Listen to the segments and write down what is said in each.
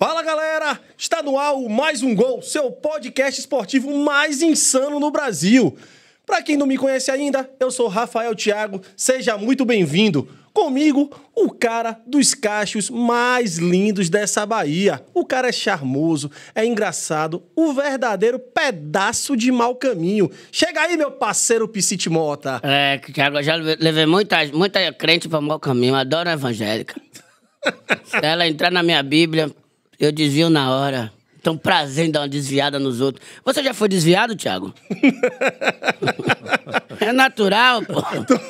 Fala galera, está no ar o Mais Um Gol, seu podcast esportivo mais insano no Brasil. Para quem não me conhece ainda, eu sou Rafael Thiago, seja muito bem-vindo. Comigo, o cara dos cachos mais lindos dessa Bahia. O cara é charmoso, é engraçado, o verdadeiro pedaço de mau caminho. Chega aí, meu parceiro Piscite Mota. É, Thiago, eu já levei muita, muita crente para mau caminho, adoro a evangélica. Se ela entrar na minha Bíblia, eu desvio na hora. Então, prazer em dar uma desviada nos outros. Você já foi desviado, Thiago? é natural, pô.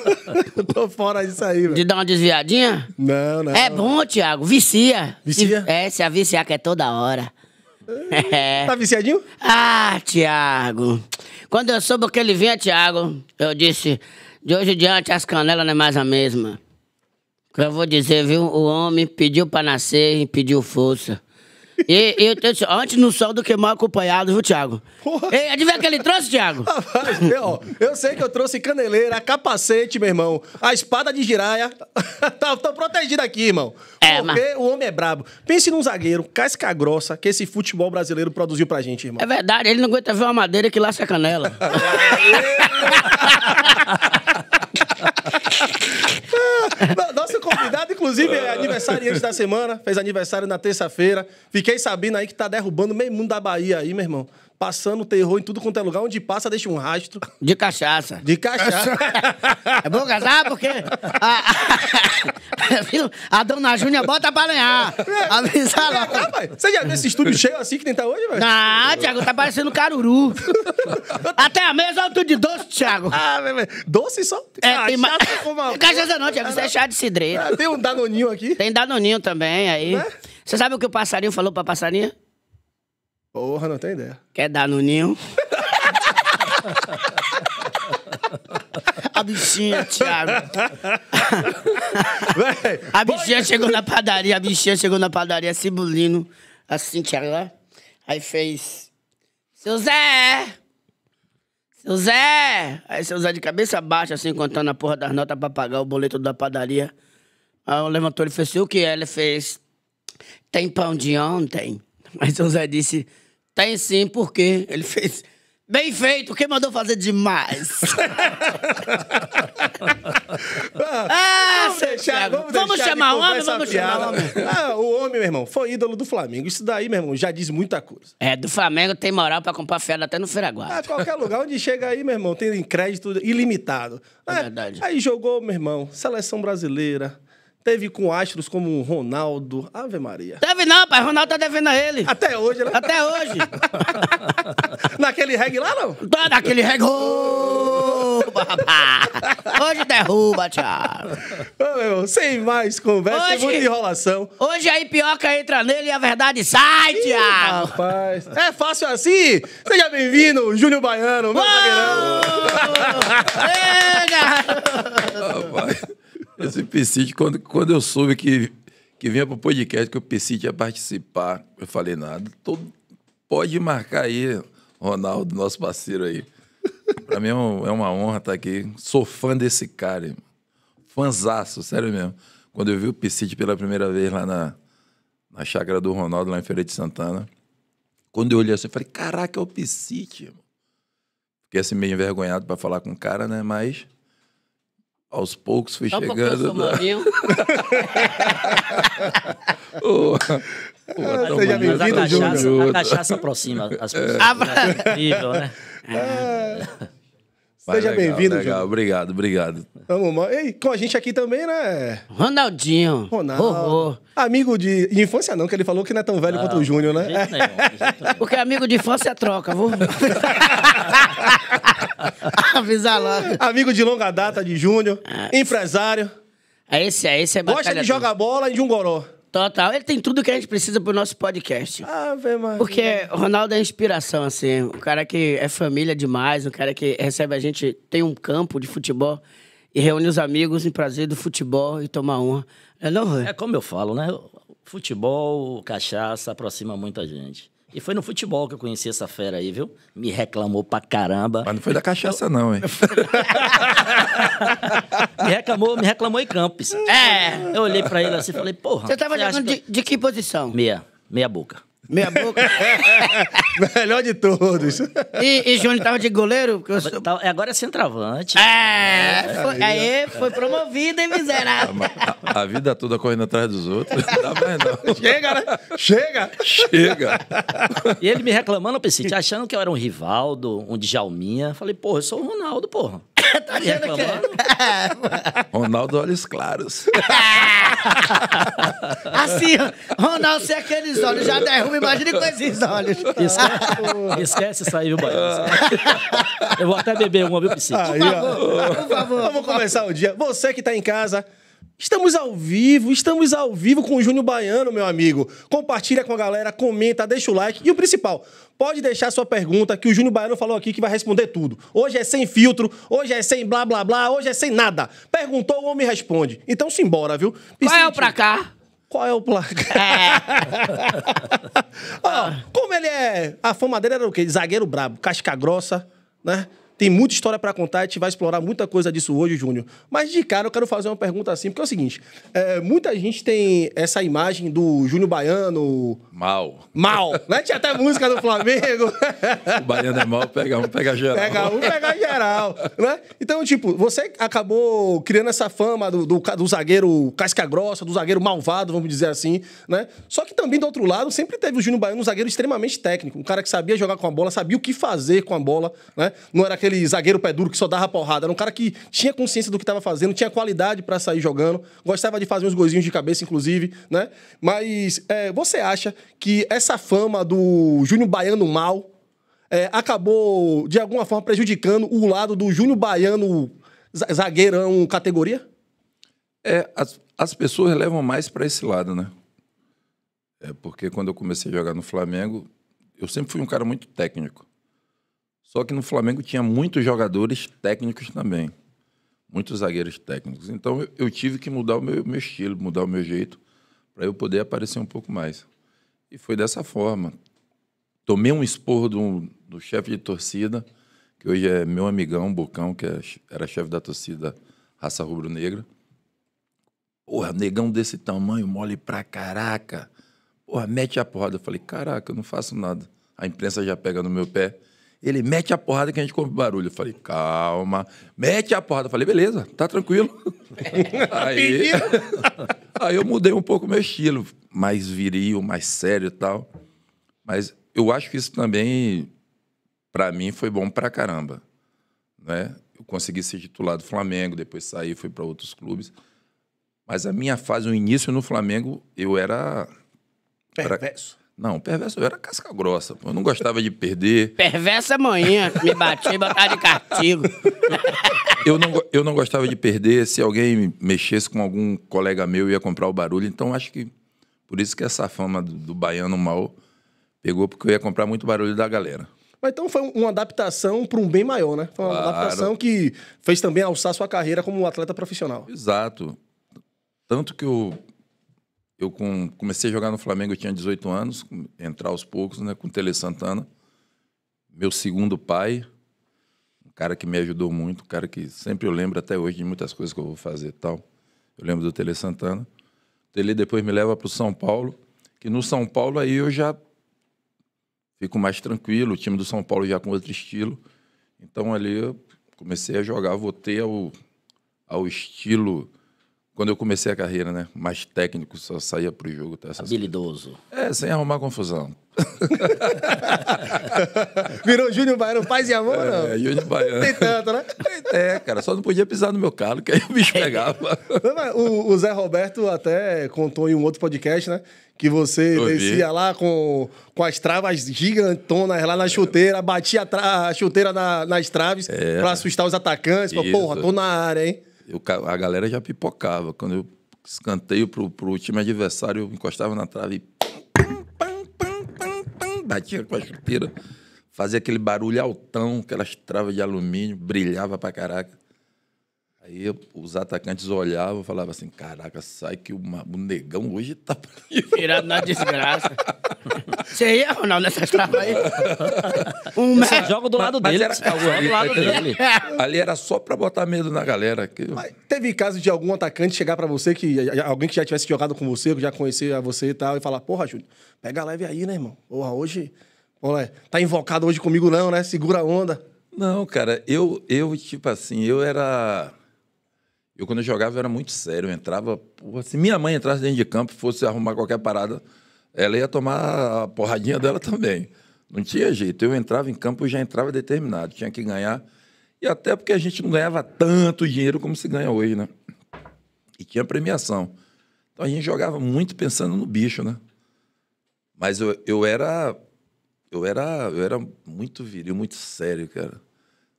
Tô, tô fora disso aí, velho. De dar uma desviadinha? Não, não. É bom, Thiago. Vicia. Vicia? é, se a viciar que é toda hora. É. Tá viciadinho? Ah, Thiago. Quando eu soube que ele vinha, Thiago, eu disse: de hoje em diante as canelas não é mais a mesma. Eu vou dizer, viu? O homem pediu pra nascer e pediu força. E, eu, eu, antes no sol do que mal acompanhado, viu, Thiago? Porra. Ei, adivinha que ele trouxe, Thiago? Rapaz, eu, eu sei que eu trouxe caneleira, capacete, meu irmão, a espada de giraia. tá, tô protegido aqui, irmão. É, porque mas... o homem é brabo. Pense num zagueiro, casca grossa, que esse futebol brasileiro produziu pra gente, irmão. É verdade, ele não aguenta ver uma madeira que lasca a canela. Ah, nosso convidado, inclusive, é antes da semana. Fez aniversário na terça-feira. Fiquei sabendo aí que tá derrubando meio mundo da Bahia aí, meu irmão passando terror em tudo quanto é lugar. Onde passa, deixa um rastro. De cachaça. De cachaça. é bom casar porque a, a, a dona Júnior bota pra lenhar. É. Avisa lá. você já viu esse estúdio cheio assim que tem tá hoje, velho? Ah, não, Thiago, tá parecendo caruru. Até a mesa olha é tudo de doce, Thiago. Ah, velho, doce só? É, ah, tem ma... uma... Cachaça não, Thiago, isso é ah, chá de cidreira. Ah, tem um danoninho aqui? Tem danoninho também, aí. É? Você sabe o que o passarinho falou pra passarinha? Porra, não tem ideia. Quer dar no ninho? A bichinha, Thiago. Véi, a bichinha chegou na padaria, a bichinha chegou na padaria, cibulino, assim, Thiago, lá. Né? Aí fez. Seu Zé! Seu Zé! Aí seu Zé de cabeça baixa, assim, contando a porra das notas pra pagar o boleto da padaria. Aí o levantou e fez: o que? É? ele fez. Tem pão de ontem. Mas seu Zé disse. Tem sim, por quê? Ele fez. Bem feito, quem mandou fazer demais? ah, vamos deixar, vamos, vamos chamar o homem, vamos chamar o homem. Ah, o homem, meu irmão, foi ídolo do Flamengo. Isso daí, meu irmão, já diz muita coisa. É, do Flamengo tem moral pra comprar fera até no Feraguá. Ah, qualquer lugar onde chega aí, meu irmão, tem crédito ilimitado. É, é verdade. Aí jogou, meu irmão, seleção brasileira Teve com astros como Ronaldo. Ave Maria. Teve não, pai. Ronaldo tá devendo a ele. Até hoje, né? Até hoje. Naquele reggae lá, não? Tá naquele reggae. Hoje derruba, Thiago. Ô, meu, sem mais conversa, hoje, sem muita enrolação. Hoje a Ipioca entra nele e a verdade sai, Ih, Rapaz, é fácil assim? Seja bem-vindo, Júnior Baiano, meu zagueirão. Rapaz. Esse Piscite, quando, quando eu soube que, que vinha para o podcast, que o Piscite ia participar, eu falei, nada, todo, pode marcar aí, Ronaldo, nosso parceiro aí. Para mim é, um, é, uma honra estar tá aqui. Sou fã desse cara, irmão. Fãzaço, sério mesmo. Quando eu vi o Piscite pela primeira vez lá na, na chácara do Ronaldo, lá em Feira de Santana, quando eu olhei assim, eu falei, caraca, é o Piscite, irmão. Fiquei assim meio envergonhado para falar com o cara, né? Mas aos poucos fui Só chegando. Na... oh, oh, Seja mas vindo Júnior. A cachaça aproxima as pessoas. É, é incrível, né? É. Mas Seja bem-vindo, Legal, Júlio. obrigado, obrigado. Tamo mal. E com a gente aqui também, né? Ronaldinho. Ronaldo. Oh, oh. Amigo de... de infância, não, que ele falou que não é tão velho quanto o Júnior, né? Nenhum, Porque amigo de infância troca, vou. Avisar logo. Amigo de longa data de Júnior, ah, empresário. é Esse, é esse é Gosta de jogar bola e de um goró. Total. Ele tem tudo que a gente precisa pro nosso podcast. Ah, vem mais. Porque Ronaldo é inspiração, assim. Um cara que é família demais, um cara que recebe a gente, tem um campo de futebol e reúne os amigos em prazer do futebol e tomar uma. É, não, é como eu falo, né? Futebol, cachaça aproxima muita gente. E foi no futebol que eu conheci essa fera aí, viu? Me reclamou pra caramba. Mas não foi da cachaça, eu... não, hein? me reclamou, me reclamou em Campos. É! Eu olhei pra ele assim e falei, porra. Você tava jogando de, de que posição? Meia. Meia boca. Meia boca. Melhor de todos. E, e Júnior tava de goleiro? Porque eu sou... Agora é centroavante. É, é foi, aí foi promovido, hein, miserável. A, a vida toda correndo atrás dos outros. Não dá mais não. Chega, né? Chega! Chega. E ele me reclamando, Piscite, achando que eu era um Rivaldo, um Djalminha. Falei, porra, eu sou o Ronaldo, porra tá achando que... É? Ronaldo Olhos Claros. assim, Ronaldo, se aqueles olhos já derruba, imagine com esses olhos. Esquece, esquece isso aí, viu, Baiano? Eu vou até beber uma, viu, Piscina? Por favor, por favor. Vamos começar o dia. Você que tá em casa Estamos ao vivo, estamos ao vivo com o Júnior Baiano, meu amigo. Compartilha com a galera, comenta, deixa o like. E o principal, pode deixar sua pergunta, que o Júnior Baiano falou aqui que vai responder tudo. Hoje é sem filtro, hoje é sem blá blá blá, hoje é sem nada. Perguntou, o homem responde. Então simbora, viu? Qual é o pra cá? Qual é o placar? É. oh, como ele é. A fama dele era o quê? Zagueiro brabo, casca grossa, né? Tem muita história para contar, a gente vai explorar muita coisa disso hoje, Júnior. Mas de cara eu quero fazer uma pergunta assim, porque é o seguinte: é, muita gente tem essa imagem do Júnior Baiano. Mal. Mal. Né? Tinha até música do Flamengo. o Baiano é mal, pega um, pega geral. Pega um, pega geral. Né? Então, tipo, você acabou criando essa fama do, do, do zagueiro casca grossa, do zagueiro malvado, vamos dizer assim, né? Só que também, do outro lado, sempre teve o Júnior Baiano um zagueiro extremamente técnico, um cara que sabia jogar com a bola, sabia o que fazer com a bola, né? Não era aquele aquele zagueiro pé duro que só dava porrada. Era um cara que tinha consciência do que estava fazendo, tinha qualidade para sair jogando, gostava de fazer uns gozinhos de cabeça, inclusive, né? Mas é, você acha que essa fama do Júnior Baiano mal é, acabou, de alguma forma, prejudicando o lado do Júnior Baiano zagueirão categoria? É, as, as pessoas levam mais para esse lado, né? É porque quando eu comecei a jogar no Flamengo, eu sempre fui um cara muito técnico. Só que no Flamengo tinha muitos jogadores técnicos também, muitos zagueiros técnicos. Então eu, tive que mudar o meu, meu estilo, mudar o meu jeito, para eu poder aparecer um pouco mais. E foi dessa forma. Tomei um esporro do, do chefe de torcida, que hoje é meu amigão, Bocão, que é era chefe da torcida Raça Rubro Negra. Porra, negão desse tamanho, mole pra caraca. Porra, mete a porrada. Eu falei, caraca, eu não faço nada. A imprensa já pega no meu pé. Ele mete a porrada que a gente compra barulho. Eu falei, calma, mete a porrada. Eu falei, beleza, tá tranquilo. aí, aí eu mudei um pouco meu estilo, mais viril, mais sério e tal. Mas eu acho que isso também, para mim, foi bom pra caramba. Né? Eu consegui ser titular do Flamengo, depois saí, fui para outros clubes. Mas a minha fase, o início no Flamengo, eu era. Perverso. Não, perverso eu era casca grossa, Eu não gostava de perder. Perversa manhã, me batia e botava de castigo. eu, não, eu não gostava de perder. Se alguém mexesse com algum colega meu, ia comprar o barulho. Então acho que por isso que essa fama do, do baiano mal pegou, porque eu ia comprar muito barulho da galera. Mas então foi uma adaptação para um bem maior, né? Foi uma claro. adaptação que fez também alçar sua carreira como atleta profissional. Exato. Tanto que eu eu com, comecei a jogar no Flamengo, eu tinha 18 anos, entrar aos poucos, né, com o Tele Santana. Meu segundo pai, um cara que me ajudou muito, um cara que sempre eu lembro até hoje de muitas coisas que eu vou fazer tal. Eu lembro do Tele Santana. O Tele depois me leva para o São Paulo, que no São Paulo aí eu já fico mais tranquilo, o time do São Paulo já com outro estilo. Então ali eu comecei a jogar, voltei ao, ao estilo quando eu comecei a carreira, né? Mais técnico, só saía pro jogo. Tá, Habilidoso. Coisas. É, sem arrumar confusão. Virou Júnior Baiano, paz e amor, é, não? É, Júnior Baiano. Tem tanto, né? É, cara, só não podia pisar no meu calo, que aí o bicho é. pegava. o, o, Zé Roberto até contou em um outro podcast, né? Que você descia lá com, com as travas gigantonas lá na é. chuteira, batia a, a chuteira na, nas traves é. pra assustar os atacantes. Pra, Porra, tô na área, hein? eu, a galera já pipocava. Quando eu escanteio para o time adversário, eu encostava na trave e pam, pam, pam, pam, pam, batia com a chuteira. Fazia aquele barulho altão, aquelas travas de alumínio, brilhava para caraca. Aí os atacantes olhavam e falavam assim: caraca, sai que o, o negão hoje tá. virado na desgraça. Você ia, Ronaldo, nessa trava aí? Um Você joga do lado mas, dele. Mas era, do lado dele. Ali era só pra botar medo na galera. Que... Mas teve caso de algum atacante chegar pra você, que alguém que já tivesse jogado com você, que já conhecia você e tal, e falar: porra, Júlio, pega leve aí, né, irmão? Porra, hoje. Olha, tá invocado hoje comigo, não, né? Segura a onda. Não, cara, eu, eu tipo assim, eu era eu, quando eu jogava, era muito sério. Eu entrava. Porra, se minha mãe entrasse dentro de campo fosse arrumar qualquer parada, ela ia tomar a porradinha dela também. Não tinha jeito. Eu entrava em campo e já entrava determinado. Tinha que ganhar. E até porque a gente não ganhava tanto dinheiro como se ganha hoje, né? E tinha premiação. Então a gente jogava muito pensando no bicho, né? Mas eu, eu era. Eu era. Eu era muito viril, muito sério, cara.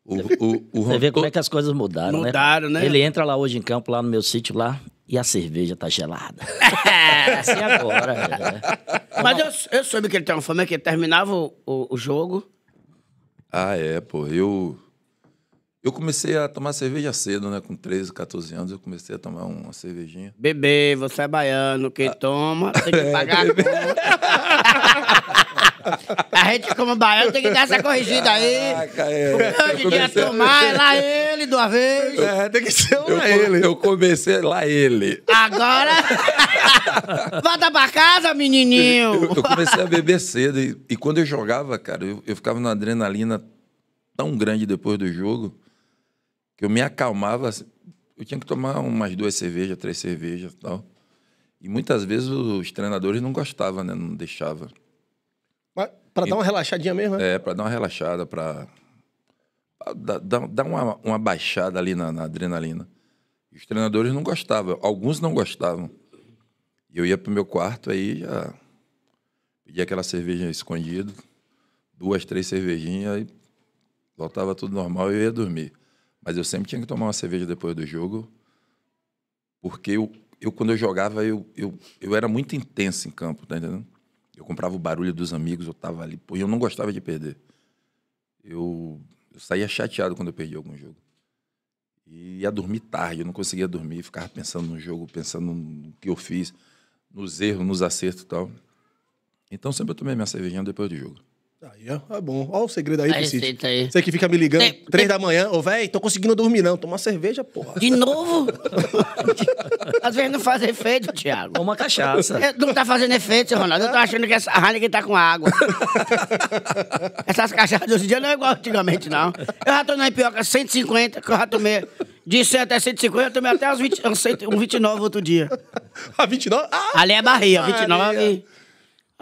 O, o, é o, Você vê como é que as coisas mudaram, né? mudaram né? né? Ele entra lá hoje em campo, lá no meu sítio, lá, e a cerveja tá gelada. assim é agora. É. Mas eu, eu soube que ele tem uma fama que ele terminava o, o, o jogo. Ah, é, pô. Eu, eu comecei a tomar cerveja cedo, né? Com 13, 14 anos, eu comecei a tomar uma cervejinha. Bebê, você é baiano, quem ah. toma tem que pagar A gente, como baiano, tem que dar essa corrigida aí. Caraca, é. O meu dia tomar é lá ele de uma vez. é, tem que ser lá eu, ele. Eu comecei lá ele. Agora. Volta pra casa, menininho. Eu, eu, comecei a beber cedo. E, e quando eu jogava, cara, eu, eu ficava numa adrenalina tão grande depois do jogo que eu me acalmava. Assim, eu tinha que tomar umas duas cervejas, três cervejas e tal. E muitas vezes os treinadores não gostavam, né? Não deixavam. Para dar uma relaxadinha mesmo, né? É, para dar uma relaxada, para dar uma, uma baixada ali na, na adrenalina. os treinadores não gostavam, alguns não gostavam. E eu ia pro meu quarto, aí já pedia aquela cerveja escondido, duas, três cervejinhas, e voltava tudo normal e eu ia dormir. Mas eu sempre tinha que tomar uma cerveja depois do jogo, porque eu, eu quando eu jogava, eu, eu, eu era muito intenso em campo, tá entendendo? Eu comprava o barulho dos amigos, eu tava ali, pô, e eu não gostava de perder. Eu, eu saía chateado quando eu perdia algum jogo. E ia dormir tarde, eu não conseguia dormir, ficava pensando no jogo, pensando no que eu fiz, nos erros, nos acertos e tal. Então sempre eu tomei minha cervejinha depois do jogo. Aí, ó, é bom. Ó o segredo aí, Cid. aí. Você que fica me ligando três da manhã. Ô, velho, tô conseguindo dormir, não. Toma cerveja, porra. De novo? Às vezes não faz efeito, Thiago. Toma cachaça. Eu, é, não tá fazendo efeito, seu Ronaldo. Eu tô achando que essa Heineken tá com água. Essas cachaças hoje em dia não é igual antigamente, não. Eu já tô na ipioca 150, que eu já tomei... De 100 até 150, eu tomei até uns 20, um 29 outro dia. Ah, 29? Ah, ali é barriga, 29 ali.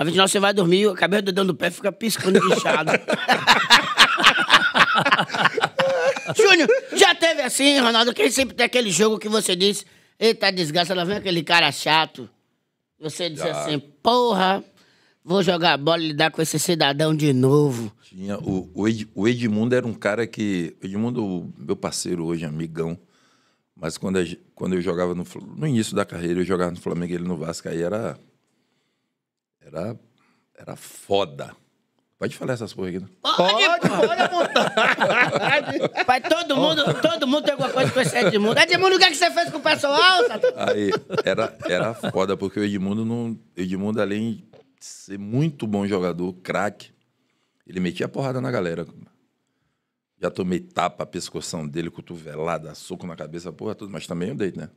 29 você vai dormir, a cabeça do dedo do pé fica piscando guinchado. Júnior, já teve assim, Ronaldo, que sempre tem aquele jogo que você disse, eita desgraça, lá vem aquele cara chato. Você diz já. assim, porra, vou jogar a bola e lidar com esse cidadão de novo. Tinha, o, o, Edmundo era um cara que. Edmundo, meu parceiro hoje, amigão. Mas quando, a, quando eu jogava no, no início da carreira, eu jogava no Flamengo e ele no Vasco, aí era era, era foda. Pode falar essas porra aqui, né? Pode, Pode, pode, Vai todo mundo, todo mundo tem alguma coisa com esse Edmundo. Edmundo, o que, é que você fez com o pessoal? Aí, era, era foda, porque o Edmundo, não, Edmundo, além de ser muito bom jogador, craque, ele metia porrada na galera. Já tomei tapa, pescoção dele, cotovelada, soco na cabeça, porra, tudo. Mas também eu dei, né?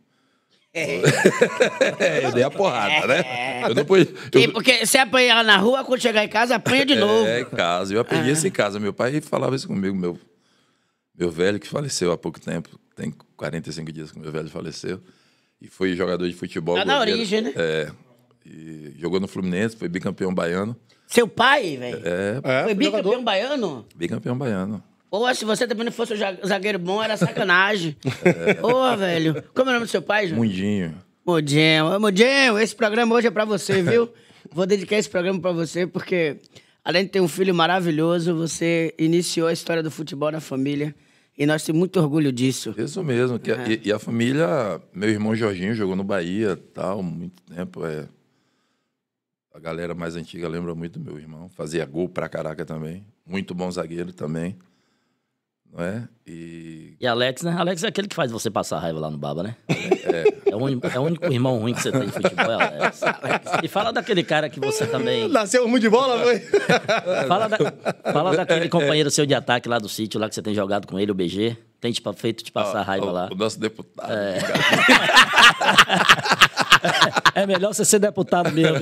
É, eu dei a porrada, né? É. Eu não Eu... porque se apanha na rua, quando chegar em casa, apanha de é, novo. É, em casa. Eu aprendi ah. isso em casa. Meu pai falava isso comigo, meu, meu velho, que faleceu há pouco tempo. Tem 45 dias que meu velho faleceu. E foi jogador de futebol. Tá na origem, né? É. jogou no Fluminense, foi bicampeão baiano. Seu pai, velho? É. é. Foi bicampeão jogador. baiano? Bicampeão baiano. Ou se você também não fosse um zagueiro bom, era sacanagem. Ô, velho. Como é o nome do seu pai, João? Mundinho. Mundinho. Mundinho, esse programa hoje é pra você, viu? Vou dedicar esse programa pra você, porque além de ter um filho maravilhoso, você iniciou a história do futebol na família. E nós temos muito orgulho disso. Isso mesmo. Que é. e, e, a família, meu irmão Jorginho jogou no Bahia tal, muito tempo. É... A galera mais antiga lembra muito do meu irmão. Fazia gol pra caraca também. Muito bom zagueiro também não é? E... e Alex, né? Alex é aquele que faz você passar raiva lá no baba, né? É. É, o, único, é irmão ruim que você tem de futebol, é Alex. E fala daquele cara que você também... Nasceu ruim de bola, foi? fala, da... fala daquele companheiro seu de ataque lá do sítio, lá que você tem jogado com ele, o BG. Tem tipo, feito te passar ah, raiva o, lá. O nosso deputado. É. É melhor você ser deputado mesmo.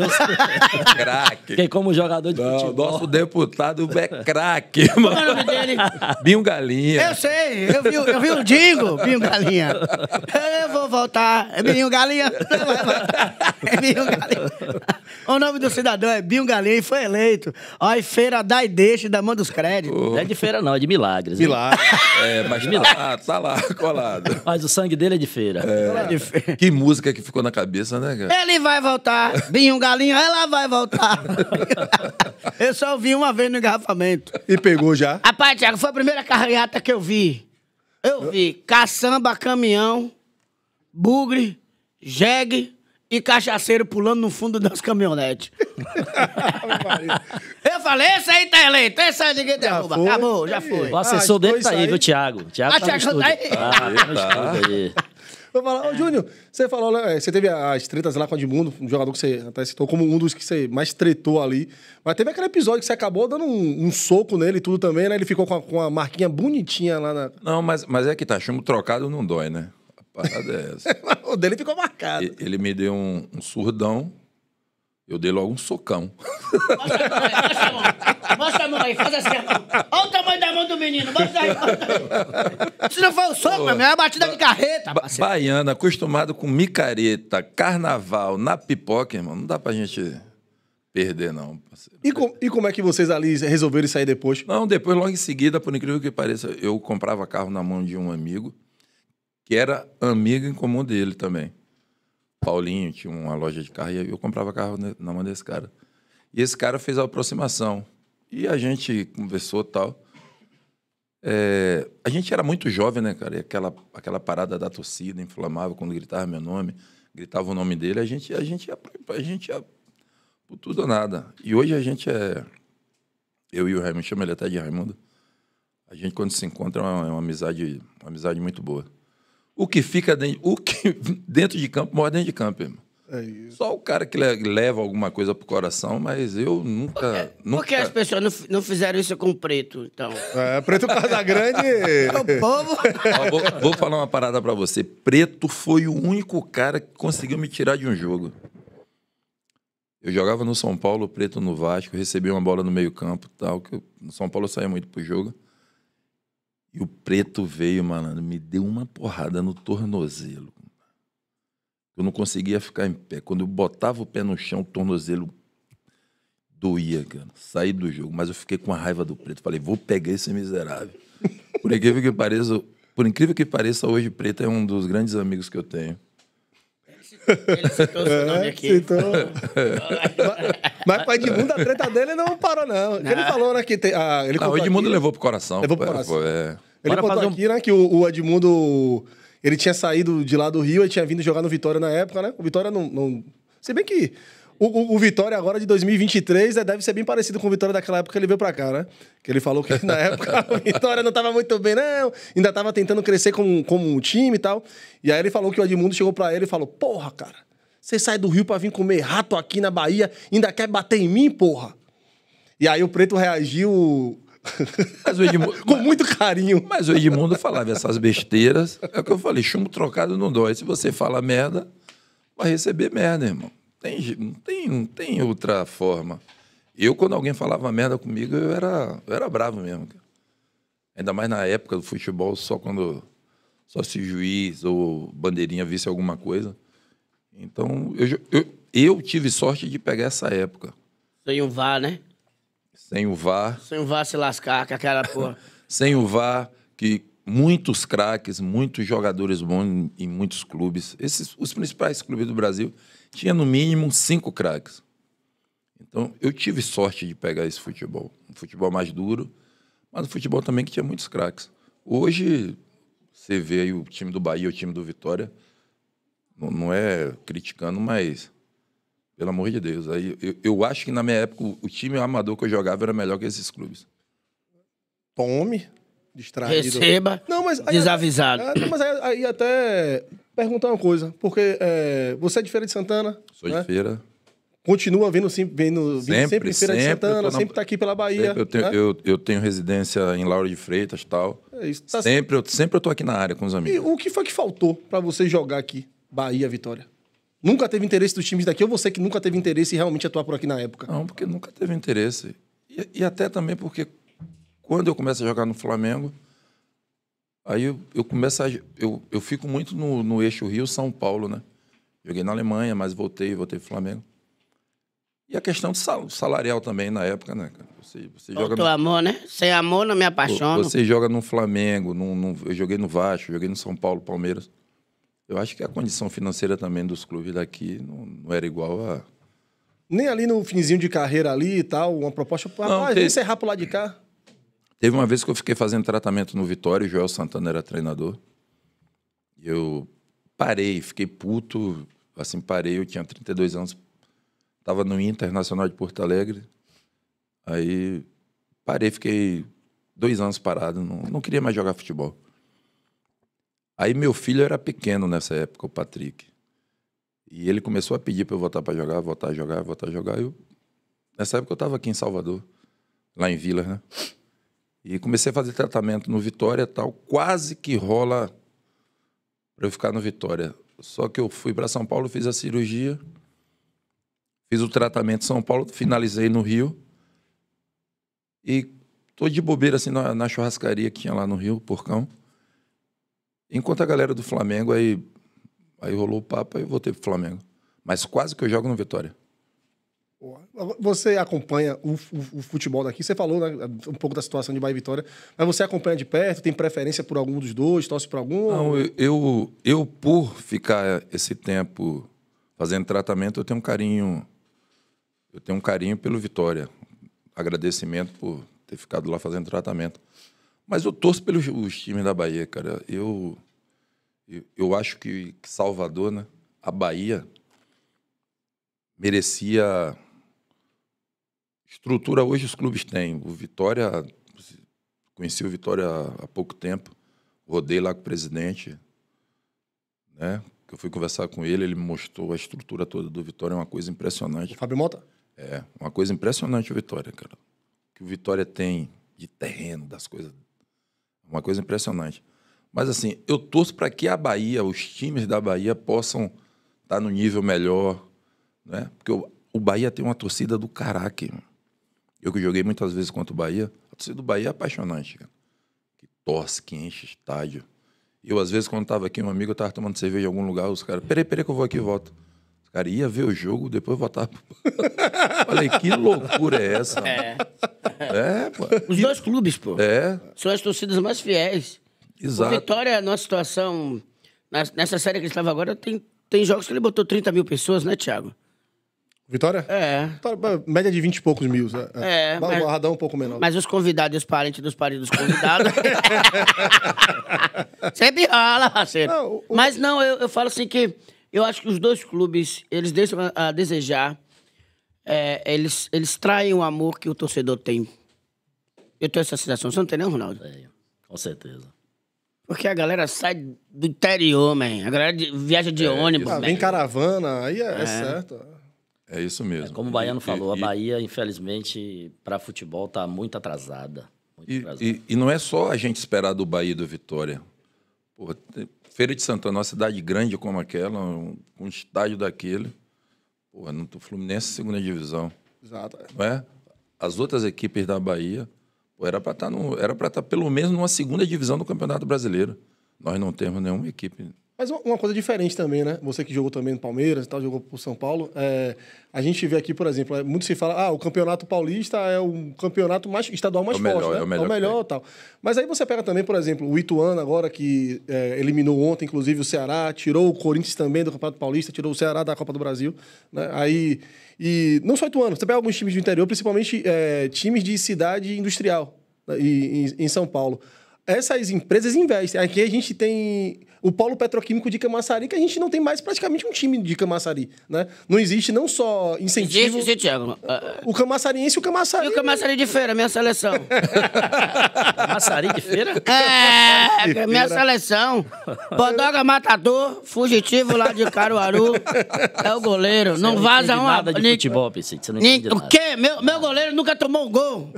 craque. Porque como jogador de Não, futebol... Nosso deputado é craque, mano. Qual é o nome dele? Binho Galinha. Eu sei, eu vi, eu vi o Dingo, Binho Galinha. Eu vou voltar. É Binho Galinha. É Binho Galinha. O nome do cidadão é Binho Galinha e foi eleito. Olha, feira dá e deixa da mão dos créditos. Oh. Não é de feira não, é de milagres. Milagres. É, mas tá milagres. Ah, tá lá, colado. Mas o sangue dele é de feira. É. É de feira. Que música que ficou na cabeça, né, cara? É ele vai voltar. Vinha um galinho, ela vai voltar. eu só vi uma vez no engarrafamento. E pegou já? Rapaz, Tiago, foi a primeira carreata que eu vi. Eu vi caçamba, caminhão, bugre, jegue e cachaceiro pulando no fundo das caminhonetes. eu falei, esse aí tá eleito, esse aí ninguém derruba. Acabou, já foi. O assessor dele tá aí, viu, Thiago? Thiago ah, tá Thiago no tá aí. Ah, tá. Vai falar, ô é. Júnior, você falou, né, é, você teve as tretas lá com o Edmundo, um jogador que você até citou como um dos que você mais tretou ali. Mas teve aquele episódio que você acabou dando um, um soco nele e tudo também, né? Ele ficou com a, com a marquinha bonitinha lá na. Não, mas, mas é que tá, chumbo trocado não dói, né? A parada é essa. o dele ficou marcado. Ele, ele me deu um, um surdão. Eu dei logo um socão. Mostra a mão aí, mostra a mão. Mostra a mão aí, faz assim. Olha o tamanho da mão do menino, mostra aí. Mostra Se não for o soco, meu, é a batida ba de carreta, parceiro. Baiana, acostumado com micareta, carnaval, na pipoca, irmão, não dá pra gente perder, não. Parceiro. E, com, e como é que vocês ali resolveram sair depois? Não, depois, logo em seguida, por incrível que pareça, eu comprava carro na mão de um amigo, que era amigo em comum dele também. Paulinho tinha uma loja de carro e eu comprava carro na mão desse cara. E esse cara fez a aproximação. E a gente conversou tal. É, a gente era muito jovem, né, cara? E aquela, aquela parada da torcida inflamava quando gritava meu nome, gritava o nome dele. A gente, a gente, ia, a gente ia por tudo ou nada. E hoje a gente é. Eu e o Raimundo, chama ele até de Raimundo. A gente, quando se encontra, é uma, é uma amizade, uma amizade muito boa. O que fica dentro, o que dentro de campo morre dentro de campo, irmão. É Só o cara que leva alguma coisa pro coração, mas eu nunca. Por que, nunca... Por que as pessoas não, não fizeram isso com o preto, então? É, preto Casa Grande. o povo. Ó, vou, vou, falar uma parada para você. Preto foi o único cara que conseguiu me tirar de um jogo. Eu jogava no São Paulo, preto no Vasco, recebi uma bola no meio-campo tal. Que eu, no São Paulo eu saía muito pro jogo. E o preto veio, malandro, me deu uma porrada no tornozelo. Eu não conseguia ficar em pé. Quando eu botava o pé no chão, o tornozelo doía, cara. Saí do jogo. Mas eu fiquei com a raiva do preto. Falei, vou pegar esse miserável. Por incrível que pareça, por incrível que pareça, hoje o preto é um dos grandes amigos que eu tenho. Ele citou seu nome é, aqui. mas com o Edmundo, a treta dele não parou, não. não. Ele falou, né, que... Tem, ah, ele não, ah, o Edmundo aqui, levou pro coração. Levou pro coração. É, ele Bora contou aqui, né, que o, o Edmundo... Ele tinha saído de lá do Rio e tinha vindo jogar no Vitória na época, né? O Vitória não... não... Se bem que o, o, o, Vitória agora de 2023 né, deve ser bem parecido com o Vitória daquela época que ele veio pra cá, né? Que ele falou que na época o Vitória não tava muito bem, não. Ainda tava tentando crescer como, como um time e tal. E aí ele falou que o Edmundo chegou pra ele e falou: Porra, cara, você sai do Rio pra vir comer rato aqui na Bahia, ainda quer bater em mim, porra? E aí o Preto reagiu Edmundo, Com muito carinho. Mas o Edmundo falava essas besteiras. É o que eu falei, chumbo trocado não dói. Se você fala merda, vai receber merda, irmão. Tem, não, tem, não tem outra forma. Eu, quando alguém falava merda comigo, eu era, eu era bravo mesmo. Ainda mais na época do futebol, só quando só se juiz ou bandeirinha visse alguma coisa. Então, eu, eu, eu tive sorte de pegar essa época. Sem o VAR, né? Sem o VAR. Sem o VAR se lascar com aquela porra. sem o VAR, que muitos craques, muitos jogadores bons em muitos clubes, esses os principais clubes do Brasil, tinha no mínimo cinco craques. Então, eu tive sorte de pegar esse futebol. Um futebol mais duro, mas um futebol também que tinha muitos craques. Hoje, você vê aí o time do Bahia, o time do Vitória, não, não é criticando, mas pelo amor de Deus. Aí, eu, eu acho que na minha época o time amador que eu jogava era melhor que esses clubes. Tome, distraído. Receba, não, mas aí, desavisado. É, mas aí, aí, até perguntar uma coisa, porque é, você é de Feira de Santana? Sou né? de Feira. Continua vindo, sim, vindo, sempre, sempre em Feira sempre, de Santana, sempre está aqui pela Bahia. Eu tenho, né? eu, eu, tenho, residência em Lauro de Freitas e tal. É isso, tá sempre, sempre, eu, sempre eu tô aqui na área com os amigos. E o que foi que faltou para você jogar aqui, Bahia, Vitória? Nunca teve interesse dos times daqui ou você que nunca teve interesse em realmente atuar por aqui na época? Não, porque nunca teve interesse. E, e até também porque quando eu começo a jogar no Flamengo, aí eu, eu começo a, eu, eu fico muito no, no eixo Rio-São Paulo, né? Joguei na Alemanha, mas voltei, voltei pro Flamengo. E a questão sal, salarial também na época, né? Você, você joga no... amor, né? Sem é amor não me apaixono. Você joga no Flamengo, no, no, eu joguei no Vasco, joguei no São Paulo, Palmeiras. Eu acho que a condição financeira também dos clubes daqui não, não era igual a. Nem ali no finzinho de carreira ali e tal, uma proposta. Não, ah, teve... encerrar pro lado de cá. Teve uma vez que eu fiquei fazendo tratamento no Vitória, o Joel Santana era treinador. Eu parei, fiquei puto, assim, parei, eu tinha 32 anos, estava no Internacional de Porto Alegre. Aí parei, fiquei dois anos parado, não, não queria mais jogar futebol. Aí meu filho era pequeno nessa época, o Patrick. E ele começou a pedir para eu voltar para jogar, voltar a jogar, voltar a jogar. Eu, nessa época eu estava aqui em Salvador, lá em Vila, né? E comecei a fazer tratamento no Vitória tal. Quase que rola para eu ficar no Vitória. Só que eu fui para São Paulo, fiz a cirurgia, fiz o tratamento em São Paulo, finalizei no Rio. E tô de bobeira assim na, na churrascaria que tinha lá no Rio, Porcão. Enquanto a galera do Flamengo, aí, aí rolou o papo, aí eu voltei pro Flamengo. Mas quase que eu jogo no Vitória. Você acompanha o, o, o, futebol daqui? Você falou né, um pouco da situação de Bahia e Vitória, mas você acompanha de perto? Tem preferência por algum dos dois? Torce para algum? Não, eu, eu, eu, por ficar esse tempo fazendo tratamento, eu tenho um carinho. Eu tenho um carinho pelo Vitória. Agradecimento por ter ficado lá fazendo tratamento. Mas eu torço pelos os times da Bahia, cara. Eu, eu, eu acho que, Salvador, né? A Bahia merecia estrutura hoje os clubes têm. O Vitória, conheci o Vitória há pouco tempo, rodei lá com o presidente, né? Eu fui conversar com ele, ele me mostrou a estrutura toda do Vitória, é uma coisa impressionante. O Fábio Mota? É, uma coisa impressionante o Vitória, cara. O que o Vitória tem de terreno, das coisas uma coisa impressionante. Mas assim, eu torço para que a Bahia, os times da Bahia possam estar tá no nível melhor, né? Porque o, o Bahia tem uma torcida do caraca. Eu que joguei muitas vezes contra o Bahia, a torcida do Bahia é apaixonante, cara. Que torce, que enche estádio. Eu, às vezes, quando estava aqui, um amigo estava tomando cerveja em algum lugar, os caras, peraí, peraí que eu vou aqui e volto. O cara ia ver o jogo, depois votavam. Falei, que loucura é essa? É. É, pô. Os que... dois clubes, pô. É. São as torcidas mais fiéis. Exato. O Vitória, nossa situação. Nessa série que ele estava agora, tem, tem jogos que ele botou 30 mil pessoas, né, Thiago? Vitória? É. Vitória, é, média de 20 e poucos mil. Né? É. é mas, barradão um pouco menor. Mas os convidados e os parentes dos parentes dos convidados. Sempre rola, parceiro. Não, o... Mas não, eu, eu falo assim que eu acho que os dois clubes, eles deixam a desejar. É, eles, eles traem o amor que o torcedor tem. Eu tenho essa sensação. Você não tem, não, Ronaldo? É, com certeza. Porque a galera sai do interior, man. A galera de, viaja de é, ônibus, ah, Vem caravana, aí é, é, é, certo. É isso mesmo. É como o Baiano e, falou, e, a Bahia, infelizmente, para futebol está muito atrasada. Muito e, atrasada. e não é só a gente esperar do Bahia e do Vitória. Porra, Feira de Santana, uma cidade grande como aquela, um, um estádio daquele. Pô, não tô Fluminense segunda divisão. Exato. Não é? As outras equipes da Bahia, pô, era para estar tá no, era para estar tá pelo menos numa segunda divisão do Campeonato Brasileiro. Nós não temos nenhuma equipe mas uma coisa diferente também, né? Você que jogou também no Palmeiras e tal, jogou pro São Paulo. É, a gente vê aqui, por exemplo, é, muito se fala, ah, o campeonato paulista é o campeonato mais, estadual mais é forte, né? É o melhor, é o melhor tal. Mas aí você pega também, por exemplo, o Ituano agora, que é, eliminou ontem, inclusive, o Ceará, tirou o Corinthians também do Campeonato Paulista, tirou o Ceará da Copa do Brasil. Né? Aí. E não só Ituano, você pega alguns times do interior, principalmente é, times de cidade industrial né? e, em, em São Paulo. Essas empresas investem. Aqui a gente tem o Polo Petroquímico de Camaçari, que a gente não tem mais praticamente um time de Camaçari, né? Não existe não só incentivo... Existe, Thiago. O Camaçariense e o Camaçari... E o Camaçari de feira, minha seleção. Camaçari de feira? É, de minha seleção. Bodoga matador, fugitivo lá de Caruaru, é o goleiro. Você não, não vaza uma... nada de futebol, Pissite, você não entende nada. O quê? Meu, meu goleiro nunca tomou um gol.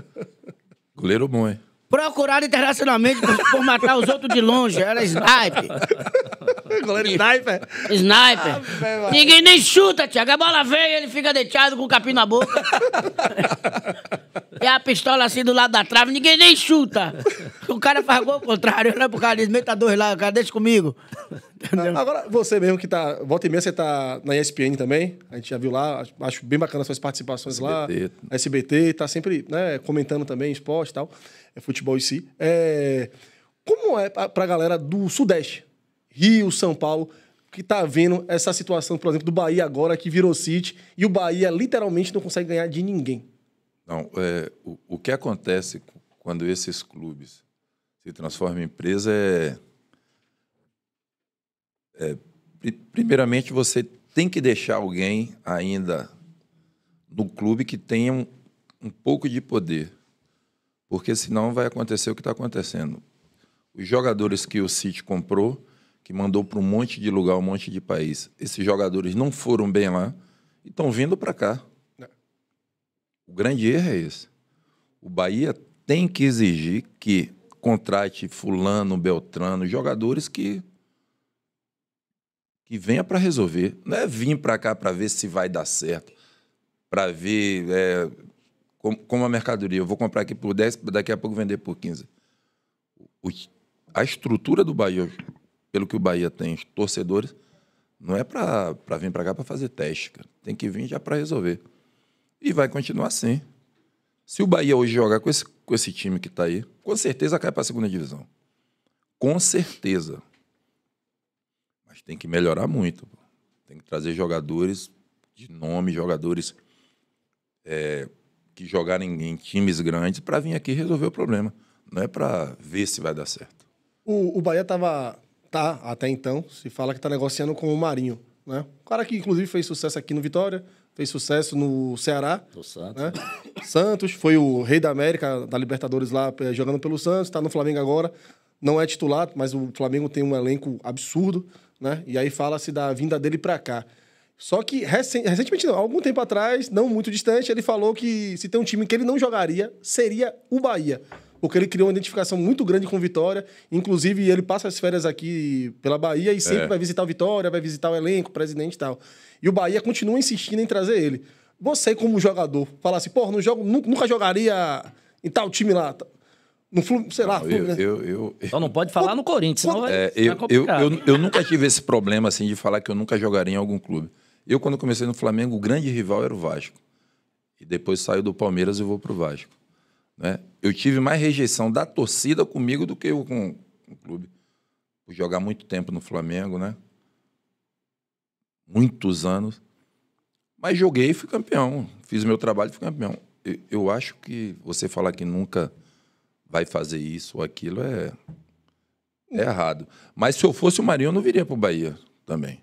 Goleiro bom, hein? Procurado internacionalmente por, por matar os outros de longe. Era snipe. Goleiro sniper. Sniper. Ah, Ninguém nem chuta, Tiago. A bola vem, e ele fica deitado com o capim na boca. e a pistola assim do lado da trave. Ninguém nem chuta. O cara faz gol contrário. não é? pro cara, diz, meta dois lá, o cara, deixa comigo. Entendeu? Ah, agora, você mesmo que tá. Volta e meia, você tá na ESPN também. A gente já viu lá. Acho bem bacana suas participações SBT. lá. SBT, tá sempre né, comentando também esporte e tal. É futebol em si. É, como é pra galera do Sudeste? Rio, São Paulo, que está vendo essa situação, por exemplo, do Bahia agora, que virou City, e o Bahia literalmente não consegue ganhar de ninguém. Não, é, o, o que acontece quando esses clubes se transformam em empresa é, é primeiramente você tem que deixar alguém ainda no clube que tenha um, um pouco de poder, porque senão vai acontecer o que está acontecendo. Os jogadores que o City comprou que mandou para um monte de lugar, um monte de país. Esses jogadores não foram bem lá e estão vindo para cá. É. O grande erro é esse. O Bahia tem que exigir que contrate fulano, beltrano, jogadores que que venha para resolver. Não é vir para cá para ver se vai dar certo, para ver é, como, como a mercadoria. Eu vou comprar aqui por 10, daqui a pouco vender por 15. O, a estrutura do Bahia pelo que o Bahia tem, os torcedores, não é para vir para cá para fazer teste, cara. Tem que vir já para resolver. E vai continuar assim. Se o Bahia hoje jogar com esse, com esse time que está aí, com certeza cai para a segunda divisão. Com certeza. Mas tem que melhorar muito. Tem que trazer jogadores de nome, jogadores é, que jogarem em times grandes para vir aqui resolver o problema. Não é para ver se vai dar certo. O, o Bahia estava tá, até então, se fala que tá negociando com o Marinho. Né? O cara que, inclusive, fez sucesso aqui no Vitória, fez sucesso no Ceará. No Santos. Né? Santos, foi o rei da América, da Libertadores lá, eh, jogando pelo Santos, está no Flamengo agora. Não é titular, mas o Flamengo tem um elenco absurdo, né? E aí fala-se da vinda dele para cá. Só que recentemente, não, algum tempo atrás, não muito distante, ele falou que se tem um time que ele não jogaria, seria o Bahia porque ele criou uma identificação muito grande com Vitória. Inclusive, ele passa as férias aqui pela Bahia e é. sempre é. vai visitar o Vitória, vai visitar o elenco, o presidente e tal. E o Bahia continua insistindo em trazer ele. Você, como jogador, falasse assim, não jogo, nunca jogaria em tal time lá. Tá, no Fluminense, sei lá. Não, né? eu, eu, eu, então, não pode falar no Corinthians, senão vai, é, eu, eu, eu, eu, nunca tive esse problema assim de falar que eu nunca jogaria em algum clube. Eu, quando comecei no Flamengo, o grande rival era o Vasco. E depois saio do Palmeiras e vou pro Vasco. Né? Eu tive mais rejeição da torcida comigo do que eu com, o clube. Por jogar muito tempo no Flamengo, né? Muitos anos. Mas joguei e fui campeão. Fiz o meu trabalho e fui campeão. Eu, eu, acho que você falar que nunca vai fazer isso ou aquilo é, é errado. Mas se eu fosse o Marinho, eu não viria pro Bahia também.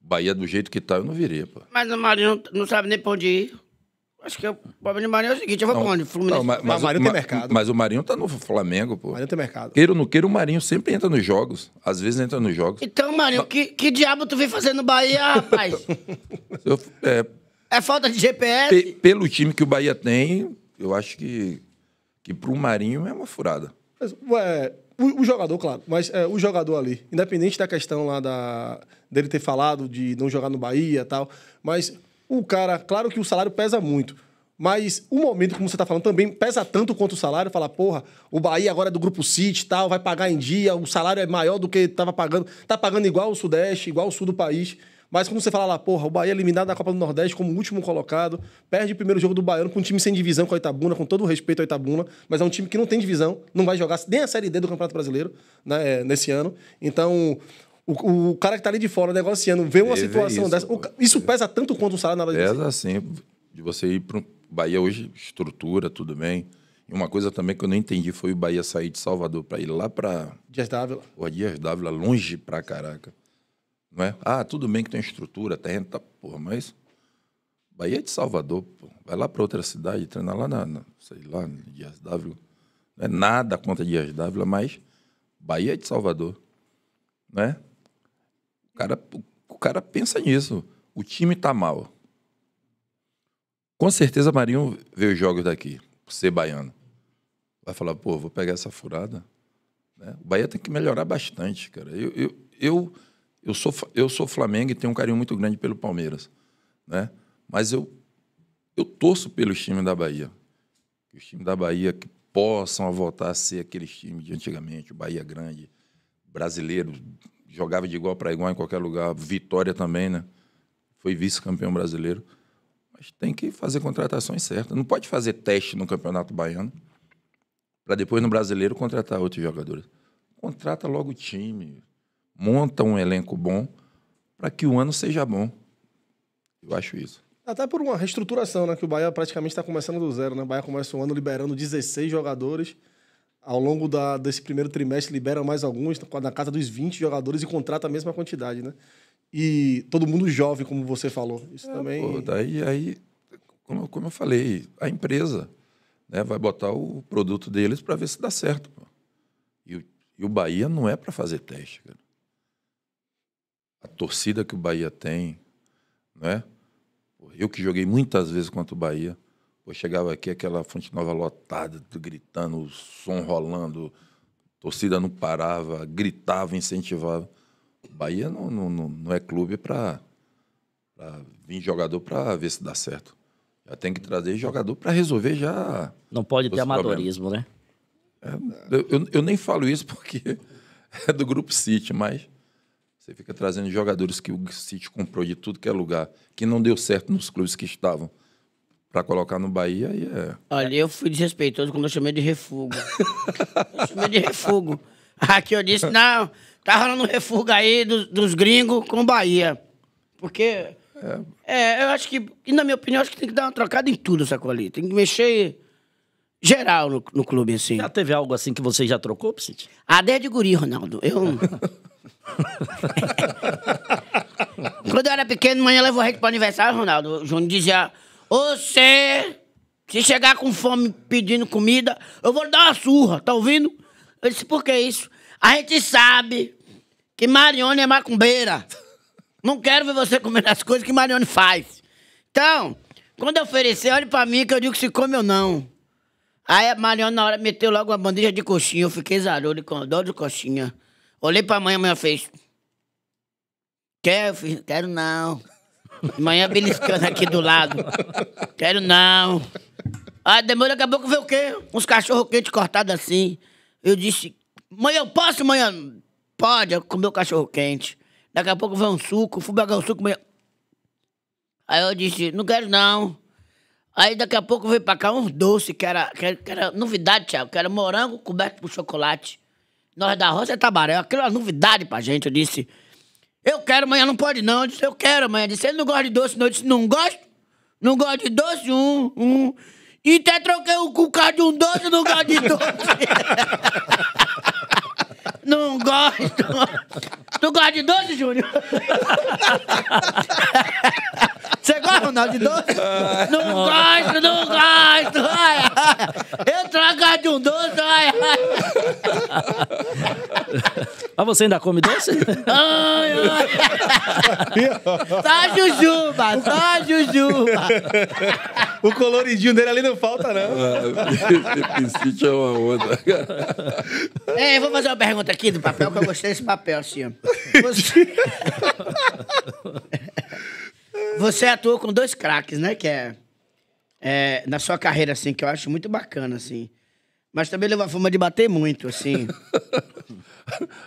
Bahia do jeito que tá, eu não viria, pô. Mas o Marinho não sabe nem pra onde ir. Acho que é, o problema de Marinho é o seguinte, eu vou com onde? Fluminense. Não, mas, mas, o Marinho tem mercado. Mas o Marinho tá no Flamengo, pô. Marinho tem mercado. Queira ou não queira, o Marinho sempre entra nos jogos. Às vezes entra nos jogos. Então, Marinho, que, que diabo tu vem fazendo no Bahia, rapaz? Eu- é, é falta de GPS? pelo time que o Bahia tem, eu acho que, que pro Marinho é uma furada. Mas, ué, o, o jogador, claro, mas é, o jogador ali, independente da questão lá da, dele ter falado de não jogar no Bahia e tal, mas o cara, claro que o salário pesa muito, mas o momento, como você está falando, também pesa tanto quanto o salário. Falar, porra, o Bahia agora é do Grupo City tal, vai pagar em dia, o salário é maior do que estava pagando. Está pagando igual o Sudeste, igual o Sul do país. Mas como você fala lá, porra, o Bahia é eliminado da Copa do Nordeste como último colocado, perde o primeiro jogo do Baiano com um time sem divisão com a Itabuna, com todo o respeito ao Itabuna, mas é um time que não tem divisão, não vai jogar nem a Série D do Campeonato Brasileiro né, é, nesse ano. Então, o, o cara que está ali de fora negociando, vê uma situação isso, dessa. O, isso pesa tanto quanto o salário na hora de Pesa sim. De você ir para o Bahia hoje, estrutura, tudo bem. E uma coisa também que eu não entendi foi o Bahia sair de Salvador para ir lá para. Dias Dávila. Pô, Dias Dávila, longe para caraca. Não é? Ah, tudo bem que tem estrutura, terreno, tá, porra, mas. Bahia é de Salvador, pô. Vai lá para outra cidade, treinar lá na, na, sei lá, Dias Dávila. Não é nada contra Dias Dávila, mas Bahia é de Salvador, né? cara, o cara pensa nisso. O time está mal. Com certeza Marinho vê os jogos daqui, por ser baiano. Vai falar, pô, vou pegar essa furada. Né? O Bahia tem que melhorar bastante, cara. Eu, eu, eu, eu, sou, eu sou Flamengo e tenho um carinho muito grande pelo Palmeiras. Né? Mas eu, eu torço pelo time da Bahia. Os times da Bahia que possam voltar a ser aqueles times de antigamente, o Bahia Grande, brasileiro, jogava de igual para igual em qualquer lugar. Vitória também, né? Foi vice-campeão brasileiro. Mas tem que fazer contratações certas. Não pode fazer teste no Campeonato Baiano para depois no Brasileiro contratar outros jogadores. Contrata logo o time, monta um elenco bom para que o ano seja bom. Eu acho isso. Até por uma reestruturação, né? Que o Bahia praticamente está começando do zero, né? O Bahia começa o ano liberando 16 jogadores ao longo da, desse primeiro trimestre libera mais alguns, tá na casa dos 20 jogadores e contrata a mesma quantidade, né? E todo mundo jovem, como você falou. Isso é, também. Pô, daí, aí, como, como eu falei, a empresa né, vai botar o produto deles para ver se dá certo. Pô. E, o, e o Bahia não é para fazer teste, cara. A torcida que o Bahia tem, né? Eu que joguei muitas vezes contra o Bahia eu chegava aqui aquela fonte nova lotada, gritando, o som rolando, torcida não parava, gritava, incentivava. Bahia não, não, não é clube para vir jogador para ver se dá certo. Já tem que trazer jogador para resolver já. Não pode ter amadorismo, problemas. né? É, eu, eu, nem falo isso porque é do grupo City, mas você fica trazendo jogadores que o City comprou de tudo que é lugar, que não deu certo nos clubes que estavam para colocar no Bahia e é. Olha, eu fui desrespeitoso quando eu chamei de refugo. eu chamei de refugo. Aqui eu disse, não, tá rolando um refugo aí dos, dos gringos com Bahia. Porque. É. é. eu acho que, e na minha opinião, acho que tem que dar uma trocada em tudo, ali Tem que mexer geral no, no, clube, assim. Já teve algo assim que você já trocou, Psit? Ah, desde guri, Ronaldo. Eu. Quando eu era pequeno, manhã levou a gente para aniversário, Ronaldo. O Júnior dizia. Você, se chegar com fome pedindo comida, eu vou lhe dar uma surra, tá ouvindo? Eu disse, por que isso? A gente sabe que Marione é macumbeira. Não quero ver você comendo as coisas que Marione faz. Então, quando eu oferecer, olhe pra mim que eu digo se come ou não. Aí a Marione, na hora, meteu logo uma bandeja de coxinha. Eu fiquei zarolho, com dó de coxinha. Olhei pra mãe, a mãe fez... Quer? Eu fiz, quero não. Manhã beliscando aqui do lado. Quero não. Aí ah, demora, daqui a pouco ver o quê? Uns cachorro quente cortado assim. Eu disse, mãe, eu posso, manhã? Pode, eu comer o cachorro quente. Daqui a pouco vem um suco, fui pegar um suco, manhã. Aí eu disse, não quero não. Aí daqui a pouco veio pra cá uns doces, que era, que era, que era novidade, tchau que era morango coberto com chocolate. Nós da Roça é Tabaréu, aquilo era é novidade pra gente. Eu disse, eu quero, amanhã não pode não. Eu disse, eu quero, amanhã. Eu disse, ele não gosta de doce, não. Eu disse, não gosto. Não gosto de doce, um, um. E até troquei o cucá de um doce, no gosto de doce. Não gosto. tu gosta de doce, Júnior? Você gosta, Ronaldo, de doce? não ah. gosto, não gosto. Ai, ai. Eu trago de um doce, ai, ai. Mas você ainda come doce? ai, ai. Tá jujuba, tá jujuba. O coloridinho dele ali não falta, não. Ah, esse é uma onda, Ei, vou fazer uma pergunta aqui aqui do papel, que eu gostei desse papel, assim, Você... Você atuou com dois craques, né? Que é, é, Na sua carreira, assim, que eu acho muito bacana, assim. Mas também levou a fama de bater muito, assim.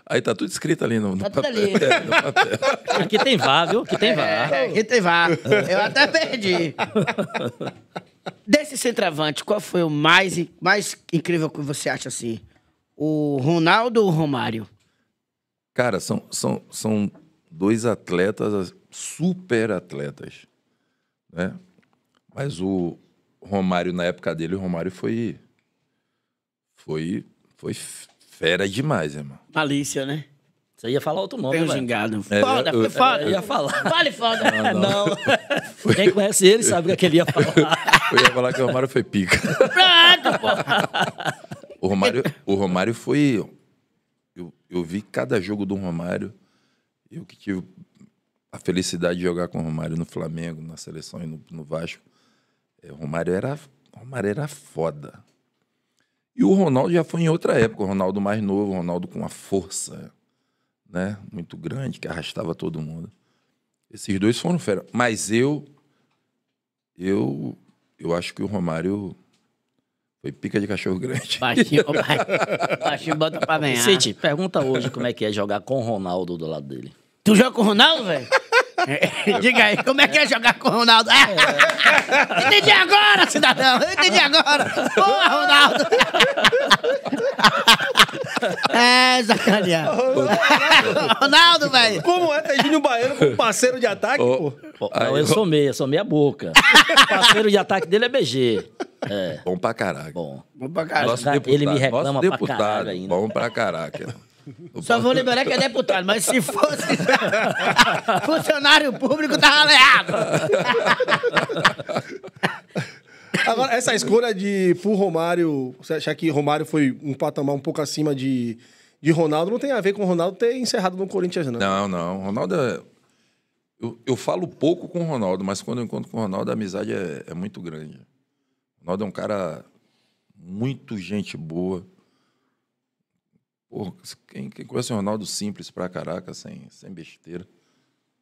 Aí tá tudo escrito ali no, tá no tudo papel. Ali. É, no papel. Aqui tem vá, viu? Aqui tem vá. É, é aqui tem vá. Eu até perdi. Desse centroavante, qual foi o mais, mais incrível que você acha, assim? o Ronaldo ou o Romário? Cara, são, são, são dois atletas, super atletas. Né? Mas o Romário, na época dele, o Romário foi. Foi. Foi fera demais, irmão. Malícia, né? Você ia falar outro nome, gingado. É, foda, foda. Eu, ia falar. Vale foda. não. não. Quem conhece ele sabe o é que ele ia falar. Eu ia falar que o Romário foi pica. Pronto, pô. O Romário, o Romário foi. Eu, eu vi cada jogo do Romário. Eu que tive a felicidade de jogar com o Romário no Flamengo, na seleção e no, no Vasco. É, o Romário era, o Romário era foda. E o Ronaldo já foi em outra época, o Ronaldo mais novo, o Ronaldo com uma força né, muito grande que arrastava todo mundo. Esses dois foram fera. Mas eu, eu, eu acho que o Romário foi pica de cachorro grande. Baixinho, baixinho, bota pra ganhar. Cid, pergunta hoje como é que é jogar com o Ronaldo do lado dele. Tu joga com o Ronaldo, velho? É, diga aí, como é que é jogar com o Ronaldo? Ah! É. Entendi agora, cidadão! Entendi agora! Porra, Ronaldo! É, sacaneado. Ronaldo, velho. Como é Tejinho tá Baiano com parceiro de ataque, oh, pô? Não, eu sou meia, sou meia boca. o parceiro de ataque dele é BG. É. Bom pra caraca. Bom. Bom pra caraca. Nosso ele me reclama nosso deputado, pra caraca ainda. Bom pra caraca. Só vou liberar que é deputado, mas se fosse funcionário público, tá leado. Agora, essa escolha de por Romário, você achar que Romário foi um patamar um pouco acima de, de Ronaldo, não tem a ver com o Ronaldo ter encerrado no Corinthians, não. Né? Não, não. Ronaldo é... eu, eu falo pouco com o Ronaldo, mas quando eu encontro com o Ronaldo, a amizade é, é muito grande. O Ronaldo é um cara muito gente boa. Porra, quem, quem conhece o Ronaldo simples pra caraca, sem, sem besteira.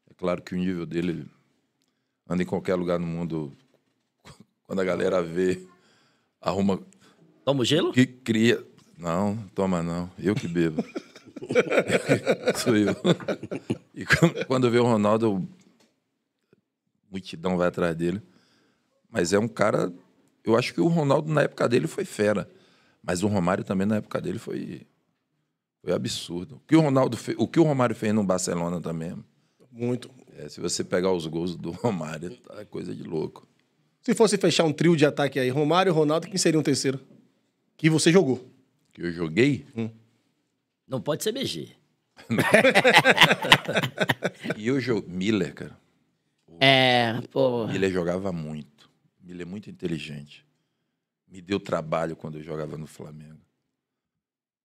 É claro que o nível dele anda em qualquer lugar no mundo. Quando a galera vê, arruma. Toma gelo? Que cria. Não, toma não. Eu que bebo. Sou eu. E quando vê o Ronaldo, a multidão vai atrás dele. Mas é um cara. Eu acho que o Ronaldo, na época dele, foi fera. Mas o Romário também, na época dele, foi foi absurdo. O que o, Ronaldo fez, o que o Romário fez no Barcelona também. Muito. É, se você pegar os gols do Romário, é coisa de louco. Se fosse fechar um trio de ataque aí, Romário, Ronaldo, quem seria um terceiro? Que você jogou. Que eu joguei? Hum. Não pode ser BG. e eu jogo Miller, cara. É, pô. Miller jogava muito. Miller é muito inteligente. Me deu trabalho quando eu jogava no Flamengo.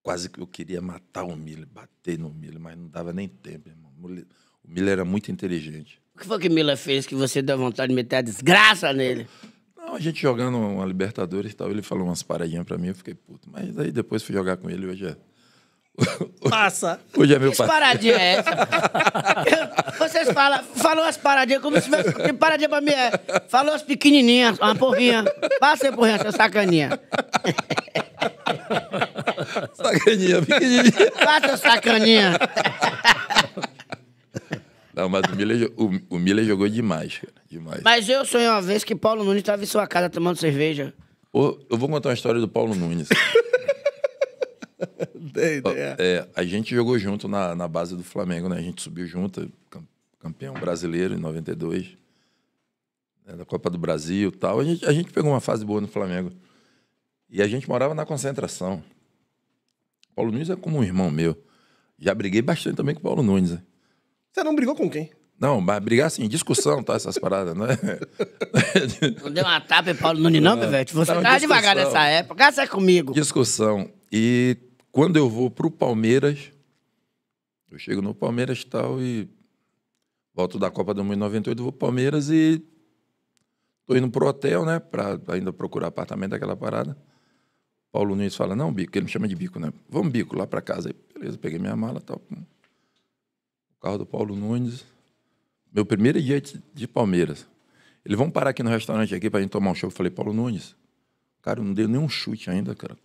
Quase que eu queria matar o Miller, bater no Miller, mas não dava nem tempo, irmão. O Miller era muito inteligente. O que foi que o Miller fez que você deu vontade de meter a desgraça nele? Não, a gente jogando uma Libertadores e tal, ele falou umas paradinhas pra mim, eu fiquei puto. Mas aí depois fui jogar com ele, e hoje é... Passa. Hoje é meu parceiro. Que paradinha é essa? Vocês falam, falam as paradinhas como se fosse. Que paradinha pra mim é. Falou as pequenininhas, uma porrinha. Passa aí, porrinha, seu sacaninha. sacaninha, pequenininha. Bata sacaninha. Não, mas o Miller, o, o Miller jogou demais, cara. Demais. Mas eu sonhei uma vez que Paulo Nunes estava em sua casa tomando cerveja. Ô, eu vou contar uma história do Paulo Nunes. Dei ideia. É. é, a gente jogou junto na, na base do Flamengo, né? A gente subiu junto, campeão brasileiro em 92, né? da Copa do Brasil e tal. A gente, a gente pegou uma fase boa no Flamengo. E a gente morava na concentração. Paulo Nunes é como um irmão meu. Já briguei bastante também com Paulo Nunes. Né? Você não brigou com quem? Não, mas brigar assim, discussão, tá? Essas paradas, é? Não deu uma tapa em Paulo Nunes, não, Pivete? Ah, Você tá devagar nessa época. Casa é comigo. Discussão. E quando eu vou pro Palmeiras, eu chego no Palmeiras e tal e volto da Copa do Mundo em 98, vou pro Palmeiras e tô indo pro hotel, né? Pra ainda procurar apartamento, daquela parada. Paulo Nunes fala, não, Bico, ele me chama de Bico, né? Vamos, Bico, lá para casa. Aí, beleza, peguei minha mala, tal. O carro do Paulo Nunes. Meu primeiro dia de Palmeiras. Eles vão parar aqui no restaurante aqui pra gente tomar um show. Eu falei, Paulo Nunes, cara, não deu nenhum chute ainda, cara.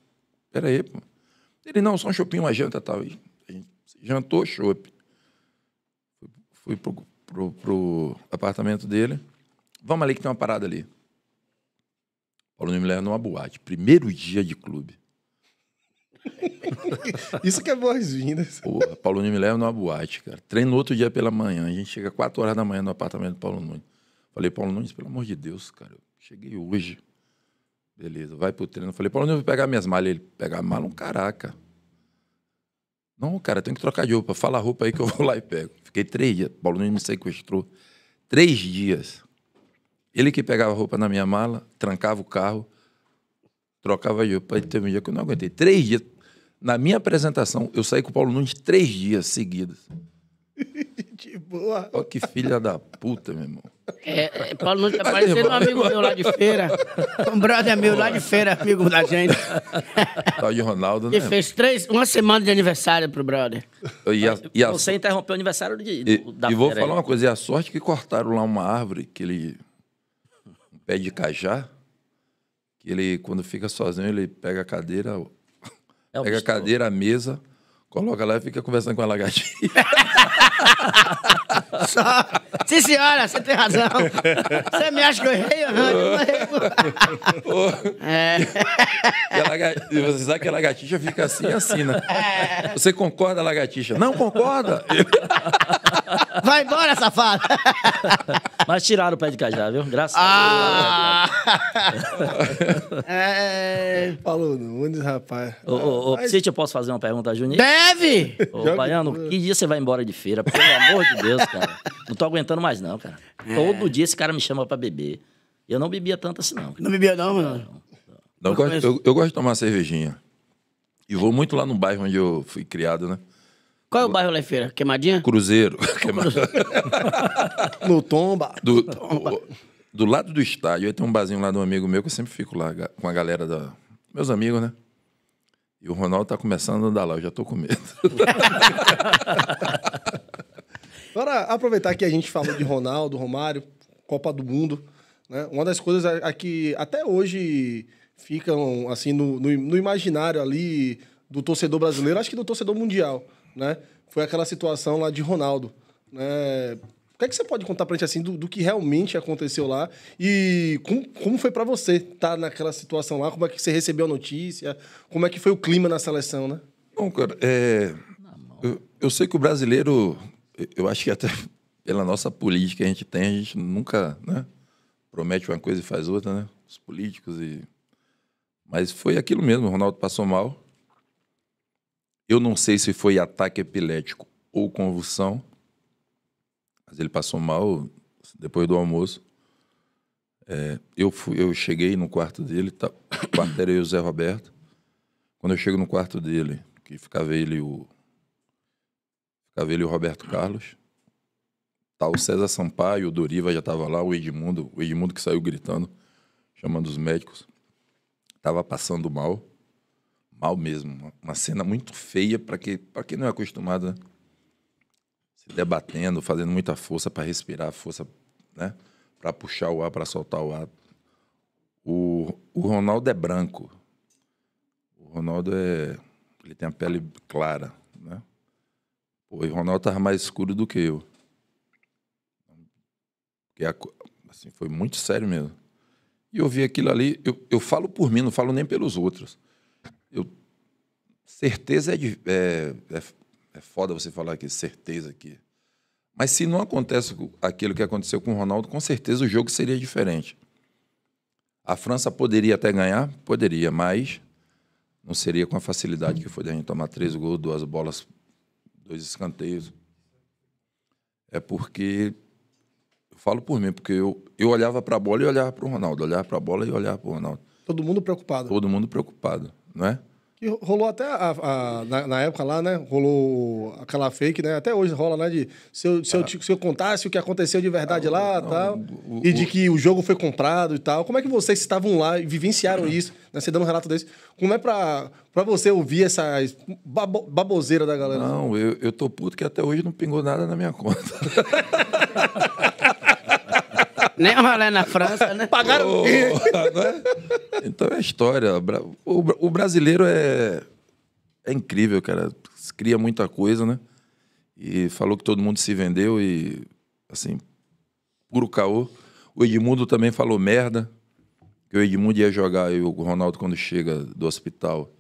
Pera aí, pô. Ele, não, só um chopinho, uma janta, tal. E a gente jantou, chope. Fui pro, pro, pro apartamento dele. Vamos ali que tem uma parada ali. Paulo Nunes leva numa boate. Primeiro dia de clube. Isso que é boas-vindas. Porra, Paulo Nunes leva numa boate, cara. Treino outro dia pela manhã. A gente chega 4 horas da manhã no apartamento do Paulo Nunes. Falei, Paulo Nunes, pelo amor de Deus, cara, eu cheguei hoje. Beleza, vai pro treino. Falei, Paulo Nunes, vou pegar minhas malhas. Ele, pegar mala um caraca. Não, cara, tem que trocar de roupa. Fala a roupa aí que eu vou lá e pego. Fiquei três dias. Paulo Nunes me sequestrou. Três dias. Ele que pegava roupa na minha mala, trancava o carro, trocava eu. Aí teve um dia que eu não aguentei. Três dias. Na minha apresentação, eu saí com o Paulo Nunes três dias seguidos. De boa. Olha que filha da puta, meu irmão. É, é, Paulo Nunes tá parecendo um amigo meu lá de feira. Um brother meu lá de feira, amigo da gente. Tal tá de Ronaldo, né? Ele fez três, uma semana de aniversário pro brother. E a, e a, Você interrompeu o aniversário de, e, da E vou falar aí. uma coisa, e a sorte que cortaram lá uma árvore que ele pé de cajá, que ele, quando fica sozinho, ele pega a cadeira, é pega a cadeira, a mesa, coloca lá e fica conversando com a lagartixa. Só. Sim, senhora, você tem razão. Você me acha que eu errei? Eu não Oh. É. E, você sabe que a lagartixa fica assim, assim, né? É. Você concorda, lagartixa? Não concorda? Vai embora, safado! Mas tiraram o pé de cajá, viu? Graças ah! a Deus. Ah! É... Falou Nunes, rapaz. Ô, ô, ô Mas... eu posso fazer uma pergunta, Juninho? Deve! Ô, Baiano, que dia você vai embora de feira? Pelo amor de Deus, cara. Não tô aguentando mais, não, cara. É. Todo dia esse cara me chama pra beber. Eu não bebia tanto assim, não. Cara. Não bebia, não, mano? Não, não. não eu, gosto, eu, eu gosto de tomar cervejinha. E vou muito lá no bairro onde eu fui criado, né? Qual é o bairro lá em feira? Queimadinha? Cruzeiro. no Tomba. Do, tomba. do lado do estádio, tem um barzinho lá de um amigo meu que eu sempre fico lá com a galera da. Meus amigos, né? E o Ronaldo tá começando a andar lá, eu já tô com medo. Agora, aproveitar que a gente falou de Ronaldo, Romário, Copa do Mundo, né? Uma das coisas a, que até hoje ficam, assim, no, no, no imaginário ali do torcedor brasileiro, acho que do torcedor mundial né? Foi aquela situação lá de Ronaldo, né? O que, é que você pode contar pra gente, assim, do, do que realmente aconteceu lá e com, como foi para você estar tá naquela situação lá? Como é que você recebeu a notícia? Como é que foi o clima na seleção, né? Bom, cara, é... eu, eu sei que o brasileiro, eu acho que até pela nossa política que a gente tem, a gente nunca, né? Promete uma coisa e faz outra, né? Os políticos e... Mas foi aquilo mesmo, o Ronaldo passou mal. Eu não sei se foi ataque epilético ou convulsão, mas ele passou mal depois do almoço. É, eu, fui, eu cheguei no quarto dele, tá, o quarto era eu e o Zé Roberto. Quando eu chego no quarto dele, que ficava ele o ficava ele o Roberto Carlos, tá o César Sampaio, o Doriva já estava lá, o Edmundo, o Edmundo que saiu gritando, chamando os médicos, estava passando mal mal mesmo. Uma cena muito feia para quem, quem não é acostumado se debatendo, fazendo muita força para respirar, força né, para puxar o ar, para soltar o ar. O, o Ronaldo é branco. O Ronaldo é. Ele tem a pele clara, né? e o Ronaldo estava mais escuro do que eu. Porque a, assim, foi muito sério mesmo. E eu vi aquilo ali, eu, eu falo por mim, não falo nem pelos outros. Certeza é, de, é, é, é foda você falar aqui, certeza aqui. Mas se não acontece aquilo que aconteceu com o Ronaldo, com certeza o jogo seria diferente. A França poderia até ganhar? Poderia, mas não seria com a facilidade que foi de a gente tomar três gols, duas bolas, dois escanteios. É porque, eu falo por mim, porque eu, eu olhava para a bola e olhava para o Ronaldo, olhava para a bola e olhava para o Ronaldo. Todo mundo preocupado. Todo mundo preocupado, não é? E rolou até a, a, na, na, época lá, né? Rolou aquela fake, né? Até hoje rola, né? De se eu, se eu, eu, se eu contasse o que aconteceu de verdade ah, lá não, tal, o, o, e de que o jogo foi comprado e tal. Como é que vocês estavam lá e vivenciaram isso, né? Você dando um relato desse. Como é pra, pra você ouvir essa babo, baboseira da galera? Não, eu, eu tô puto que até hoje não pingou nada na minha conta. Nem lá na França, né? Pagaram. Oh, agora... Então é história. O, brasileiro é... é incrível, cara. Cria muita coisa, né? E falou que todo mundo se vendeu e, assim, puro caô. O Edmundo também falou merda. Que o Edmundo ia jogar e o Ronaldo, quando chega do hospital,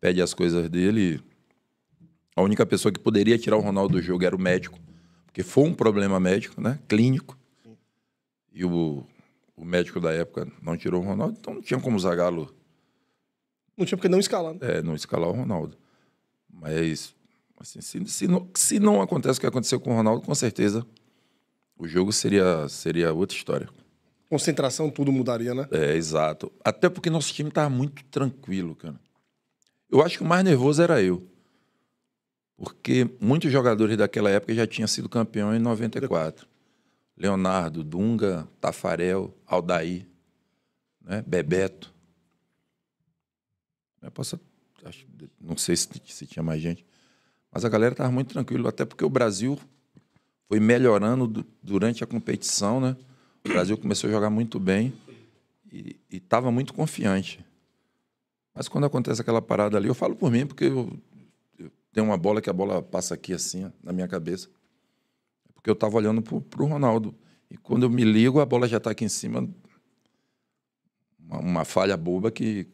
pede as coisas dele. A única pessoa que poderia tirar o Ronaldo do jogo era o médico, porque foi um problema médico, né? Clínico e o, o médico da época não tirou o Ronaldo, então não tinha como o Zagallo... Não tinha porque não escalar. Né? É, não escalar o Ronaldo. Mas, assim, se, se, não, se não acontece o que aconteceu com o Ronaldo, com certeza o jogo seria, seria outra história. Concentração, tudo mudaria, né? É, exato. Até porque nosso time estava muito tranquilo, cara. Eu acho que o mais nervoso era eu. Porque muitos jogadores daquela época já tinham sido campeão em 94. Leonardo, Dunga, Tafarel, Aldair, né? Bebeto. Eu posso, acho, não sei se, se, tinha mais gente, mas a galera estava muito tranquila, até porque o Brasil foi melhorando durante a competição, né? O Brasil começou a jogar muito bem e estava muito confiante. Mas quando acontece aquela parada ali, eu falo por mim, porque eu, eu tenho uma bola que a bola passa aqui assim, ó, na minha cabeça porque eu estava olhando para o Ronaldo. E quando eu me ligo, a bola já está aqui em cima. Uma, uma, falha boba que.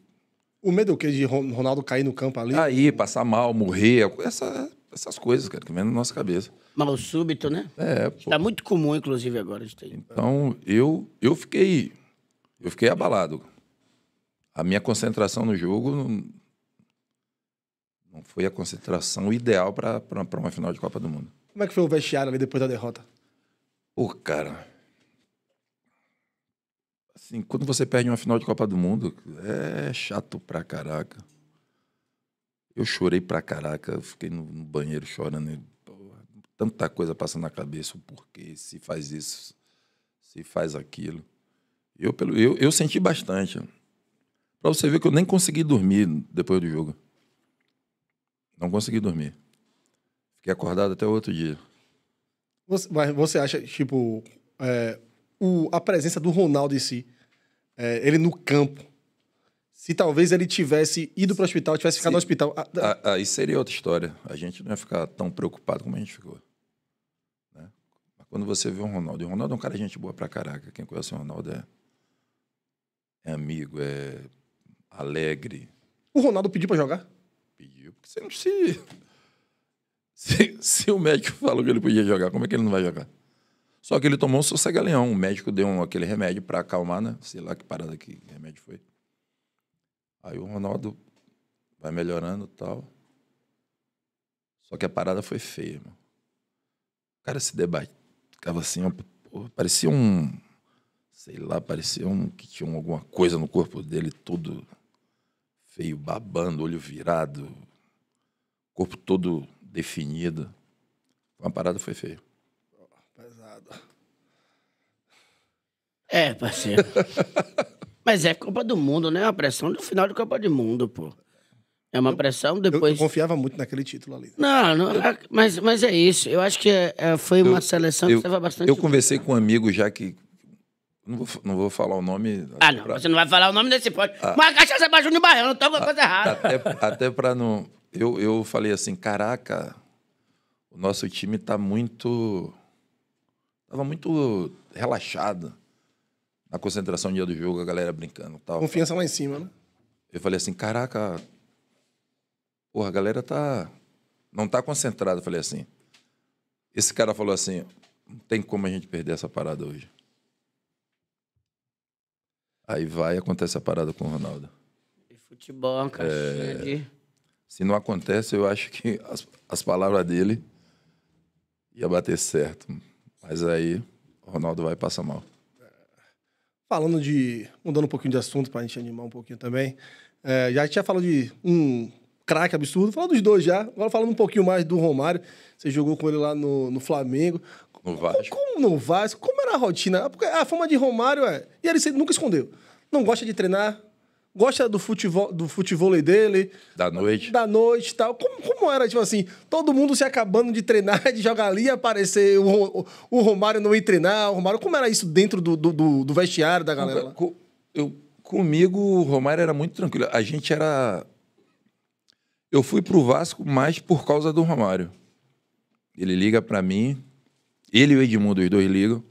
O medo é que de Ronaldo cair no campo ali? Cair, passar mal, morrer, essa, essas coisas, cara, que vem na nossa cabeça. Mal súbito, né? É. Está muito comum, inclusive, agora. Então, eu, eu fiquei. Eu fiquei abalado. A minha concentração no jogo não, não foi a concentração ideal para uma final de Copa do Mundo. Como é que foi o vestiário ali depois da derrota? Pô, cara. Assim, quando você perde uma final de Copa do Mundo, é chato pra caraca. Eu chorei pra caraca, fiquei no, no banheiro chorando. E, porra, tanta coisa passando na cabeça, o porquê, se faz isso, se faz aquilo. Eu, pelo, eu, eu senti bastante. Pra você ver que eu nem consegui dormir depois do jogo. Não consegui dormir. Fiquei acordado até outro dia. Você, mas você acha, tipo, é, o, a presença do Ronaldo em si, é, ele no campo, se talvez ele tivesse ido para o hospital, tivesse ficado se, no hospital. A, a, aí seria outra história. A gente não ia ficar tão preocupado como a gente ficou. Né? Mas quando você vê o Ronaldo, e o Ronaldo é um cara de gente boa pra caraca. Quem conhece o Ronaldo é, é amigo, é alegre. O Ronaldo pediu para jogar? Pediu, porque você não se. Se, se, o médico falou que ele podia jogar, como é que ele não vai jogar? Só que ele tomou um sossegaleão. O médico deu um, aquele remédio para acalmar, né? Sei lá que parada que remédio foi. Aí o Ronaldo vai melhorando tal. Só que a parada foi feia, mano. O cara se debate. Ficava assim, ó, parecia um. Sei lá, parecia um que tinha alguma coisa no corpo dele todo feio, babando, olho virado, corpo todo definida. Uma parada foi feia. Pesado. É, parceiro. Mas é Copa do Mundo, né? É a pressão do final de Copa do Mundo, pô. É uma eu, pressão depois. Eu, confiava muito naquele título ali. Não, não mas, mas é isso. Eu acho que é, é foi uma eu, seleção que estava bastante. Eu conversei com um amigo já que. Não vou, não vou falar o nome. Ah, não. Pra... Você não vai falar o nome desse pote. Ah. Mas a cachaça é baixo de não então alguma ah, coisa errada. Até, até para não eu, eu falei assim, caraca, o nosso time tá muito. Tava muito relaxado na concentração no dia do jogo, a galera brincando tal. Confiança lá em cima, né? Eu falei assim, caraca, porra, a galera tá. Não tá concentrada. Eu falei assim. Esse cara falou assim: não tem como a gente perder essa parada hoje. Aí vai e acontece a parada com o Ronaldo. E futebol é uma caixinha é... de. Se não acontece, eu acho que as, as palavras dele ia bater certo. Mas aí o Ronaldo vai passar mal. Falando de. mudando um pouquinho de assunto para a gente animar um pouquinho também. É, já tinha falado de um craque absurdo, falando dos dois já. Agora falando um pouquinho mais do Romário. Você jogou com ele lá no, no Flamengo. No Vasco. Como, como no Vasco? Como era a rotina? É, porque a fama de Romário é. E ele nunca escondeu. Não gosta de treinar, gosta do futebol, do futebol dele. Da noite. Da noite e tal. Como, como era, tipo assim, todo mundo se acabando de treinar, de jogar ali e aparecer o, o, Romário não ir treinar, o Romário. Como era isso dentro do, do, do vestiário da galera? Com, eu, comigo, o Romário era muito tranquilo. A gente era. Eu fui pro Vasco mais por causa do Romário. Ele liga para mim, ele e o Edmundo, os dois ligam.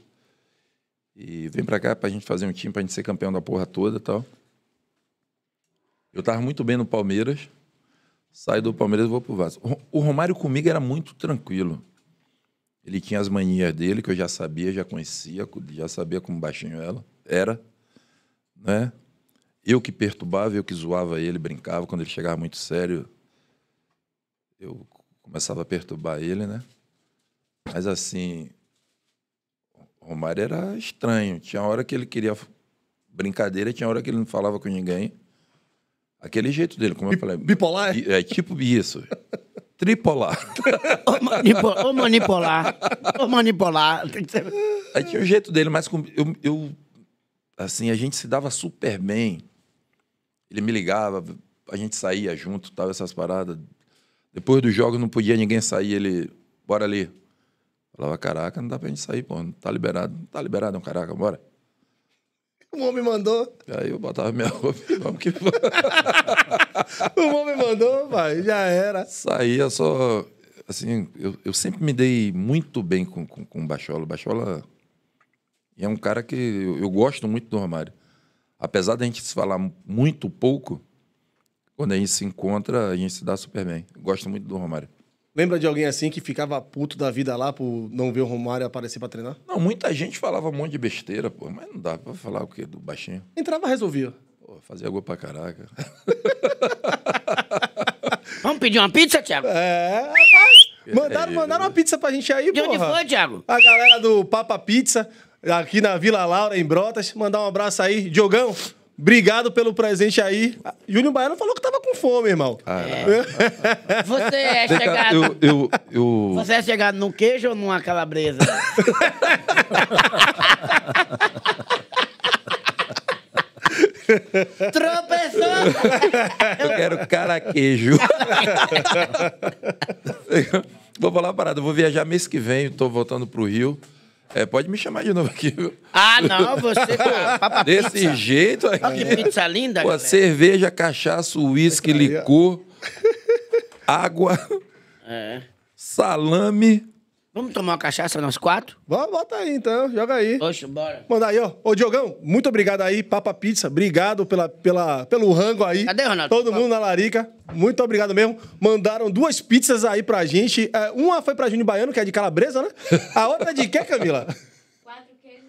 E vem pra cá pra gente fazer um time, pra gente ser campeão da porra toda e tal. Eu estava muito bem no Palmeiras, saí do Palmeiras e vou pro Vasco. O Romário comigo era muito tranquilo. Ele tinha as manias dele, que eu já sabia, já conhecia, já sabia como baixinho ela era, né? Eu que perturbava, eu que zoava ele, brincava. Quando ele chegava muito sério, eu começava a perturbar ele, né? Mas assim, o Romário era estranho. Tinha hora que ele queria brincadeira, tinha hora que ele não falava com ninguém. Aquele jeito dele, como eu falei. Bipolar? É, é tipo isso. Tripolar. Ô manipolar. Ô manipolar. Ô Aí tinha o jeito dele, mas com, eu, eu. Assim, a gente se dava super bem. Ele me ligava, a gente saía junto, tal, essas paradas. Depois do jogo não podia ninguém sair, ele. Bora ali. Falava, caraca, não dá pra gente sair, pô. Não tá liberado. Não tá liberado, não, caraca, bora. O homem mandou. Aí eu botava minha roupa e vamos que vamos. o homem mandou, pai, já era. Saía só. Assim, eu, eu sempre me dei muito bem com, com, com o Bachola. O Bachola é um cara que eu, eu gosto muito do Romário. Apesar da gente se falar muito pouco, quando a gente se encontra, a gente se dá super bem. Eu gosto muito do Romário. Lembra de alguém assim que ficava puto da vida lá por não ver o Romário aparecer para treinar? Não, muita gente falava um monte de besteira, pô, mas não dá pra falar o quê do baixinho. Entrava, resolvia. Pô, fazia gol pra caraca. Vamos pedir uma pizza, Thiago? É, rapaz. Mandaram, é, mandaram né? uma pizza pra gente aí, pô. De porra. onde foi, Thiago? A galera do Papa Pizza, aqui na Vila Laura, em Brotas. Mandar um abraço aí. Diogão, Obrigado pelo presente aí. Júnior Baiano falou que tava com fome, irmão. Ah, é. Você é chegado. Eu, eu, eu... Você é chegado no queijo ou numa calabresa? Tropeçou! Eu quero caraquejo. vou falar uma parada, eu vou viajar mês que vem, estou voltando pro Rio. É, pode me chamar de novo aqui, Ah, não, você papa Desse pizza. jeito aqui. Que pizza linda, Pô, cerveja, cachaça, uísque, licor, água, É. salame. Vamos tomar uma cachaça nós quatro? Bora, bota aí então, joga aí. Oxe, bora. Manda aí, ó. Ô, Diogão, muito obrigado aí, Papa Pizza. Obrigado pela, pela, pelo rango aí. Cadê, Ronaldo? Todo mundo na larica. Muito obrigado mesmo. Mandaram duas pizzas aí pra gente. É, uma foi pra Júnior Baiano, que é de calabresa, né? A outra é de quê, Camila? Quatro queijos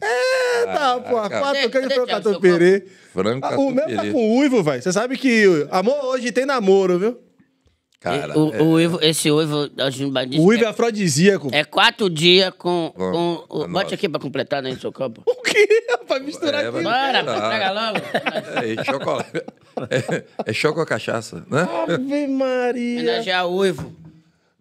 Eita, ah, pô, quatro queijos de trocatupiri. Franca ah, O meu tá com uivo, velho. Você sabe que amor hoje tem namoro, viu? Cara, o, é... uivo, esse uivo da Jimbadista. O uivo é afrodisíaco. É quatro dias com. com o, tá bote nossa. aqui pra completar, né, seu campo. O quê? Pra misturar é, aqui. Bora, pega logo. É, chocolate. É, é choco cachaça, né? Ave Maria. Já o uivo.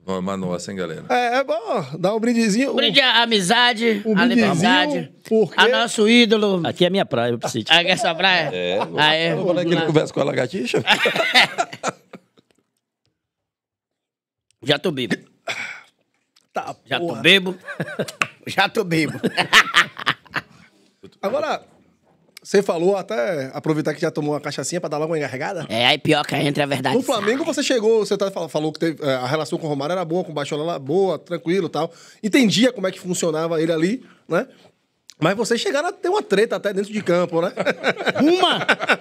Uma nossa, assim, hein, galera? É, é bom. Dá um brindezinho. Um brinde à amizade, um à liberdade. A nosso ídolo. Aqui é a minha praia, eu preciso. Aqui é essa praia? É. Aí, eu falei que ele conversa com a lagartixa. Já tô bebo. Tá, Já tô bebo. Já tô bebo. Agora, você falou até aproveitar que já tomou uma cachaçinha pra dar logo uma engarregada? É, aí pior que entra a verdade. No Flamengo você chegou, você tá, falou que teve, é, a relação com o Romário era boa, com o Baixola era boa, tranquilo e tal. Entendia como é que funcionava ele ali, né? Mas vocês chegaram a ter uma treta até dentro de campo, né? Uma!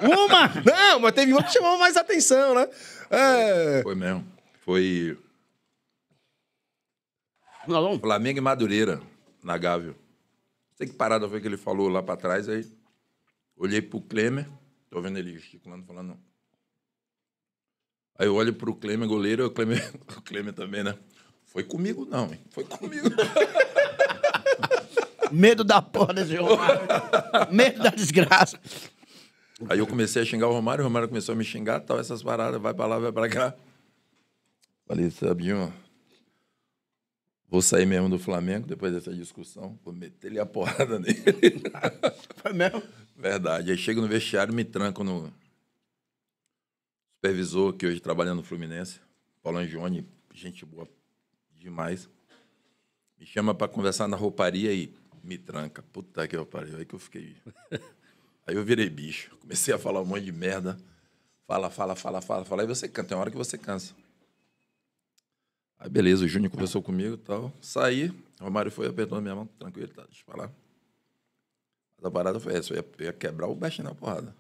Uma! Não, mas teve uma que chamou mais atenção, né? É... Foi mesmo. Foi Flamengo e Madureira, na Gávea. Sei que parada foi que ele falou lá para trás, aí olhei pro Klemer, tô vendo ele gesticulando, falando. Aí eu olho pro Klemer, goleiro, o Klemer, o Klemer também, né? Foi comigo não, hein? Foi comigo. Medo da porra desse Romário. Medo da desgraça. Aí eu comecei a xingar o Romário, o Romário começou a me xingar, tal, essas paradas, vai pra lá, vai pra cá. Falei, sabe, Vou sair mesmo do Flamengo depois dessa discussão. Vou meter ele a porrada nele. Foi mesmo? Verdade. Aí chego no vestiário me tranco no supervisor que hoje trabalha no Fluminense, Paulo Angione, gente boa demais. Me chama para conversar na rouparia e me tranca. Puta que eu pariu. Aí que eu fiquei. Aí eu virei bicho. Comecei a falar um monte de merda. Fala, fala, fala, fala, fala. Aí você canta. Tem uma hora que você cansa. Aí beleza, o Júnior conversou comigo e tal. Saí, o Romário foi apertando minha mão, tá? deixa eu falar, Mas a parada foi essa, eu ia, eu ia quebrar o baixinho na porrada.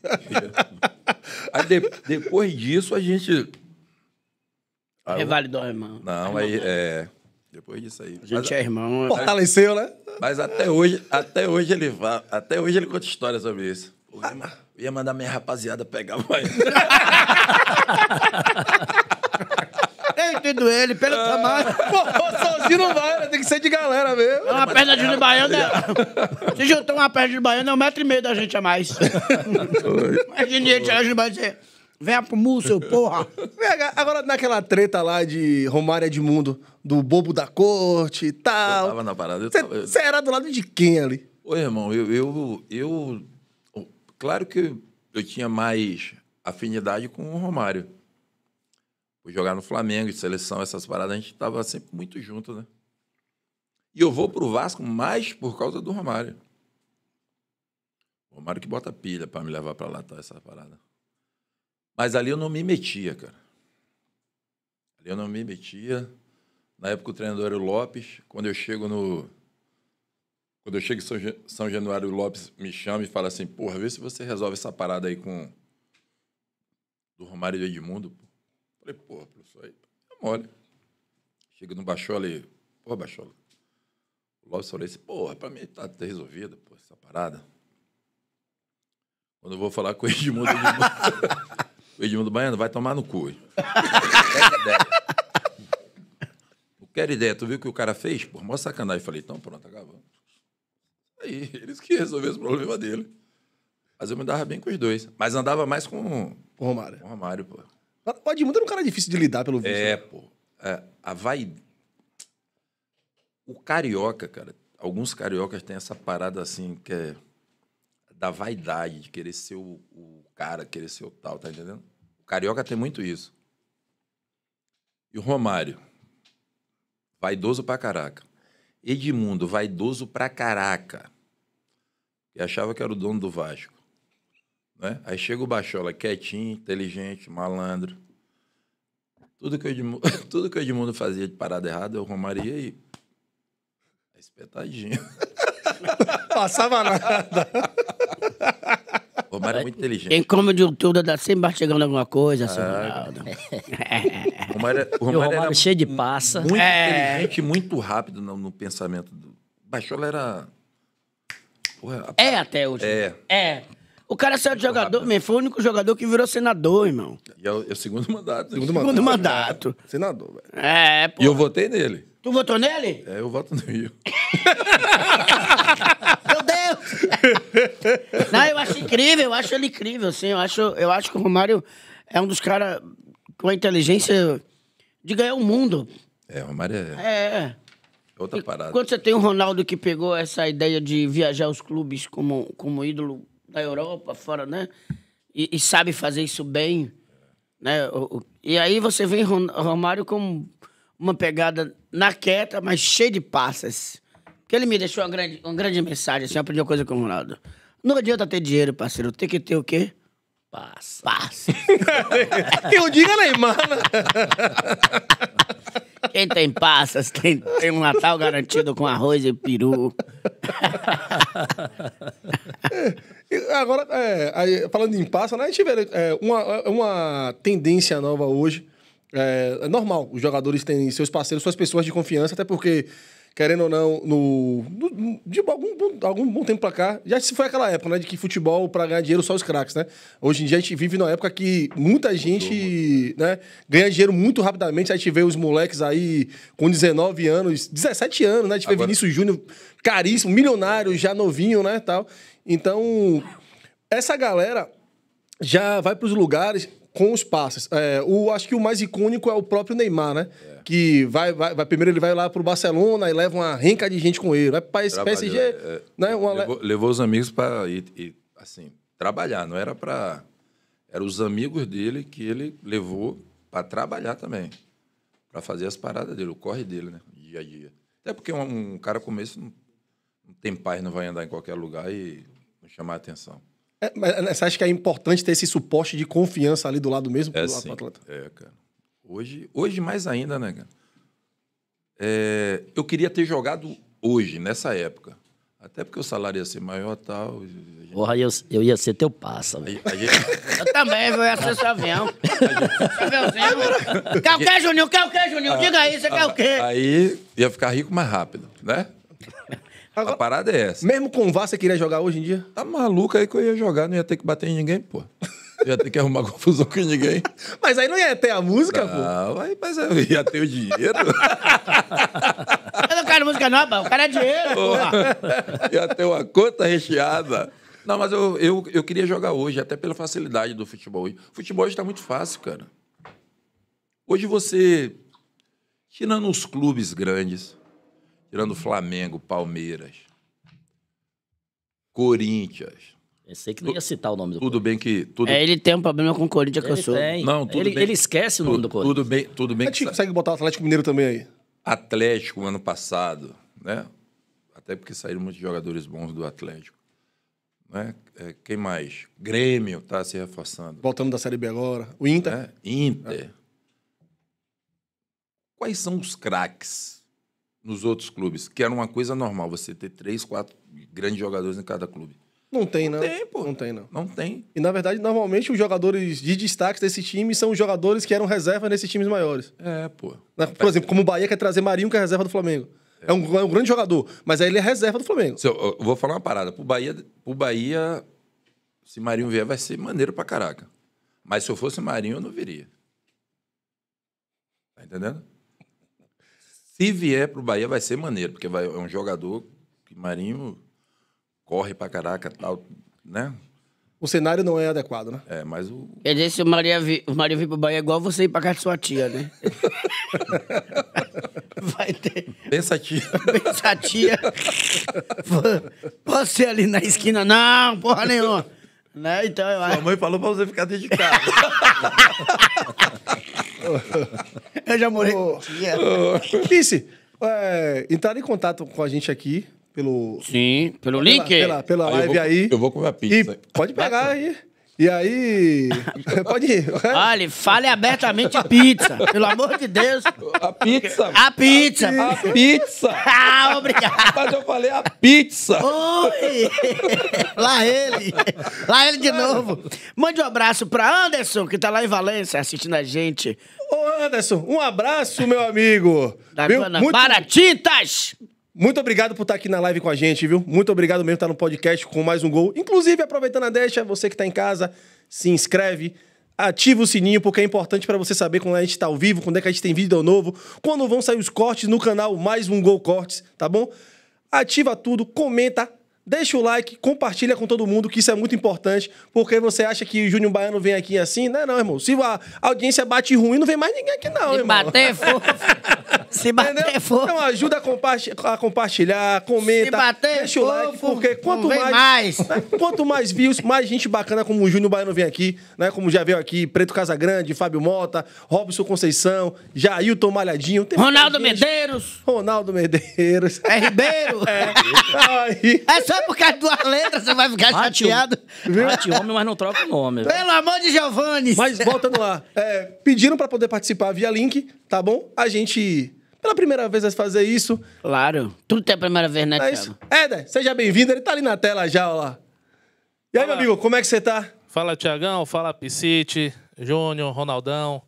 aí de, depois disso a gente. Aí, é o irmão. Não, é aí é. Depois disso aí. A gente mas, é irmão. Né? Fortaleceu, né? Mas até hoje, até hoje ele até hoje ele conta histórias sobre isso. Eu ia, ia mandar minha rapaziada pegar mais. dedo ele, pega o tamanho. Pô, sozinho não vai, né? Tem que ser de galera mesmo. É uma perna de baiana. Se juntar uma perna de baiana, é um metro e meio da gente a mais. Imagina gente, a gente vai dizer. Venha pro muro, seu porra. Agora, naquela treta lá de Romário Edmundo, do bobo da corte e tal. Eu tava na parada. Você era do lado de quem ali? Oi, irmão, eu, eu, eu... Claro que eu tinha mais afinidade com o Romário por jogar no Flamengo, de seleção, essas paradas, a gente estava sempre muito junto, né? E eu vou pro Vasco mais por causa do Romário. Romário que bota pilha para me levar para lá, tá? Essa parada. Mas ali eu não me metia, cara. Ali eu não me metia. Na época o treinador era o Lopes. Quando eu chego no. Quando eu chego em São Januário, o Lopes me chama e fala assim: porra, vê se você resolve essa parada aí com. Do Romário e do Edmundo. Falei, porra, professor, aí é mole. Chega no Bachola e, porra, Bachola, o Lopes falou assim, porra, pra mim tá, tá resolvida, porra, essa parada. Quando eu vou falar com o Edmundo, Edmundo o Edmundo Baiano vai tomar no cu. Não quero ideia, tu viu o que o cara fez? Porra, mó sacanagem. falei, então pronto, acabou. Aí, eles que resolveram o problema dele. Mas eu me dava bem com os dois. Mas andava mais com o Romário. Com o Romário, pô. O Edmundo era um cara difícil de lidar, pelo visto. É, né? pô. A, é, a vai... O carioca, cara, alguns cariocas têm essa parada assim que é da vaidade, de querer ser o, o cara, querer ser o tal, tá entendendo? O carioca tem muito isso. E o Romário, vaidoso pra caraca. Edmundo, vaidoso pra caraca. E achava que era o dono do Vasco. Né? Aí chega o Bachola, quietinho, inteligente, malandro. Tudo que, o Edmundo, tudo que o Edmundo fazia de parada errada, eu ia e. Espetadinho. Passava nada. O Romário é muito inteligente. Tem como de tudo, dá sempre chegando alguma coisa, assim, ah, o Romário, o Romário, o Romário era cheio de passa. Muito é. inteligente, muito rápido no, no pensamento. Do... Baixola era... Porra, a... É até hoje. É. É. O cara saiu de jogador, meu, foi o único jogador que virou senador, irmão. E é o, é o segundo mandato. Segundo, segundo mandato. mandato. Senador, velho. É, pô. E eu votei nele. Tu votou nele? É, eu voto no Rio. meu Deus! Não, eu acho incrível, eu acho ele incrível, assim. Eu acho, eu acho que o Romário é um dos caras com a inteligência de ganhar o mundo. É, o Romário é, é... É, Outra e parada. Quando você tem o Ronaldo que pegou essa ideia de viajar os clubes como, como ídolo da Europa, fora, né? E, e sabe fazer isso bem, né? O, o, e aí você vê Romário com uma pegada na quieta, mas cheio de passas. Porque ele me deixou uma grande, uma grande mensagem, assim, eu aprendi uma coisa com o Ronaldo. Não adianta ter dinheiro, parceiro, tem que ter o quê? Passa. Passa. eu digo é Neymar. Né? Quem tem passas tem, tem um Natal garantido com arroz e peru. Agora, é, falando em passa, né, a gente vê né, é, uma, é uma tendência nova hoje. É, é, normal, os jogadores têm seus parceiros, suas pessoas de confiança, até porque, querendo ou não, no, no de algum, algum bom tempo pra cá, já se foi aquela época, né, de que futebol para ganhar dinheiro só os craques, né? Hoje em dia a gente vive numa época que muita gente né, ganha dinheiro muito rapidamente, a gente vê os moleques aí com 19 anos, 17 anos, né? A gente vê Agora... Vinícius Júnior caríssimo, milionário, já novinho, né, tal. Então, essa galera já vai para os lugares com os passes. É, o, acho que o mais icônico é o próprio Neymar, né? É. Que vai, vai, vai, primeiro ele vai lá para o Barcelona e leva uma renca de gente com ele. Vai para esse PSG, é, é, né? Uma... Levou, levou, os amigos para ir, ir, assim, trabalhar. Não era para... Eram os amigos dele que ele levou para trabalhar também. para fazer as paradas dele, o corre dele, né? Dia a dia. Até porque um, um cara como esse não, não tem paz, não vai andar em qualquer lugar e chamar a atenção. É, mas é, você acha que é importante ter esse suporte de confiança ali do lado mesmo é, sim. atleta? É, cara. Hoje, hoje mais ainda, né, cara? É, eu queria ter jogado hoje, nessa época. Até porque o salário ia ser maior e tal. Gente... Porra, eu, eu ia ser teu pássaro. Gente... eu também, eu ia ser seu avião. Aviãozinho. Quer o quê, Juninho? Quer o quê, Juninho? Ah, Diga aí, você quer ah, o quê? Aí ia ficar rico mais rápido, né? Agora, a parada é essa. Mesmo com o VAR, você queria jogar hoje em dia? Tá maluco aí que eu ia jogar, não ia ter que bater em ninguém, pô. Ia ter que arrumar confusão com ninguém. Mas aí não ia ter a música, não, pô? Não, mas eu ia ter o dinheiro. eu não quero música não, pô. O cara é dinheiro, pô. ia ter uma conta recheada. Não, mas eu, eu, eu queria jogar hoje, até pela facilidade do futebol hoje. O futebol hoje tá muito fácil, cara. Hoje você, tirando os clubes grandes, tirando Flamengo, Palmeiras, Corinthians. sei que não ia citar o nome do Tudo bem que. Tudo... É, ele tem um problema com o Corinthians ele que eu sou. Tem. Não, tudo ele, bem. ele esquece o nome tudo, do Corinthians. Tudo bem, tudo bem. A gente consegue botar o Atlético Mineiro também aí. Atlético, ano passado, né? Até porque saíram muitos jogadores bons do Atlético. Né? É, quem mais? Grêmio está se reforçando. Voltando da Série B agora. O Inter. Né? Inter. É. Quais são os craques nos outros clubes, que era uma coisa normal, você ter três, quatro grandes jogadores em cada clube. Não tem, não. Não tem, pô. Não tem, não. Não tem. E, na verdade, normalmente os jogadores de destaque desse time são os jogadores que eram reserva nesses times maiores. É, pô. Né? Por exemplo, como o Bahia quer trazer Marinho, que é reserva do Flamengo. É, é, um, é um, grande jogador, mas aí ele é reserva do Flamengo. Eu, eu vou falar uma parada. Pro Bahia, pro Bahia, se Marinho vier, vai ser maneiro pra caraca. Mas se eu fosse Marinho, eu não viria. Tá entendendo? Se vier pro Bahia, vai ser maneiro, porque vai, é um jogador que Marinho corre para caraca tal, né? O cenário não é adequado, né? É, mas o. Quer dizer, se o vir para o vir pro Bahia é igual você ir para casa de sua tia, né? Vai ter. Pensa tia. Pensa tia. Posso ser ali na esquina? Não, porra nenhuma. Né? Então, eu... Sua mãe falou para você ficar dentro eu já morei. Oh, é, entrar em contato com a gente aqui pelo. Sim, pelo pela, link. Pela, pela, pela live vou, aí. Eu vou comer a pizza. E pode pegar aí. E aí. Pode ir. Olha, fale abertamente pizza. Pelo amor de Deus. A pizza. A pizza. A pizza. A pizza. ah, obrigado. Mas eu falei a pizza. Oi! Lá ele. Lá ele de novo. Mande um abraço para Anderson, que tá lá em Valência assistindo a gente. Ô, Anderson, um abraço, meu amigo. Da Viu? muito para tintas. Muito obrigado por estar aqui na live com a gente, viu? Muito obrigado mesmo por estar no podcast com mais um gol. Inclusive, aproveitando a deixa, você que está em casa, se inscreve, ativa o sininho, porque é importante para você saber quando a gente está ao vivo, quando é que a gente tem vídeo novo, quando vão sair os cortes no canal Mais Um Gol Cortes, tá bom? Ativa tudo, comenta, Deixa o like, compartilha com todo mundo, que isso é muito importante, porque você acha que o Júnior Baiano vem aqui assim, né, não, é não, irmão? Se a audiência bate ruim, não vem mais ninguém aqui, não, Se irmão. Bater for... Se bater Entendeu? Então ajuda a, a compartilhar, comenta, Se bater deixa o like, porque quanto mais, mais. Né, quanto mais views, mais gente bacana como o Júnior Baiano vem aqui, né? Como já veio aqui Preto Casagrande, Fábio Mota, Robson Conceição, Jailton Malhadinho. Ronaldo Medeiros. Ronaldo Medeiros. É Ribeiro. É. Aí. É só só por causa de duas letras você vai ficar chateado. Viu? Bate homem, mas não troca o nome. Pelo velho. amor de Giovanni. Mas voltando lá, é, pediram para poder participar via link, tá bom? A gente pela primeira vez vai fazer isso. Claro. Tudo é a primeira vez, né, é Thiago? É, Éder, seja bem-vindo. Ele tá ali na tela já, ó lá. E aí, Olá. meu amigo, como é que você tá? Fala, Tiagão. Fala, Piscite, Júnior, Ronaldão.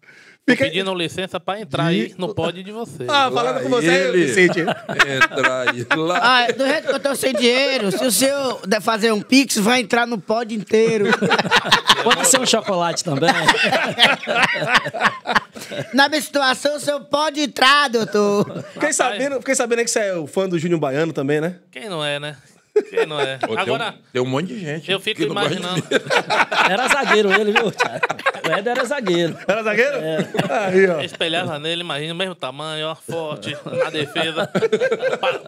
Fica... Pedindo licença pra entrar de... aí, no pódio de você. Ah, falando lá com você, ele... Vicente. Entra aí lá. Ah, do jeito que eu tô sem dinheiro, se o senhor der fazer um pix, vai entrar no pod inteiro. pode ser um chocolate também. Na minha situação, o senhor pode entrar, doutor. Fiquei sabendo, fiquei sabendo que você é o fã do Júnior Baiano também, né? Quem não é, né? não é? Ô, Agora. Tem um, tem um, monte de gente. Eu fico imaginando. Era zagueiro ele, viu, Thiago? O Ed era zagueiro. Era zagueiro? É. Aí, ó. Espelhava nele, imagina, mesmo tamanho, ó, forte, na defesa.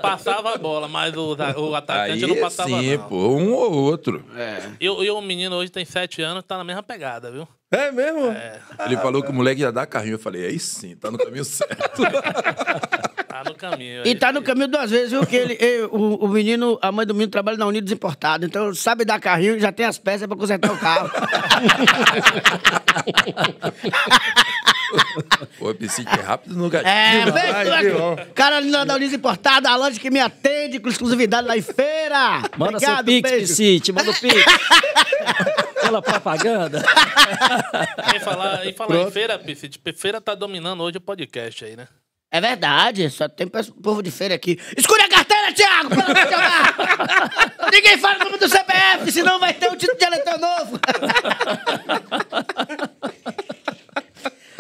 passava a bola, mas o, o atacante Aí não passava sim, não. Pô, um ou outro. É. E, o menino hoje tem sete anos, tá na mesma pegada, viu? É mesmo? É. Ele ah, falou cara. que o moleque ia dar carrinho. Eu falei, aí sim, tá no caminho certo. Tá no caminho. E tá no caminho duas vezes, viu? Que ele, o, o, menino, a mãe do menino trabalha na Unidos Importado. Então sabe dar carrinho e já tem as peças pra consertar o carro. Pô, bicicleta é rápido no gatinho. É, vem, cara ali na Unidos Importado a loja que me atende com exclusividade lá em feira. Manda Obrigado, seu pix, Piscite, manda o pix. Pela propaganda. E falar, e falar em feira, Piscite, feira tá dominando hoje o podcast aí, né? É verdade, só tem povo de feira aqui. Escolha a carteira, Thiago! Ninguém fala o número do CPF, senão vai ter um título de eleitor novo!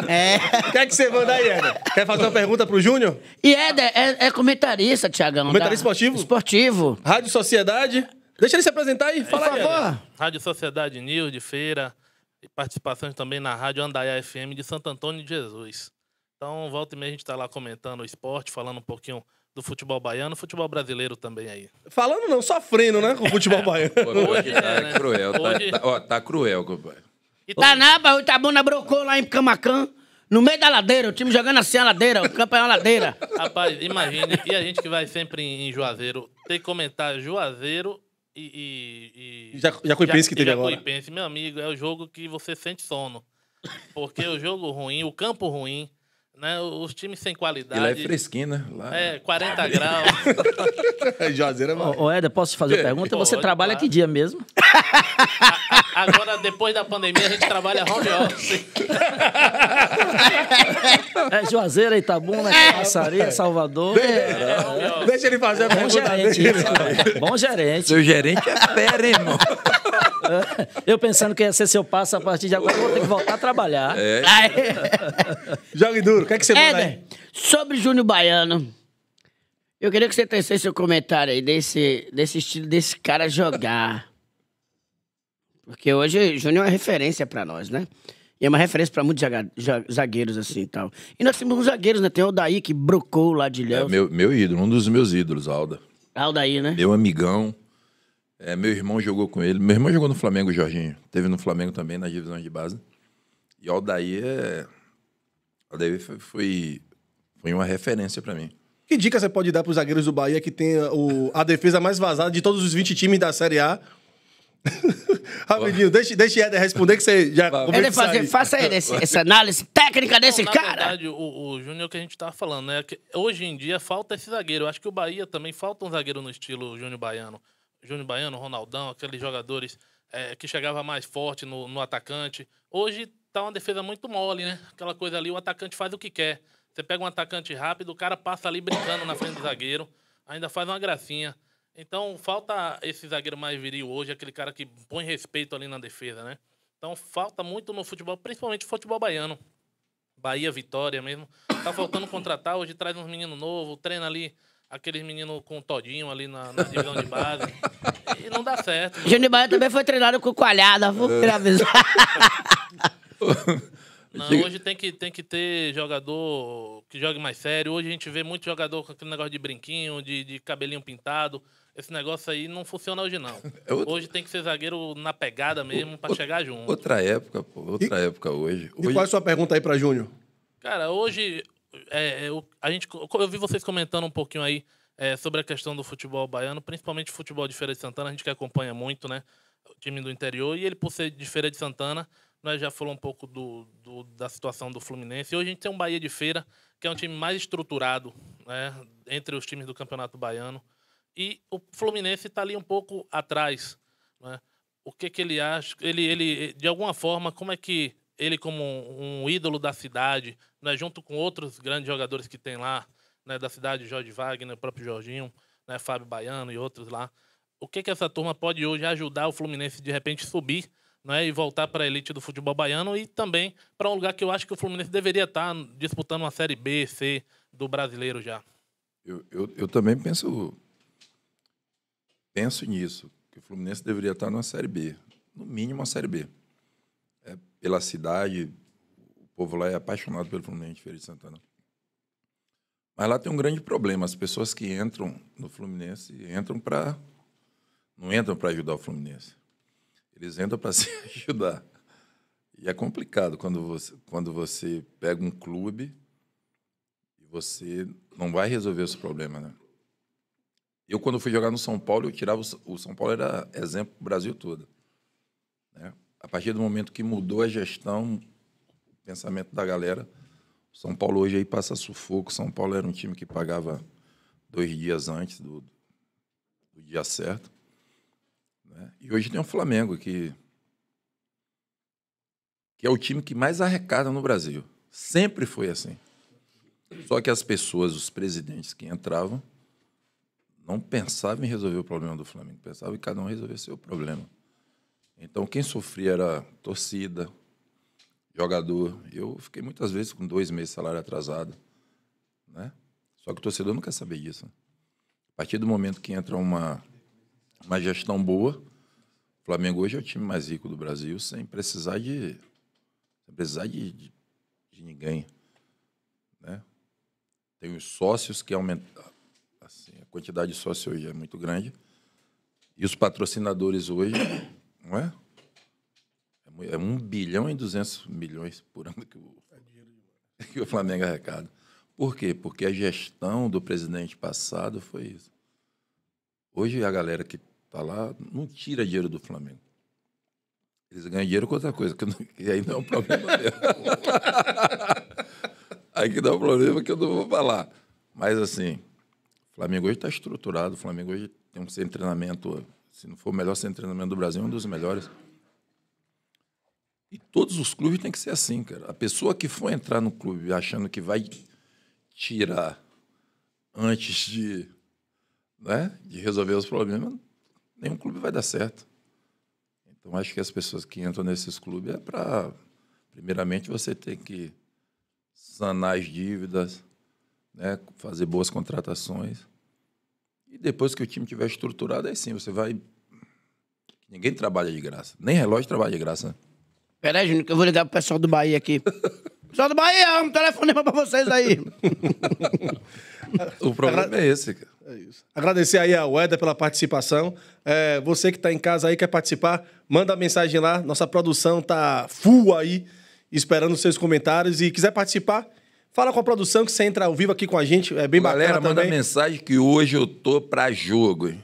É. Quer é que você manda aí, Eder? Quer fazer uma pergunta pro Júnior? E Eder, é, é comentarista, Tiagão. Comentarista tá? esportivo? Esportivo. Rádio Sociedade. Deixa ele se apresentar aí, fala Por favor. Rádio Sociedade News de Feira. E participações também na Rádio Andaiá FM de Santo Antônio de Jesus. Então, volta e meia a gente está lá comentando o esporte, falando um pouquinho do futebol baiano, futebol brasileiro também aí. Falando não, sofrendo, né, com o futebol baiano. Hoje tá é, né? cruel, tá, tá, ó, tá cruel, compadre. E tá naba, tá o Itabuna brocou lá em Camacan, no meio da ladeira, o time jogando assim a ladeira, o campo é ladeira. Rapaz, imagine, e a gente que vai sempre em, Juazeiro, tem que comentar Juazeiro e... e, e... Já, Jacuipense que teve agora. Jacuipense, meu amigo, é o jogo que você sente sono. Porque o jogo ruim, o campo ruim né, os times sem qualidade. E lá é fresquinho, né? Lá... É, 40 é graus. Juazeiro é ô, ô, Eda, posso te fazer uma é, pergunta? Pô, Você trabalha que dia mesmo? A, agora, depois da pandemia, a gente trabalha home office. é Juazeiro, Itabuna, né? Passaria, é Salvador. É, deixa ele fazer a bom pergunta gerente, né? Bom gerente. Seu gerente é fera, irmão? eu pensando que ia ser seu passo a partir de agora, eu vou ter que voltar a trabalhar. É. Jogue duro, o que, é que você manda aí? Sobre Júnior Baiano, eu queria que você tecesse seu comentário aí desse, desse estilo desse cara jogar. Porque hoje Júnior é uma referência para nós, né? E é uma referência para muitos zagueiros, assim e tal. E nós temos uns zagueiros, né? Tem o Aldair que brocou lá de Léo. É meu, meu ídolo, um dos meus ídolos, Alda. Aldair, né? Meu amigão. É, meu irmão jogou com ele. Meu irmão jogou no Flamengo, Jorginho. Teve no Flamengo também, nas divisões de base. E o Aldair, é... o Aldair foi, foi, foi uma referência para mim. Que dica você pode dar para os zagueiros do Bahia que tem o, a defesa mais vazada de todos os 20 times da Série A? Rapidinho, deixa, deixa Éder responder que você já. Éder, fazer, faça esse, essa análise técnica Não, desse cara. Verdade, o, o Júnior que a gente tava tá falando, né? Que hoje em dia falta esse zagueiro. Eu acho que o Bahia também falta um zagueiro no estilo Júnior Baiano. Júnior Baiano, Ronaldão, aqueles jogadores é, que chegava mais forte no, no atacante. Hoje tá uma defesa muito mole, né? Aquela coisa ali, o atacante faz o que quer. Você pega um atacante rápido, o cara passa ali brincando na frente do zagueiro, ainda faz uma gracinha. Então, falta esse zagueiro mais viril hoje, aquele cara que põe respeito ali na defesa, né? Então, falta muito no futebol, principalmente futebol baiano. Bahia, Vitória mesmo. Tá faltando contratar, hoje traz uns meninos novos, treina ali aqueles meninos com todinho ali na, na divisão de base. e não dá certo. Júnior Baiano também foi treinado com coalhada, vou é. avisar. Não, hoje tem que, tem que ter jogador que jogue mais sério. Hoje a gente vê muito jogador com aquele negócio de brinquinho, de, de cabelinho pintado. Esse negócio aí não funciona hoje, não. É Hoje tem que ser zagueiro na pegada mesmo para chegar junto. Outra época, pô. Outra e... época hoje. hoje. E qual é a sua pergunta aí para Júnior? Cara, hoje, é, eu, é, a gente, eu vi vocês comentando um pouquinho aí é, sobre a questão do futebol baiano, principalmente o futebol de Feira de Santana, a gente que acompanha muito, né? O time do interior, e ele, por ser de Feira de Santana, nós já falou um pouco do, do, da situação do Fluminense. Hoje a gente tem um Bahia de Feira, que é um time mais estruturado né, entre os times do Campeonato Baiano. E o Fluminense está ali um pouco atrás. Né? O que, que ele acha? Ele, ele, de alguma forma, como é que ele, como um ídolo da cidade, né, junto com outros grandes jogadores que tem lá, né, da cidade, Jorge Wagner, o próprio Jorginho, né, Fábio Baiano e outros lá. O que, que essa turma pode hoje ajudar o Fluminense de repente subir né, e voltar para a elite do futebol baiano e também para um lugar que eu acho que o Fluminense deveria estar tá disputando uma Série B, C do brasileiro já? Eu, eu, eu também penso, penso nisso, que o Fluminense deveria estar tá numa Série B, no mínimo uma Série B. É, pela cidade, povo lá é apaixonado pelo Fluminense, Feira de Santana. Mas lá tem um grande problema. As pessoas que entram no Fluminense entram para. Não entram para ajudar o Fluminense. Eles entram para se ajudar. E é complicado quando você, quando você pega um clube e você não vai resolver esse problema. né? Eu, quando fui jogar no São Paulo, eu tirava. O, o São Paulo era exemplo para o Brasil todo. Né? A partir do momento que mudou a gestão, pensamento da galera. São Paulo hoje aí passa sufoco. São Paulo era um time que pagava dois dias antes do, do dia certo. Né? E hoje tem o Flamengo, que, que é o time que mais arrecada no Brasil. Sempre foi assim. Só que as pessoas, os presidentes que entravam, não pensavam em resolver o problema do Flamengo, pensavam em cada um resolver seu problema. Então, quem sofria era torcida, jogador. Eu fiquei muitas vezes com dois meses de salário atrasado. Né? Só que o torcedor não quer saber disso. A partir do momento que entra uma, uma gestão boa, o Flamengo hoje é o time mais rico do Brasil, sem precisar de, sem precisar de, de, de ninguém. Né? Tem os sócios que aumentam. Assim, a quantidade de sócios hoje é muito grande. E os patrocinadores hoje, não é? É 1 bilhão e 200 milhões por ano que o, que o Flamengo arrecada. Por quê? Porque a gestão do presidente passado foi isso. Hoje a galera que está lá não tira dinheiro do Flamengo. Eles ganham dinheiro com outra coisa, que, não, que aí não é um problema meu. aí que dá um problema que eu não vou falar. Mas assim, o Flamengo hoje está estruturado, o Flamengo hoje tem um treinamento, se não for o melhor de treinamento do Brasil, um dos melhores. E todos os clubes têm que ser assim, cara. A pessoa que for entrar no clube achando que vai tirar antes de, né, de resolver os problemas, nenhum clube vai dar certo. Então acho que as pessoas que entram nesses clubes é para, primeiramente, você ter que sanar as dívidas, né, fazer boas contratações. E depois que o time tiver estruturado, aí sim você vai. Ninguém trabalha de graça. Nem relógio trabalha de graça. Né? Peraí, Júnior, que eu vou ligar pro pessoal do Bahia aqui. Pessoal do Bahia, um telefonema pra vocês aí. o problema Agra... é esse, cara. É isso. Agradecer aí ao Eder pela participação. É, você que tá em casa aí, quer participar, manda mensagem lá. Nossa produção tá full aí, esperando os seus comentários. E quiser participar, Fala com a produção que você entra ao vivo aqui com a gente, é bem Galera, bacana também. Galera, manda mensagem que hoje eu tô pra jogo. Hein?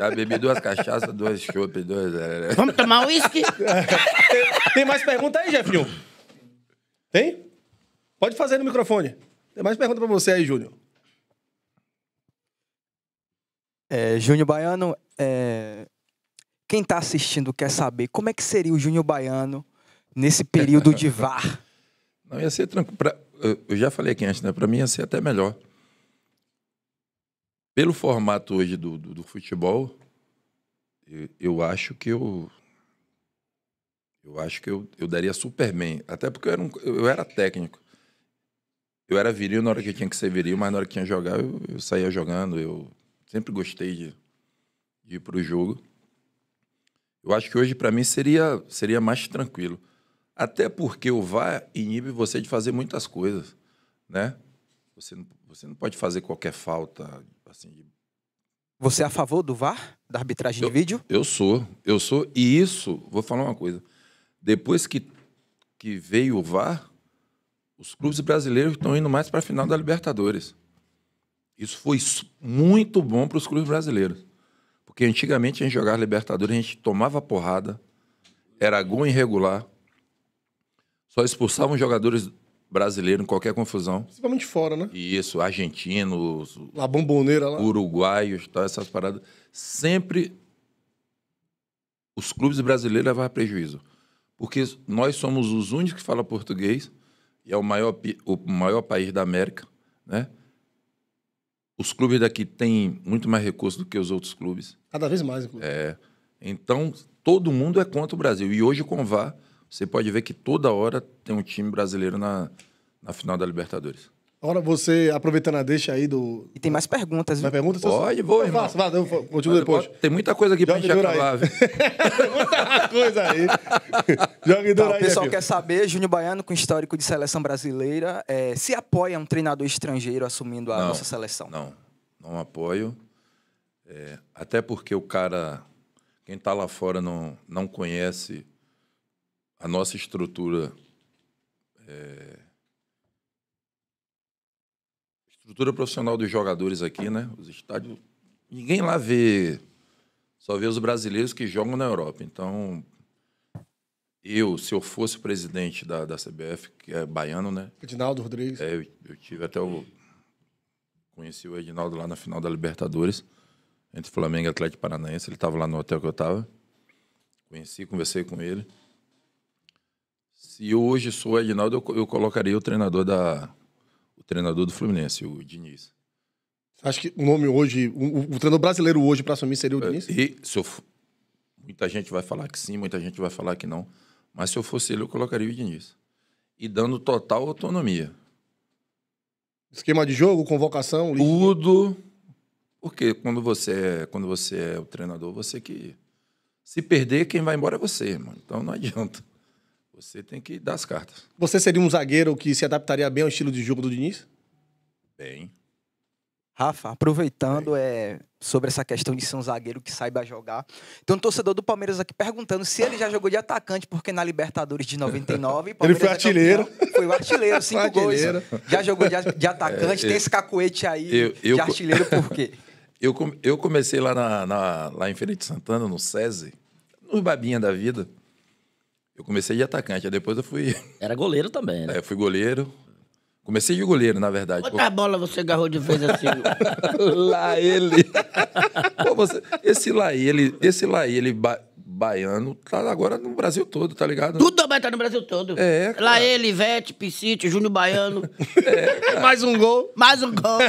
Já bebi duas cachaças, dois chopp, dois. É, né? Vamos tomar uísque? Tem mais pergunta aí, Jefinho? Tem? Pode fazer no microfone. Tem mais pergunta pra você aí, Júnior. É, Júnior Baiano, é... quem tá assistindo quer saber como é que seria o Júnior Baiano nesse período de VAR? Não, ia ser tranquilo. Pra... Eu já falei aqui antes, né? Pra mim ia ser até melhor pelo formato hoje do, do, do futebol, eu, eu, acho que eu. Eu acho que eu, eu daria super bem. Até porque eu era, um, eu era técnico. Eu era viril na hora que tinha que ser viril, mas na hora que tinha que jogar, eu, eu saía jogando. Eu sempre gostei de, de ir para o jogo. Eu acho que hoje, para mim, seria, seria mais tranquilo. Até porque o VAR inibe você de fazer muitas coisas, né? Você não, você não pode fazer qualquer falta assim. Você é a favor do VAR, da arbitragem eu, de vídeo? Eu sou, eu sou. E isso, vou falar uma coisa. Depois que, que veio o VAR, os clubes brasileiros estão indo mais para a final da Libertadores. Isso foi muito bom para os clubes brasileiros. Porque antigamente a gente jogava Libertadores, a gente tomava porrada, era gol irregular, só expulsavam jogadores brasileiro em qualquer confusão. Principalmente fora, né? Isso, argentinos. La bomboneira lá. Uruguaios, tal, essas paradas. Sempre os clubes brasileiros levavam prejuízo. Porque nós somos os únicos que falam português e é o maior, o maior país da América, né? Os clubes daqui têm muito mais recursos do que os outros clubes. Cada vez mais, inclusive. É. Então, todo mundo é contra o Brasil. E hoje o VAR, você pode ver que toda hora tem um time brasileiro na, na final da Libertadores. Ora, você aproveitando a deixa aí do. E tem mais perguntas. Mais perguntas? Pode, vou, então irmão. Faço, vai, eu continuo depois. Pode... Tem muita coisa aqui Jogue pra gente acabar, viu? tem muita coisa aí. Jogue tá, O pessoal aí, quer saber, Júnior Baiano, com histórico de seleção brasileira, é, se apoia um treinador estrangeiro assumindo a não, nossa seleção? Não, não apoio. É, até porque o cara, quem tá lá fora não, não conhece a nossa estrutura é, estrutura profissional dos jogadores aqui, né? Os estádios, ninguém lá vê, só vê os brasileiros que jogam na Europa. Então, eu, se eu fosse presidente da, da CBF, que é baiano, né? Edinaldo Rodrigues. É, eu, eu tive até o conheci o Edinaldo lá na final da Libertadores entre Flamengo e Atlético Paranaense. Ele estava lá no hotel que eu estava. Conheci, conversei com ele. Se eu hoje sou o Edinaldo, eu, eu colocaria o treinador da o treinador do Fluminense, o Diniz. Acho que o nome hoje, o, o treinador brasileiro hoje para assumir seria o é, Diniz? E, se eu, muita gente vai falar que sim, muita gente vai falar que não, mas se eu fosse ele, eu colocaria o Diniz. E dando total autonomia. Esquema de jogo, convocação, lista. tudo. Porque quando você é, quando você é o treinador, você que se perder, quem vai embora é você, mano. Então não adianta. Você tem que dar as cartas. Você seria um zagueiro que se adaptaria bem ao estilo de jogo do Diniz? Bem. Rafa, aproveitando é, sobre essa questão de ser um zagueiro que saiba jogar, tem um torcedor do Palmeiras aqui perguntando se ele já jogou de atacante, porque na Libertadores de 99... ele foi artilheiro. Campeão, foi o artilheiro, cinco artilheiro. gols. Já jogou de, de atacante, é, tem eu, é. esse cacuete aí eu, eu, de artilheiro por quê? Eu, comecei lá, na, na, lá em Feira de Santana, no SESI, no Babinha da Vida. Eu comecei de atacante, aí depois eu fui. Era goleiro também, né? É, fui goleiro. Comecei de goleiro, na verdade. Quanta Pô... bola você agarrou de vez assim? lá ele. Pô, você... Esse lá ele, esse lá ele ba... baiano, tá agora no Brasil todo, tá ligado? Tudo vai é tá no Brasil todo. É. Cara. Lá ele, Ivete, Piscite, Júnior Baiano. É, Mais um gol. Mais um gol.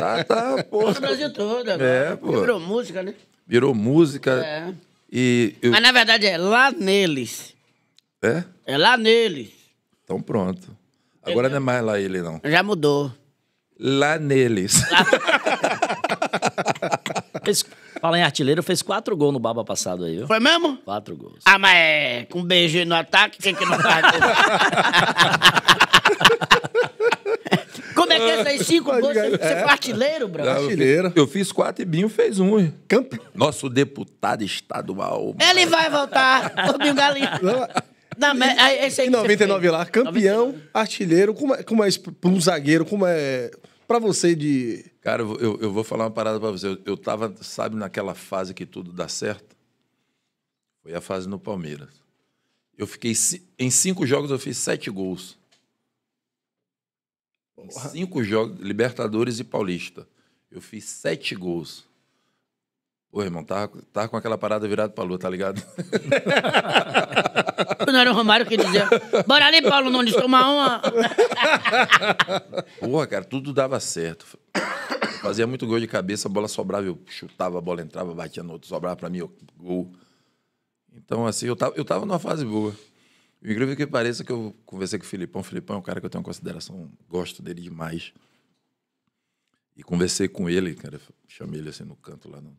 tá, tá, pô. Tá no Brasil todo agora. É, pô. Virou música, né? Virou música. É. E eu... Mas na verdade é lá neles é? É lá neles. Então pronto. Agora Entendeu? não é mais lá ele, não. Já mudou. Lá neles. Fez, fala em artilheiro, fez quatro gols no baba passado aí, viu? Foi mesmo? Quatro gols. Ah, mas é, com um beijo no ataque, quem que não faz? Tá? Como é que é esses cinco gols? Você é. foi artilheiro, bro? Artilheiro. Eu fiz quatro e Binho fez um. hein? Nosso deputado estadual. Ele vai voltar, Binho Galinho. Na, esse é, é aí em 99 lá, campeão, 99. artilheiro, como é, como é para um zagueiro, como é para você de... Cara, eu, eu vou falar uma parada para você. Eu, eu tava, sabe, naquela fase que tudo dá certo? Foi a fase no Palmeiras. Eu fiquei... Em cinco jogos eu fiz sete gols. Porra. Cinco jogos, Libertadores e Paulista. Eu fiz sete gols. Ô, irmão, tá, tá com aquela parada virada pra lua, tá ligado? Não era o Romário que dizia, bora ali, Paulo Nunes, tomar uma. Porra, cara, tudo dava certo. Fazia muito gol de cabeça, a bola sobrava, eu chutava, a bola entrava, batia no outro, sobrava pra mim, eu, gol. Então, assim, eu tava, eu tava numa fase boa. O incrível que pareça que eu conversei com o Filipão. O Filipão é um cara que eu tenho consideração, gosto dele demais. E conversei com ele, cara, chamei ele assim no canto lá no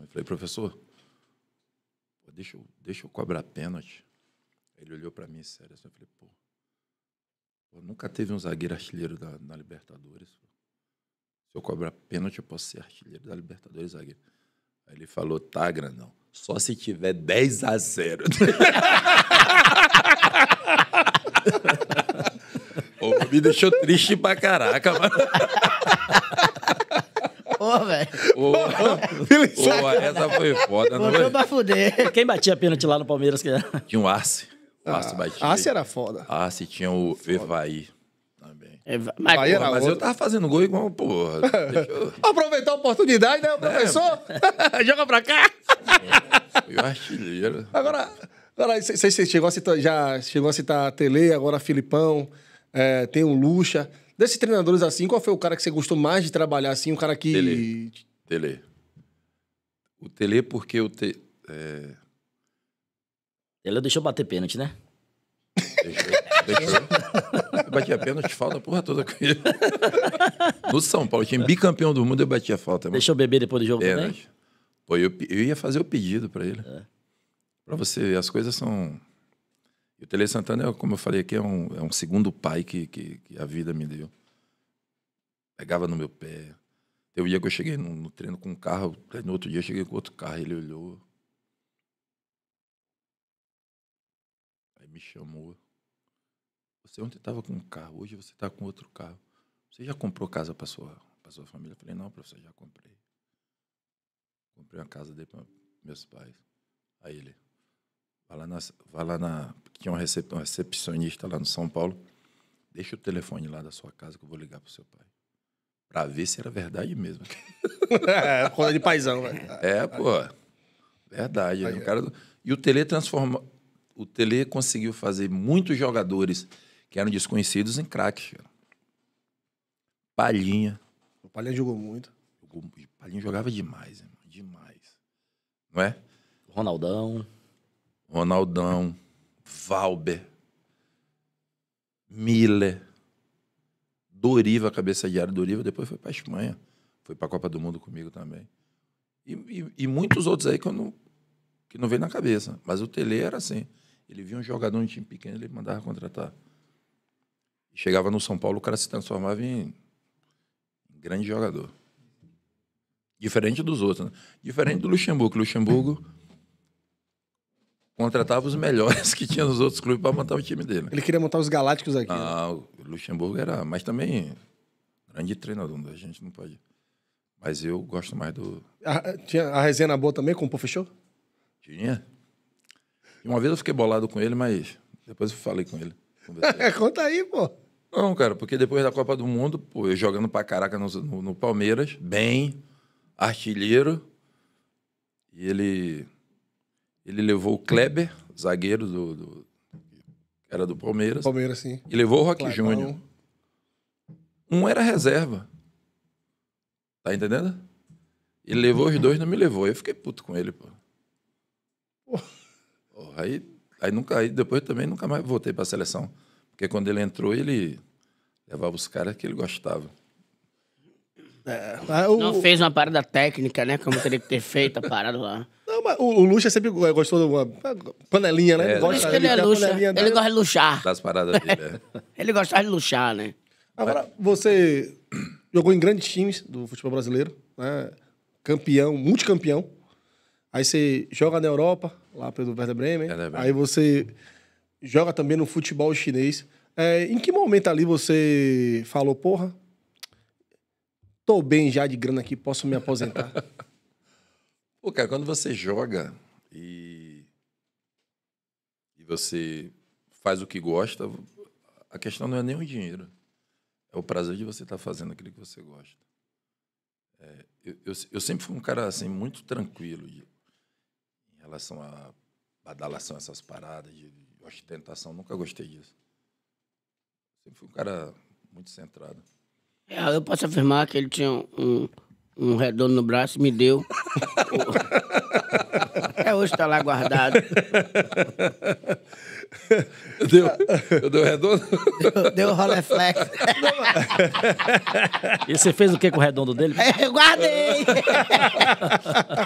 eu falei, professor, deixa eu, deixa eu cobrar pênalti. Ele olhou para mim sério assim, eu falei, pô, eu nunca teve um zagueiro artilheiro da, na Libertadores. Se eu cobrar pênalti, eu posso ser artilheiro da Libertadores, zagueiro. Aí ele falou, tá, grandão, só se tiver 10 a 0. me deixou triste pra caraca, mano. Pô, velho. Ô, ô, ô, essa foi foda, não foi? pra fuder. Quem batia pênalti lá no Palmeiras? Que era? Tinha o Arce. O Arce ah, batia. Arce era foda. Arce tinha o Evaí. É, mas, porra, mas eu tava fazendo gol igual, porra. Eu... Aproveitar a oportunidade, né, é, professor? É, Joga pra cá! Foi artilheiro. Agora, agora você, você chegou a citar, já chegou a citar a Tele, agora Filipão, é, tem o Lucha. Desses treinadores assim, qual foi o cara que você gostou mais de trabalhar assim? O cara que. Tele. Tele. O Tele, porque o. Te... É... Ele deixou bater pênalti, né? Deixou. deixou. batia pênalti, falta a porra toda com ele. No São Paulo, tinha bicampeão do mundo, eu batia falta. Mano. Deixou beber depois do jogo pênalti. É, também? Pô, eu, eu ia fazer o pedido para ele. É. Para você ver, as coisas são e o Tele Santana, é, como eu falei aqui, é um, é um segundo pai que, que, que, a vida me deu. Pegava no meu pé. Eu ia que eu cheguei no, no treino com um carro, no outro dia eu cheguei com outro carro, ele olhou. Aí me chamou. Você ontem estava com um carro, hoje você está com outro carro. Você já comprou casa para sua, pra sua família? Eu falei, não, professor, já comprei. Comprei uma casa dele para meus pais. Aí ele, Vai lá, na, vai lá na. Tinha um, recep, um recepcionista lá no São Paulo. Deixa o telefone lá da sua casa que eu vou ligar pro seu pai. Pra ver se era verdade mesmo. é, roda de paizão, velho. É, pô. Verdade. Né? O cara... E o Tele transforma. O Tele conseguiu fazer muitos jogadores que eram desconhecidos em craques. Palhinha. O Palhinha jogou muito. Palhinha jogava demais, irmão. Demais. Não é? Ronaldão. Ronaldão, Valber, Miller, Doriva, cabeça de área Doriva, depois foi para Espanha, foi para a Copa do Mundo comigo também. E, e, e, muitos outros aí que, eu não, que não veio na cabeça. Mas o Tele era assim. Ele via um jogador de time pequeno, ele mandava contratar. Chegava no São Paulo, o cara se transformava em grande jogador. Diferente dos outros, né? Diferente do Luxemburgo. Luxemburgo contratava os melhores que tinha nos outros clubes para montar o time dele. Ele queria montar os galácticos aqui. Ah, né? o Luxemburgo era, mas também grande treinador, a gente não pode. Mas eu gosto mais do. A, tinha a resenha boa também com o Pô Fechou? Tinha. E uma vez eu fiquei bolado com ele, mas depois eu falei com ele. É, conta aí, pô. Não, cara, porque depois da Copa do Mundo, pô, eu jogando pra caraca no, no, no Palmeiras, bem, artilheiro. E ele ele levou o Kleber, zagueiro do. do era do Palmeiras. Palmeiras, sim. E levou o Rock Júnior. Um era reserva. Tá entendendo? Ele levou os dois, não me levou. Eu fiquei puto com ele, pô. Oh, aí, aí nunca, aí depois também nunca mais voltei para a seleção, porque quando ele entrou ele levava os caras que ele gostava. É, ah, Não fez uma parada técnica, né? Como teria que ter feito a parada lá o, o Lucha sempre gostou de uma panelinha, né? É, ele gosta, né? ele, é gosta de luxar. Das paradas dele, né? ele gosta de luxar, né? Agora, você jogou em grandes times do futebol brasileiro, né? Campeão, multicampeão. Aí você joga na Europa, lá pelo Werder Bremen. É, né, aí você joga também no futebol chinês. É, em que momento ali você falou, porra, tô bem já de grana aqui, posso me aposentar? Pô, cara, quando você joga e, e você faz o que gosta, a questão não é nem o dinheiro. É o prazer de você estar tá fazendo aquilo que você gosta. É, eu, eu, eu, sempre fui um cara assim, muito tranquilo de, em relação a badalação, essas paradas, de, de ostentação. Nunca gostei disso. Sempre fui um cara muito centrado. É, eu posso afirmar que ele tinha um um redondo no braço e me deu. Até hoje está lá guardado. Deu, eu deu redondo? Deu, deu Roleflex. E você fez o que com o redondo dele? É, eu guardei.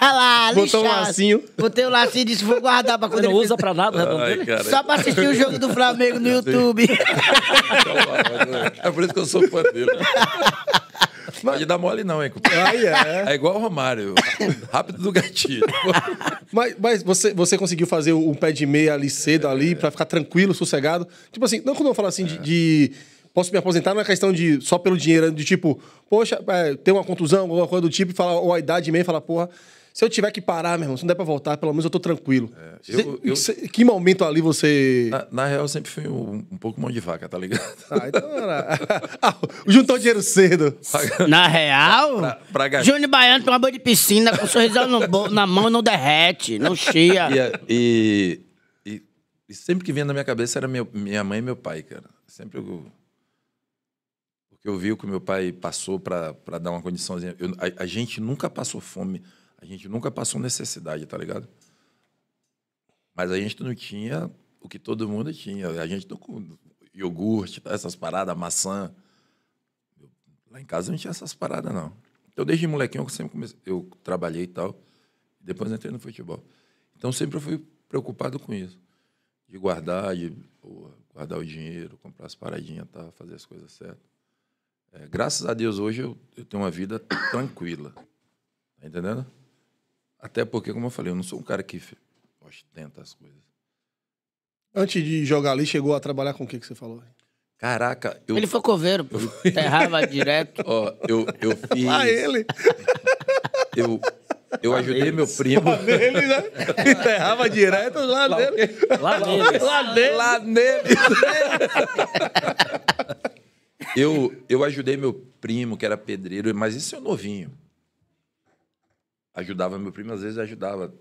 Tá lá, lixado. Botou um lacinho. Botei um lacinho e disse, vou guardar pra quando Você não usa fez... pra nada o redondo Ai, dele? Cara. Só pra assistir o jogo do Flamengo no YouTube. É por isso que eu sou fã dele. Mas... Pode dar mole, não, hein, ah, É igual o Romário. Rápido do gatilho. mas, mas você, você conseguiu fazer um pé de meia ali cedo, é, ali, é. para ficar tranquilo, sossegado? Tipo assim, não quando eu falo assim é. de, de posso me aposentar não é questão de só pelo dinheiro, é de tipo, poxa, é, ter uma contusão, alguma coisa do tipo, e falar, ou a idade mesmo, falar, porra, se eu tiver que parar, meu irmão, se não der pra voltar, pelo menos eu tô tranquilo. É, eu, eu, que momento ali você. Na, na real, eu sempre fui um, um, pouco mão de vaca, tá ligado? Ah, então era. ah, juntou dinheiro cedo. Na real? Pra, pra, pra... Júnior Baiano tomou banho de piscina com um sorrisão no, na mão não derrete, não chia. E, e, e, e, sempre que vinha na minha cabeça era meu, minha mãe e meu pai, cara. Sempre eu que eu vi o que meu pai passou para dar uma condiçãozinha. Eu, a, a, gente nunca passou fome. A gente nunca passou necessidade, tá ligado? Mas a gente não tinha o que todo mundo tinha. A gente não. iogurte, essas paradas, maçã. Lá em casa não tinha essas paradas, não. Então, desde molequinho, eu sempre comecei, eu trabalhei e tal. Depois entrei no futebol. Então, sempre eu fui preocupado com isso. De guardar, de porra, guardar o dinheiro, comprar as paradinhas, tá, fazer as coisas certas. É, graças a Deus, hoje eu, eu tenho uma vida tranquila. Tá entendendo? Até porque, como eu falei, eu não sou um cara que ostenta as coisas. Antes de jogar ali, chegou a trabalhar com o que, que você falou? Caraca, eu... Ele foi coveiro, pô. Enterrava tá direto. Ó, eu, eu ah, fiz... Ah, ele! Eu, eu ajudei meu primo. Lá nele, né? Enterrava tá direto lá, lá nele. Lá nele. Lá nele. Lá nele. eu, eu ajudei meu primo, que era pedreiro, mas isso é novinho ajudava meu primo, às vezes ajudava,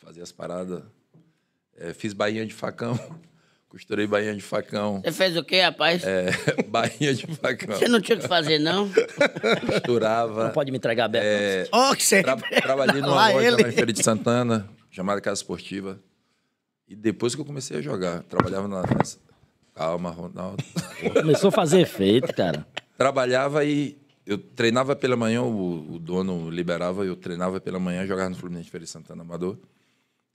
fazia as paradas. É, fiz bainha de facão. Costurei bainha de facão. Você fez o quê, rapaz? É, bainha de facão. Você não tinha o que fazer, não? Costurava. Não pode me entregar aberto. É, oh, que você... Tra trabalhei numa loja ele. na Feira de Santana, chamada Casa Esportiva. E depois que eu comecei a jogar, trabalhava na... Calma, Ronaldo. Começou a fazer efeito, cara. Trabalhava e eu treinava pela manhã, o, o, dono liberava, eu treinava pela manhã, jogava no Fluminense de Santana Amador.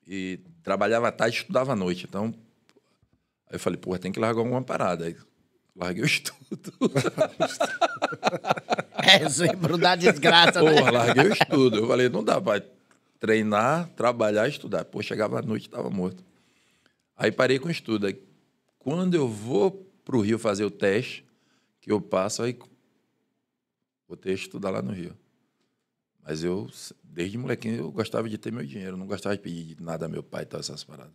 E trabalhava à tarde, estudava à noite. Então, aí eu falei, porra, tem que largar alguma parada. Aí, larguei o estudo. é, isso é desgraça, porra, né? Porra, larguei o estudo. Eu falei, não dá pra treinar, trabalhar, estudar. Pô, chegava à noite, estava morto. Aí parei com o estudo. Aí, quando eu vou pro Rio fazer o teste, que eu passo, aí Voltei a estudar lá no Rio. Mas eu, desde molequinho, eu gostava de ter meu dinheiro. Não gostava de pedir nada a meu pai e tal, essas paradas.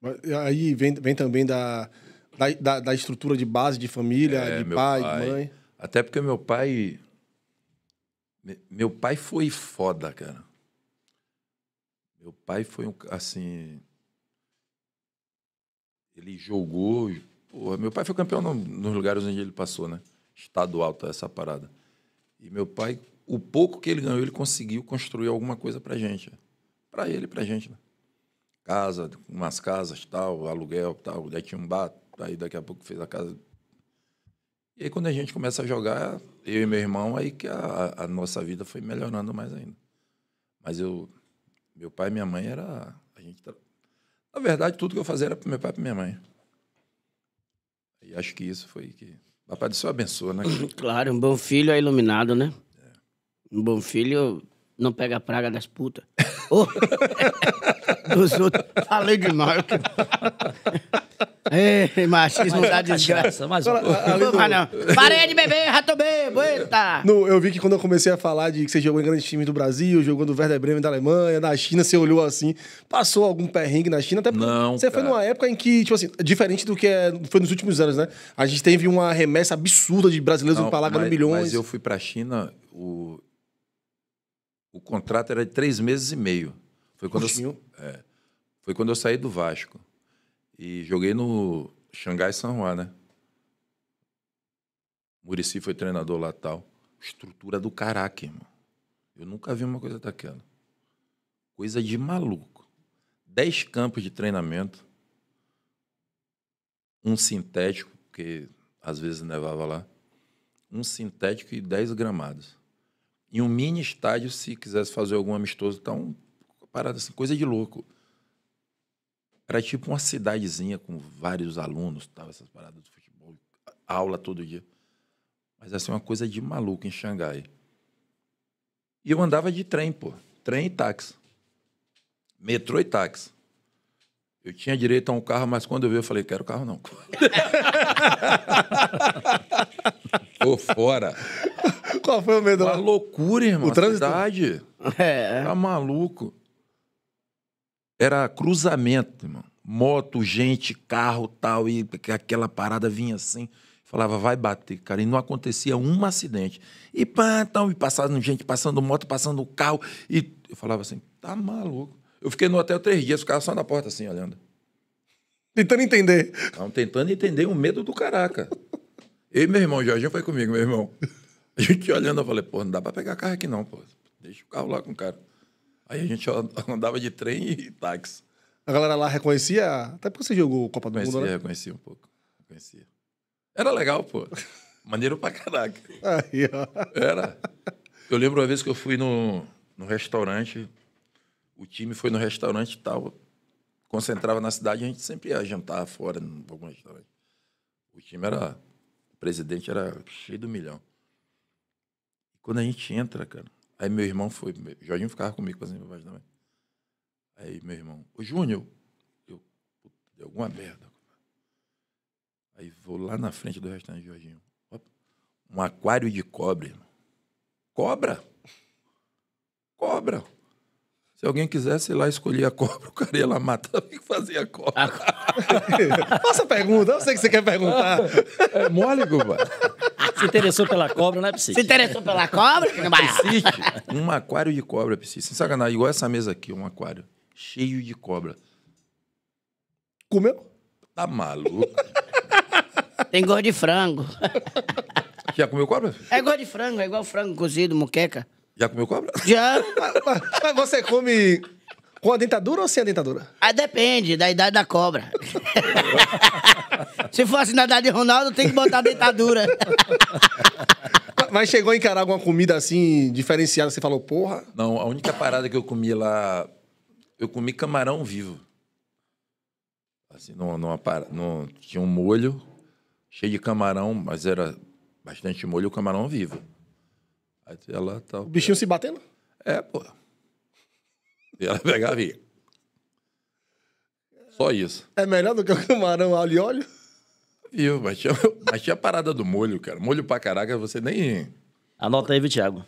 Mas aí vem, vem também da, da, da estrutura de base de família, é, de pai, pai, de mãe. Até porque meu pai. Meu pai foi foda, cara. Meu pai foi um. Assim. Ele jogou. Porra, meu pai foi campeão no, nos lugares onde ele passou, né? Estadual, Alto tá, essa parada. E meu pai, o pouco que ele ganhou, ele conseguiu construir alguma coisa para gente. Né? Para ele e para gente. Né? Casa, umas casas, tal, aluguel, tal. Daí tinha um bar, aí daqui a pouco fez a casa. E aí quando a gente começa a jogar, eu e meu irmão, aí que a, a nossa vida foi melhorando mais ainda. Mas eu, meu pai e minha mãe era... A gente, na verdade, tudo que eu fazia era para meu pai e para minha mãe. E acho que isso foi que... Papai do céu abençoa, né? Claro, um bom filho é iluminado, né? É. Um bom filho não pega a praga das putas. oh. Dos outros. Falei demais. Ei, machismo da desgraça. Mas, ah, do... Ah, Parei de beber, já tô bebo, eita. No, eu vi que quando eu comecei a falar de que você jogou em grandes times do Brasil, jogou no Werder Bremen da Alemanha, na China, você olhou assim, passou algum perrengue na China? Até não, Você cara. foi numa época em que, tipo assim, diferente do que é, foi nos últimos anos, né? A gente teve uma remessa absurda de brasileiros não, para lá milhões. Mas eu fui pra China, o... O contrato era de três meses e meio. Foi quando, eu, é, foi quando eu saí do Vasco. E joguei no Xangai Sanhua, né? Murici foi treinador lá tal. Estrutura do caraca, irmão. Eu nunca vi uma coisa daquela. Coisa de maluco. Dez campos de treinamento. Um sintético, porque às vezes nevava lá. Um sintético e dez gramados. E um mini estádio, se quisesse fazer algum amistoso, tá um parada assim, coisa de louco. Era tipo uma cidadezinha com vários alunos, tava essas paradas de futebol, aula todo dia. Mas assim, uma coisa de maluco em Xangai. E eu andava de trem, pô. Trem e táxi. Metrô e táxi. Eu tinha direito a um carro, mas quando eu vi, eu falei, quero carro não. Tô fora. Qual foi o medo? Uma loucura, irmão. O trânsito? Cidade. É, é. Tá maluco. Era cruzamento, irmão. Moto, gente, carro, tal, e aquela parada vinha assim. Falava, vai bater, cara. E não acontecia um acidente. E pá, tal, e passando gente, passando moto, passando carro. E eu falava assim, tá maluco. Eu fiquei no hotel três dias, ficava só na porta assim, olhando. Tentando entender. Estavam tentando entender o medo do caraca. e meu irmão, Jorge, foi comigo, meu irmão. A gente olhando, eu falei, pô, não dá pra pegar carro aqui não, pô. Deixa o carro lá com o cara. Aí a gente andava de trem e táxi. A galera lá reconhecia? Até porque você jogou Copa do reconhecia, Mundo, né? Reconhecia um pouco. Reconhecia. Era legal, pô. Maneiro pra caraca. Aí, ó. Era. Eu lembro uma vez que eu fui no, no restaurante, o time foi no restaurante e tal, concentrava na cidade, a gente sempre ia jantar fora em algum restaurante. O time era. O presidente era cheio do milhão. Quando a gente entra, cara, Aí meu irmão foi. Jorginho ficava comigo fazendo bobagem também. Aí meu irmão, o Júnior, eu, puta, deu alguma merda. Aí vou lá na frente do restaurante Jorginho. Um aquário de cobre. Cobra? Cobra. Se alguém quisesse ir lá escolher a cobra, o cara ia lá matar e fazer a cobra. Faça pergunta, eu sei que você quer perguntar. É mole, Guba. Se interessou pela cobra, não é psique. Se interessou pela cobra, não vai. um aquário de cobra, psique. Sem sacanagem, igual essa mesa aqui, um aquário cheio de cobra. Comeu? Tá maluco. Tem gosto de frango. Já comeu cobra? É gosto de frango, é igual frango cozido, muqueca. Já comeu cobra? Já. mas, mas você come com a dentadura ou sem a dentadura? Ah, depende da idade da cobra. Se fosse assim, na idade de Ronaldo, tem que botar a dentadura. Mas chegou a encarar alguma comida assim, diferenciada? Você falou, porra? Não, a única parada que eu comi lá. Eu comi camarão vivo. Assim, numa, numa, numa, tinha um molho cheio de camarão, mas era bastante molho o camarão vivo. Aí ela tá. O bichinho se batendo? É, pô. E ela pegava e. Só isso. É melhor do que o camarão alho e óleo? Viu, mas tinha, mas tinha parada do molho, cara. Molho pra caraca, você nem. Anota aí, Thiago?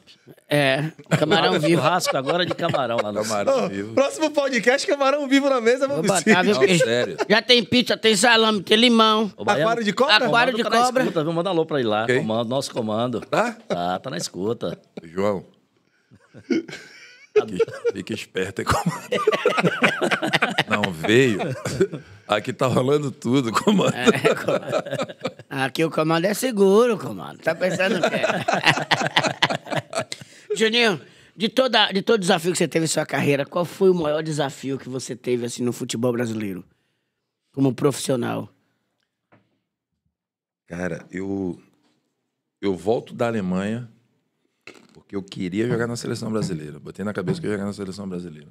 É, camarão vivo. rasco agora de camarão lá no Camarão vivo. Próximo podcast, camarão vivo na mesa, vamos batar, viu? Não, sério. Já tem pizza, tem salame, tem limão. Ô, Aquário de cobra? Aquário de tá cobra. Na escuta, viu? Manda alô pra ir lá. Okay. Comando, nosso comando. Tá? Tá, tá na escuta. João. Fica esperto aí comandante. Não veio. Aqui tá rolando tudo, comando. É, comando. Aqui o comando é seguro, comando. Tá pensando o quê? Juninho, de, toda, de todo desafio que você teve em sua carreira, qual foi o maior desafio que você teve assim no futebol brasileiro? Como profissional? Cara, eu eu volto da Alemanha que eu queria jogar na seleção brasileira. Botei na cabeça que eu ia jogar na seleção brasileira.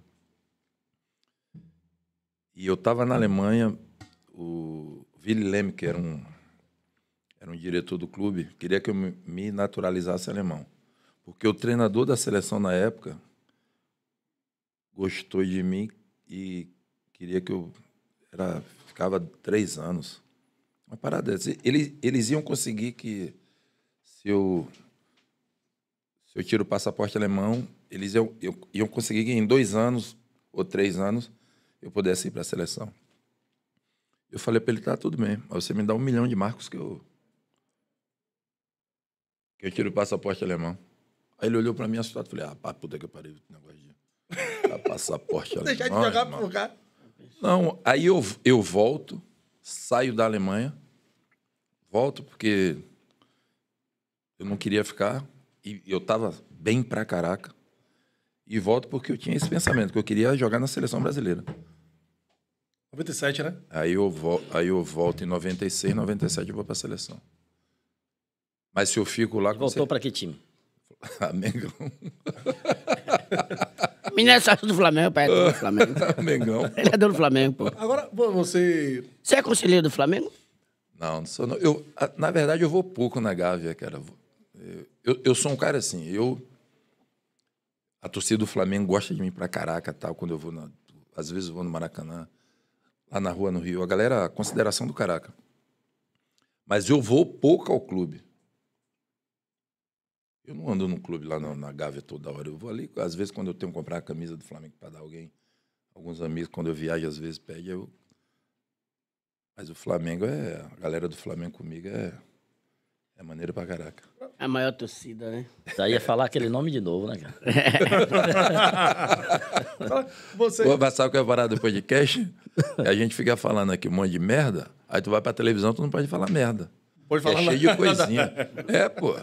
E eu estava na Alemanha, o Willi Lemke, que era um, era um diretor do clube, queria que eu me naturalizasse alemão. Porque o treinador da seleção na época gostou de mim e queria que eu era, ficava três anos. Uma parada dessa. Eles, eles iam conseguir que se eu se eu tiro o passaporte alemão, eles iam, eu, iam conseguir que em dois anos ou três anos eu pudesse ir para a seleção. Eu falei para ele, tá tudo bem, mas você me dá um milhão de marcos que eu que eu tiro o passaporte alemão. Aí ele olhou para mim assustado, falei, ah, pá, puta que eu parei negócio de tá passaporte alemão. Deixar de jogar para lugar. Não, aí eu, eu volto, saio da Alemanha, volto porque eu não queria ficar, e eu estava bem pra caraca. E volto porque eu tinha esse pensamento, que eu queria jogar na seleção brasileira. 97, né? Aí eu, vol aí eu volto em 96, 97 eu vou pra seleção. Mas se eu fico lá... Voltou você... para que time? Mengão. Menino é do Flamengo, pai. É do Flamengo. Mengão. Ele é do Flamengo, pô. Agora, você... Você é conselheiro do Flamengo? Não, não sou não. Eu, na verdade, eu vou pouco na Gávea, cara. Eu, eu sou um cara assim, eu. A torcida do Flamengo gosta de mim pra caraca, tal, quando eu vou na, às vezes eu vou no Maracanã, lá na rua no Rio, a galera, a consideração do caraca. Mas eu vou pouco ao clube. Eu não ando num clube lá na, na Gávea toda hora. Eu vou ali, às vezes, quando eu tenho que comprar a camisa do Flamengo para dar alguém, alguns amigos, quando eu viajo, às vezes pede. Eu... Mas o Flamengo é. A galera do Flamengo comigo é. É maneiro pra caraca. É a maior torcida, né? Daí ia falar aquele nome de novo, né, cara? Você... Pô, sabe o que é parada do podcast? É a gente fica falando aqui um monte de merda, aí tu vai pra televisão, tu não pode falar merda. Pode falar é cheio de coisinha. é, pô.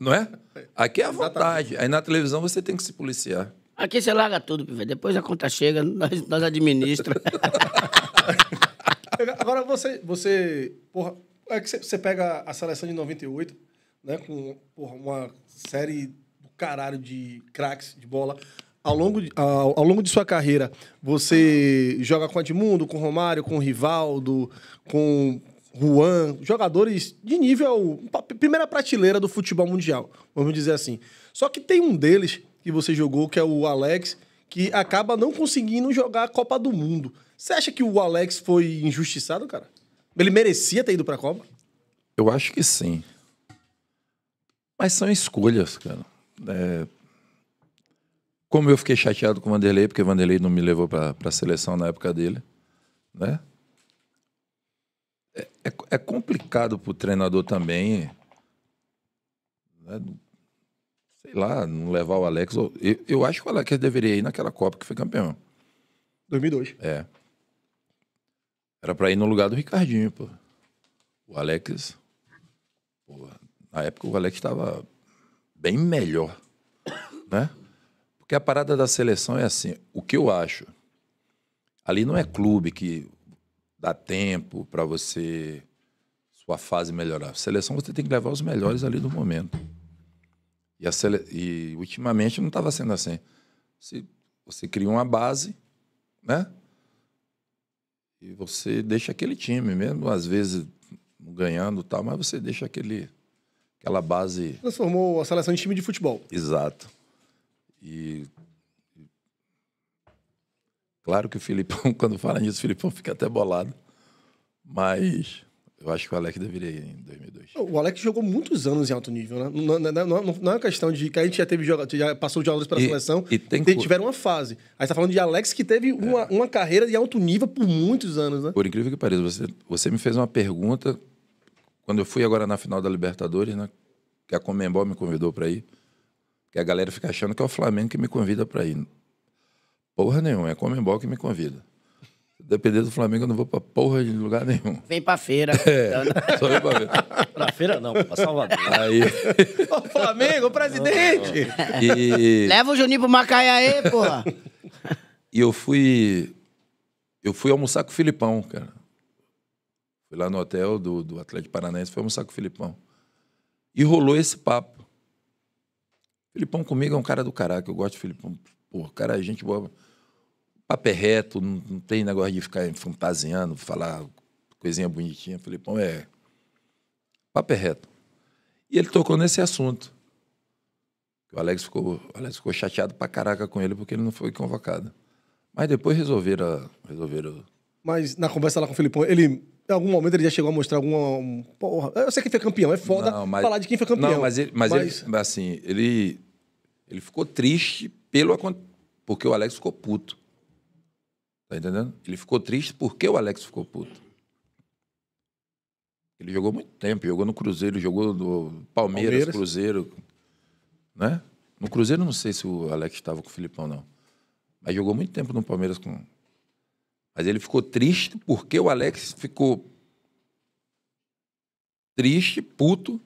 Não é? Aqui é a vontade. Aí na televisão você tem que se policiar. Aqui você larga tudo, velho. Depois a conta chega, nós, nós administra. Agora você, você, porra, é que você pega a seleção de 98, né? Com porra, uma série do caralho de craques de bola. Ao longo, de, ao, ao longo de sua carreira, você joga com Edmundo, com Romário, com Rivaldo, com Juan, jogadores de nível, primeira prateleira do futebol mundial, vamos dizer assim. Só que tem um deles que você jogou, que é o Alex, que acaba não conseguindo jogar a Copa do Mundo. Você acha que o Alex foi injustiçado, cara? Ele merecia ter ido para a Copa? Eu acho que sim. Mas são escolhas, cara. É... Como eu fiquei chateado com o Vanderlei, porque o Vanderlei não me levou para a seleção na época dele, né? É, é, é complicado para o treinador também, né? sei lá, não levar o Alex. Eu, eu acho que o Alex deveria ir naquela Copa que foi campeão. 2002. É. Era para ir no lugar do Ricardinho, pô. O Alex. Pô, na época o Alex estava bem melhor, né? Porque a parada da seleção é assim, o que eu acho. Ali não é clube que dá tempo para você sua fase melhorar. Seleção você tem que levar os melhores ali do momento. E, sele... e ultimamente não estava sendo assim. Se você cria uma base, né? E você deixa aquele time, mesmo às vezes ganhando tal, mas você deixa aquele, aquela base. Transformou a seleção em time de futebol. Exato. E. Claro que o Filipão, quando fala nisso, o Filipão fica até bolado. Mas eu acho que o Alec deveria ir em 2002. O Alec jogou muitos anos em alto nível, né? Não, não, não, não é uma questão de que a gente já teve jogador, já passou de jogadores para a seleção e tem que tiveram uma fase. Aí está falando de Alex que teve é. uma, uma carreira de alto nível por muitos anos, né? Por incrível que pareça, você, você me fez uma pergunta quando eu fui agora na final da Libertadores, né? Que a Comembol me convidou para ir. Que a galera fica achando que é o Flamengo que me convida para ir. Porra nenhuma, é a Comembol que me convida depender do Flamengo, eu não vou pra porra de lugar nenhum. Vem pra feira. É, então, só vem pra feira. pra feira não, pra Salvador. Aí... Ô, Flamengo, presidente! E... Leva o Juninho pro Macaia aí, porra! e eu fui... Eu fui almoçar com o Filipão, cara. Fui lá no hotel do, do Atlético Paranaense, fui almoçar com o Filipão. E rolou esse papo. O Filipão comigo é um cara do caraca, que eu gosto de Filipão. Porra, cara, é gente boa papo é reto, não, não, tem negócio de ficar fantasiando, falar coisinha bonitinha. Falei, pô, é. Papo é reto. E ele tocou nesse assunto. O Alex ficou, o Alex ficou chateado pra caraca com ele porque ele não foi convocado. Mas depois resolveram. resolveram... Mas na conversa lá com o Filipão, ele. Em algum momento ele já chegou a mostrar alguma. Porra, eu sei quem foi campeão, é foda não, mas... falar de quem foi campeão. Não, mas ele, mas, mas... Ele, assim, ele, ele ficou triste pelo porque o Alex ficou puto. Tá entendendo? Ele ficou triste porque o Alex ficou puto. Ele jogou muito tempo, jogou no Cruzeiro, jogou no Palmeiras, Palmeiras. Cruzeiro, né? No Cruzeiro não sei se o Alex estava com o Filipão não. Mas jogou muito tempo no Palmeiras com Mas ele ficou triste porque o Alex ficou triste, puto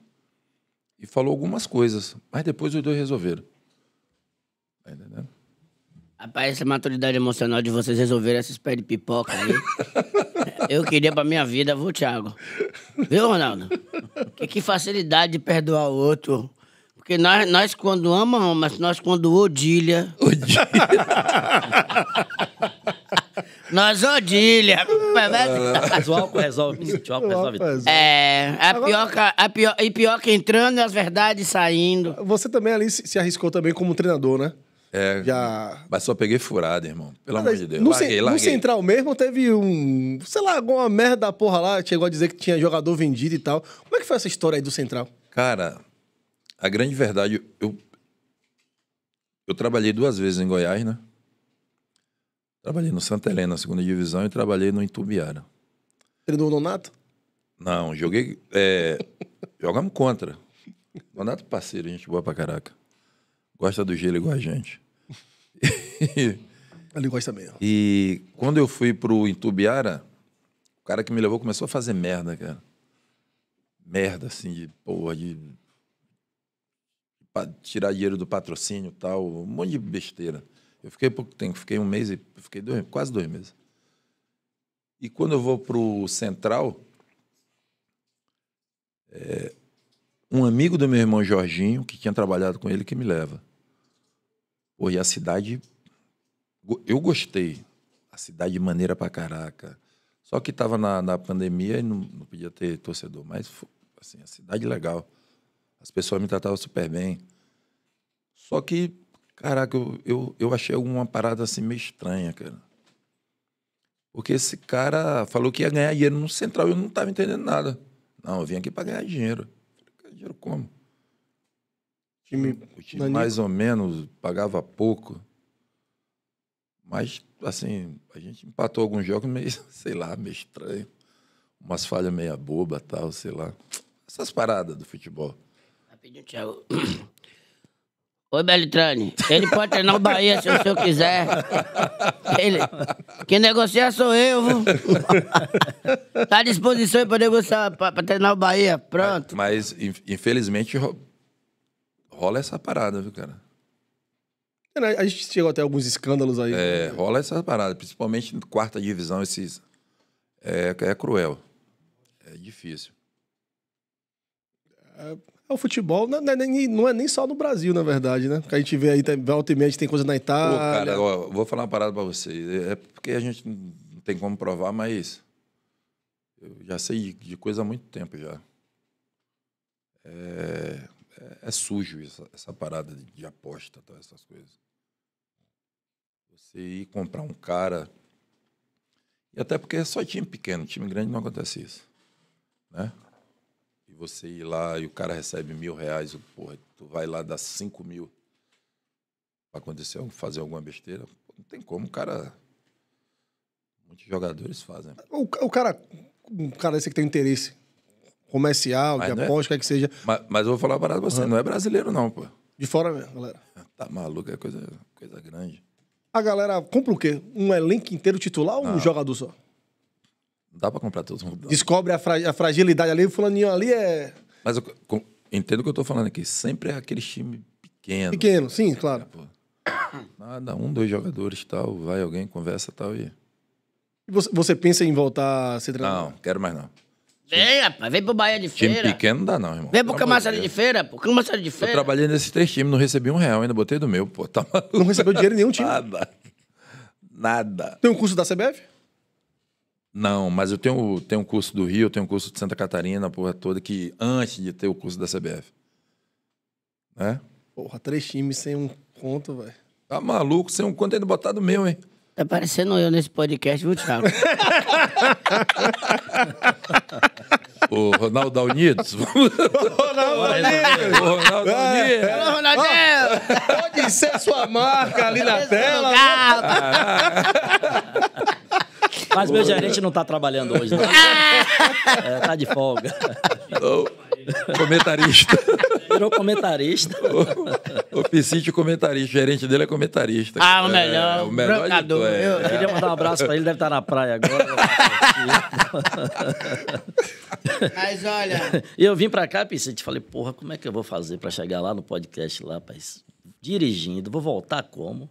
e falou algumas coisas, mas depois os dois resolveram. Tá entendendo? Rapaz, essa maturidade emocional de vocês resolver esses pés de pipoca aí. eu queria pra minha vida, vou, Thiago. Viu, Ronaldo? Que, que facilidade de perdoar o outro. Porque nós, nós quando amamos, mas nós quando odilha. Odilha. nós odilha. É ah, mas o álcool resolve isso. O álcool resolve tudo. É, a pioca, a pior, e pior que entrando e as verdades saindo. Você também ali se arriscou também como treinador, né? É, já... Mas só peguei furada, irmão. Pelo mas, amor de Deus. No, larguei, larguei. no Central mesmo teve um. Sei lá, alguma merda da porra lá. Chegou a dizer que tinha jogador vendido e tal. Como é que foi essa história aí do Central? Cara, a grande verdade, eu. Eu trabalhei duas vezes em Goiás, né? Trabalhei no Santa Helena, na segunda divisão, e trabalhei no Itumbiara. Treinou o Nonato? Não, joguei. É, jogamos contra. Nonato é parceiro, gente boa pra caraca gosta do gelo igual a gente. Ele gosta mesmo. E quando eu fui pro Intubiara, o cara que me levou começou a fazer merda, cara. Merda, assim, de porra, de. tirar dinheiro do patrocínio tal, um monte de besteira. Eu fiquei pouco tempo, fiquei um mês e fiquei dois, quase dois meses. E quando eu vou pro Central, é, um amigo do meu irmão Jorginho, que tinha trabalhado com ele, que me leva. Pô, e a cidade. Eu gostei. A cidade maneira pra caraca. Só que tava na, na pandemia e não, não podia ter torcedor. Mas, assim, a cidade legal. As pessoas me tratavam super bem. Só que, caraca, eu, eu, eu achei alguma parada assim meio estranha, cara. Porque esse cara falou que ia ganhar dinheiro no Central e eu não estava entendendo nada. Não, eu vim aqui para ganhar dinheiro. Falei, dinheiro como? time, o time Nanico. mais ou menos pagava pouco. Mas, assim, a gente empatou alguns jogos meio, sei lá, meio estranho. Umas falhas meia boba tal, sei lá. Essas paradas do futebol. Rapidinho, Thiago. Oi, Beltrane, ele pode treinar o Bahia se o senhor quiser. Ele, quem negocia sou eu, viu? tá à disposição para negociar, para treinar o Bahia, pronto. Mas, mas infelizmente, rola essa parada, viu, cara? É, né? A gente chegou até alguns escândalos aí. É, rola essa parada, principalmente na quarta divisão, esses. É, é cruel. É difícil. É, é o futebol, não, é, não, é nem, não é, nem, só no Brasil, na verdade, né? Porque a gente vê aí, volta e meia, a gente tem coisa na Itália. Pô, cara, ó, vou falar uma parada pra vocês. É, é porque a gente não tem como provar, mas. Eu já sei de, de coisa há muito tempo já. É é, é, sujo essa, essa parada de, de, aposta, tá, essas coisas. Você ir comprar um cara. E até porque é só time pequeno, time grande não acontece isso. Né? E você ir lá e o cara recebe mil reais, porra, tu vai lá dar cinco mil para acontecer fazer alguma besteira. não tem como, o cara. Muitos jogadores fazem. O, o cara. Um cara desse que tem interesse comercial, mas de aposta, é... quer é que seja. Mas, mas, eu vou falar parada pra você, uhum. não é brasileiro, não, pô. De fora mesmo, galera. Tá maluco, é coisa, coisa grande. A galera compra o quê? Um elenco inteiro titular ou não. um jogador só? Não dá pra comprar todo mundo. Não. Descobre a, fra a, fragilidade ali, o fulaninho ali é. Mas eu com, entendo o que eu tô falando aqui. Sempre é aquele time pequeno. Pequeno, sim, claro. É, Nada, um, dois jogadores tal, vai alguém, conversa tal e. você, você pensa em voltar a ser treinador? Não, quero mais não. Vem, rapaz, vem pro Bahia de Feira. Time pequeno não dá, não, irmão. Vem pro Camaçari de Feira, pô. Camaçari de Feira. Eu trabalhei nesses três times, não recebi um real ainda, botei do meu, pô. Tá maluco. Não recebeu dinheiro nenhum time? Nada. Nada. Tem um curso da CBF? Não, mas eu tenho, tenho um curso do Rio, tenho um curso de Santa Catarina, porra toda, que antes de ter o curso da CBF. Né? Porra, três times sem um conto, velho. Tá maluco, sem um conto ainda botado meu, hein? Tá parecendo eu nesse podcast, viu, Thiago? o Ronaldo Unidos. o Ronaldo Unidos. o Ronaldo Unidos. É. pode ser sua marca ali na é tela. Né? Mas meu gerente não tá trabalhando hoje, não. Ah! é, tá de folga. Comentarista. Virou comentarista. o, o Piscite comentarista, o gerente dele é comentarista. Ah, o melhor. É, o melhor Brancador. É, eu, queria mandar um abraço para ele, deve estar na praia agora. Mas olha. e Eu vim para cá, Piscite, falei, porra, como é que eu vou fazer para chegar lá no podcast lá, rapaz? Dirigindo, vou voltar como?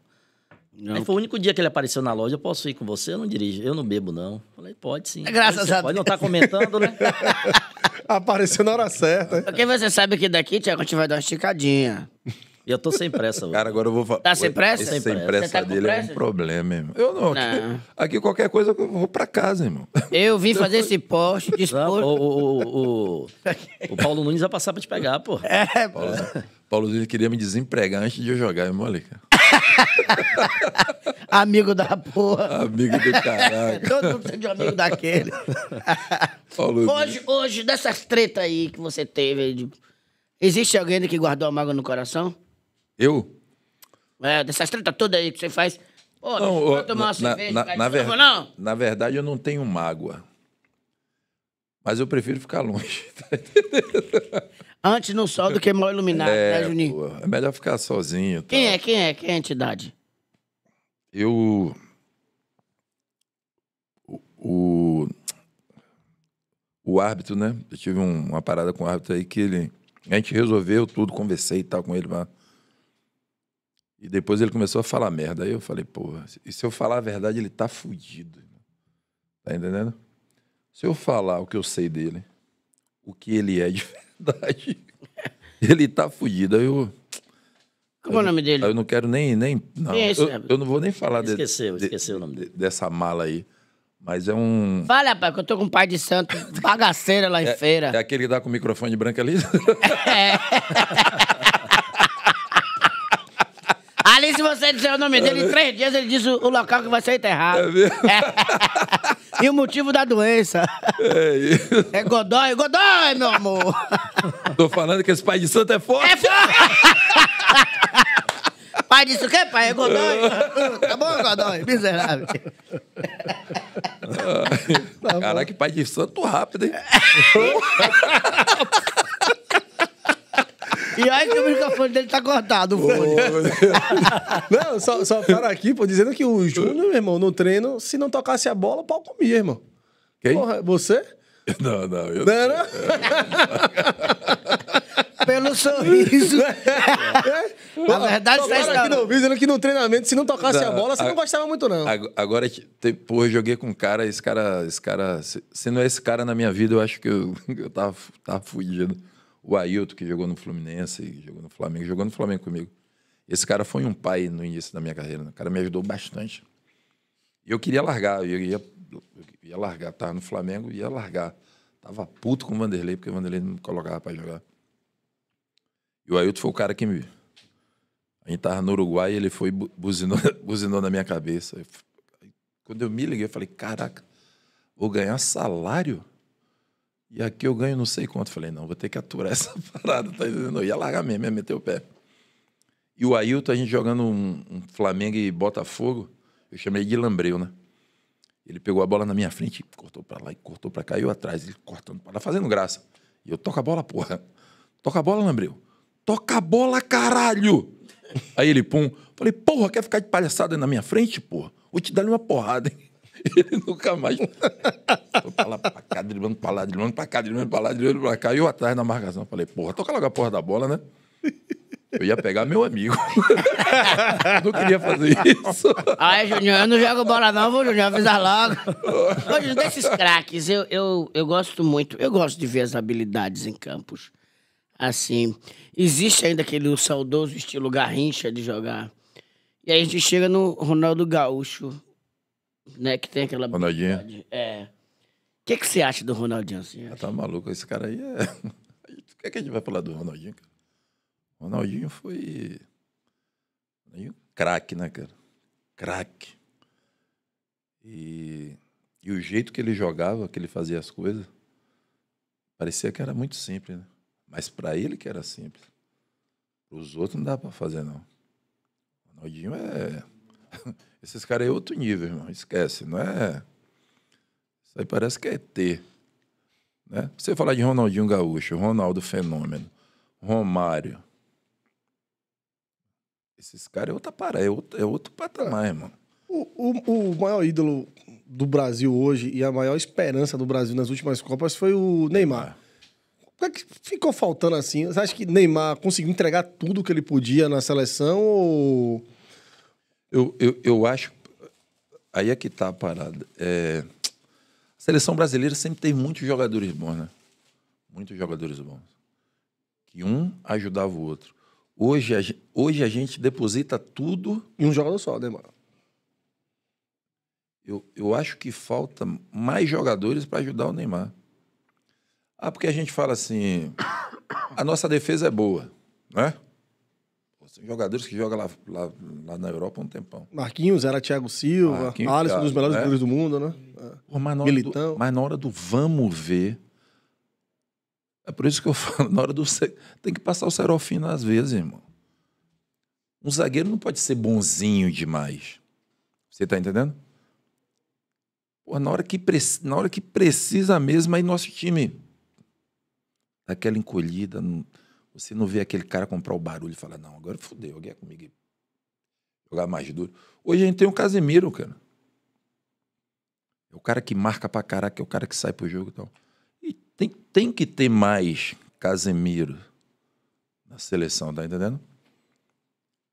Não. Aí foi o único dia que ele apareceu na loja, eu posso ir com você, eu não dirijo, eu não bebo, não. Falei, pode sim. Graças você a Deus. Pode não estar tá comentando, né? Apareceu na hora certa. Porque você sabe que daqui, Tiago, a gente vai dar uma esticadinha. E eu tô sem pressa. Hoje. Cara, agora eu vou falar. Tá sem pressa? Esse sem pressa, pressa tá dele pressa? é um problema, irmão. Eu não. não. Aqui, aqui, qualquer coisa eu vou pra casa, irmão. Eu vim então fazer esse post, dispor... o, o, o, o, Paulo Nunes vai passar pra te pegar, pô. É, pô. É. Paulo Zinho queria me desempregar antes de eu jogar, moleque. cara. amigo da porra. Amigo do caralho. Todo mundo precisa de um amigo daquele. Paulo hoje, hoje, dessas tretas aí que você teve, de... existe alguém que guardou a mágoa no coração? Eu? É, dessas tretas todas aí que você faz. Pô, não, eu, tomar na, uma cerveja, na, na, ver... não? na verdade, eu não tenho mágoa. Mas eu prefiro ficar longe. Tá Antes no sol do que mal iluminado, é, né, Juninho? Pô, é melhor ficar sozinho. Tá? Quem é? Quem é? Quem é a entidade? Eu. O. O, o árbitro, né? Eu tive um, uma parada com o árbitro aí que ele. A gente resolveu tudo, conversei e tal com ele. Mas... E depois ele começou a falar merda. Aí eu falei, porra, e se eu falar a verdade, ele tá fudido. Tá entendendo? Se eu falar o que eu sei dele, o que ele é diferente. verdade. Ele tá fugido. Aí eu. Como é o nome dele? Eu não quero nem. nem não. É esse, eu, eu, não vou nem falar dele. Esqueceu, de, esqueceu o nome dele. Dessa mala aí. Mas é um. Fala, rapaz, que eu tô com um pai de santo bagaceira lá em é, feira. É aquele que dá com o microfone branco ali? É. Ali, se você disser o nome dele, em três dias ele diz o, local que vai ser tá enterrado. É mesmo? É. E o motivo da doença. É isso. É Godói, Godói, meu amor. Tô falando que esse pai de santo é forte. É forte. pai disse o quê, pai? É Godói? Tá bom, Godói? Miserável. Tá caraca, pai de santo rápido, hein? E aí que o microfone dele tá cortado, o fone. não, só, só para aqui, pô, dizendo que o Júnior, meu irmão, no treino, se não tocasse a bola, o pau comia, irmão. Quem? Porra, você? Não, não. Eu... Não, é, não. É. Pelo sorriso. É. Na verdade, você está aqui no vídeo, que no treinamento, se não tocasse não, a bola, você a... não gostava muito, não. Agora, porra, eu joguei com um cara, esse cara, esse cara. Se, se não é esse cara na minha vida, eu acho que eu, eu tava, tava fugido o Ailton, que jogou no Fluminense, jogou no Flamengo, jogou no Flamengo comigo. Esse cara foi um pai no início da minha carreira. Né? O cara me ajudou bastante. Eu queria largar, eu ia, eu ia largar. Tava no Flamengo, ia largar. Tava puto com o Vanderlei, porque o Vanderlei não me colocava para jogar. E o Ailton foi o cara que me. A gente estava no Uruguai ele foi buzinou, buzinou na minha cabeça. Quando eu me liguei, eu falei: caraca, vou ganhar salário? E aqui eu ganho não sei quanto. Falei, não, vou ter que aturar essa parada, tá entendendo? Eu ia largar mesmo, ia meter o pé. E o Ailton, a gente jogando um, um Flamengo e Botafogo, eu chamei de lambreu, né? Ele pegou a bola na minha frente, cortou para lá e cortou para cá, e eu atrás, ele cortando para lá, fazendo graça. E eu, toco a bola, porra. Toca a bola, lambreu. Toca a bola, caralho! Aí ele, pum. Falei, porra, quer ficar de palhaçada na minha frente, porra? Vou te dar uma porrada, hein? Ele nunca mais. Tô pra lá, pá, cá, driblando para lá, driblando para cá, driblando para lá, driblando para cá. E eu atrás na marcação. Falei, porra, toca logo a porra da bola, né? Eu ia pegar meu amigo. não queria fazer isso. Aí, ah, é, Juninho, eu não jogo bola não, vou, Juninho, avisar logo. Ô, Juninho, desses craques, eu, eu, eu gosto muito, eu gosto de ver as habilidades em campos. Assim, existe ainda aquele saudoso estilo garrincha de jogar. E aí a gente chega no Ronaldo Gaúcho, né, que tem aquela... Ronaldinho? É que, que você acha do Ronaldinho? Assim? Ah, tá maluco, esse cara aí é. O que, é que a gente vai falar do Ronaldinho, cara? Ronaldinho foi. Ronaldinho, craque, né, cara? Craque. E... e o jeito que ele jogava, que ele fazia as coisas, parecia que era muito simples, né? Mas para ele que era simples. os outros não dá para fazer, não. Ronaldinho é. Esses caras é outro nível, irmão. Esquece, não é. Isso aí parece que é ET. Né? Você falar de Ronaldinho Gaúcho, Ronaldo Fenômeno, Romário. Esses caras é outra parada, é outro, é outro patamar, é. irmão. O, o, o, maior ídolo do Brasil hoje e a maior esperança do Brasil nas últimas Copas foi o Neymar. O é que ficou faltando assim? Você acha que Neymar conseguiu entregar tudo que ele podia na seleção ou... Eu, eu, eu acho... Aí é que tá a parada. É seleção brasileira sempre tem muitos jogadores bons, né? Muitos jogadores bons. Que um ajudava o outro. Hoje a, hoje a gente deposita tudo. Em um jogador só, né, mano? Eu, eu acho que falta mais jogadores para ajudar o Neymar. Ah, porque a gente fala assim: a nossa defesa é boa, né? jogadores que jogam lá, lá, lá, na Europa há um tempão. Marquinhos era Thiago Silva, Marquinhos, Alisson, um dos melhores é. jogadores do mundo, né? Pô, mas, na Militão. Do, mas na hora do vamos ver. É por isso que eu falo, na hora do. Tem que passar o serofino às vezes, irmão. Um zagueiro não pode ser bonzinho demais. Você tá entendendo? Pô, na, hora que preci, na hora que precisa mesmo, aí nosso time. Aquela encolhida. Não... Você não vê aquele cara comprar o barulho e falar, não, agora fodeu, alguém é comigo jogar mais duro. Hoje a gente tem o Casemiro, cara. É o cara que marca pra caraca, é o cara que sai pro jogo e tal. E tem, tem que ter mais Casemiro na seleção, tá entendendo?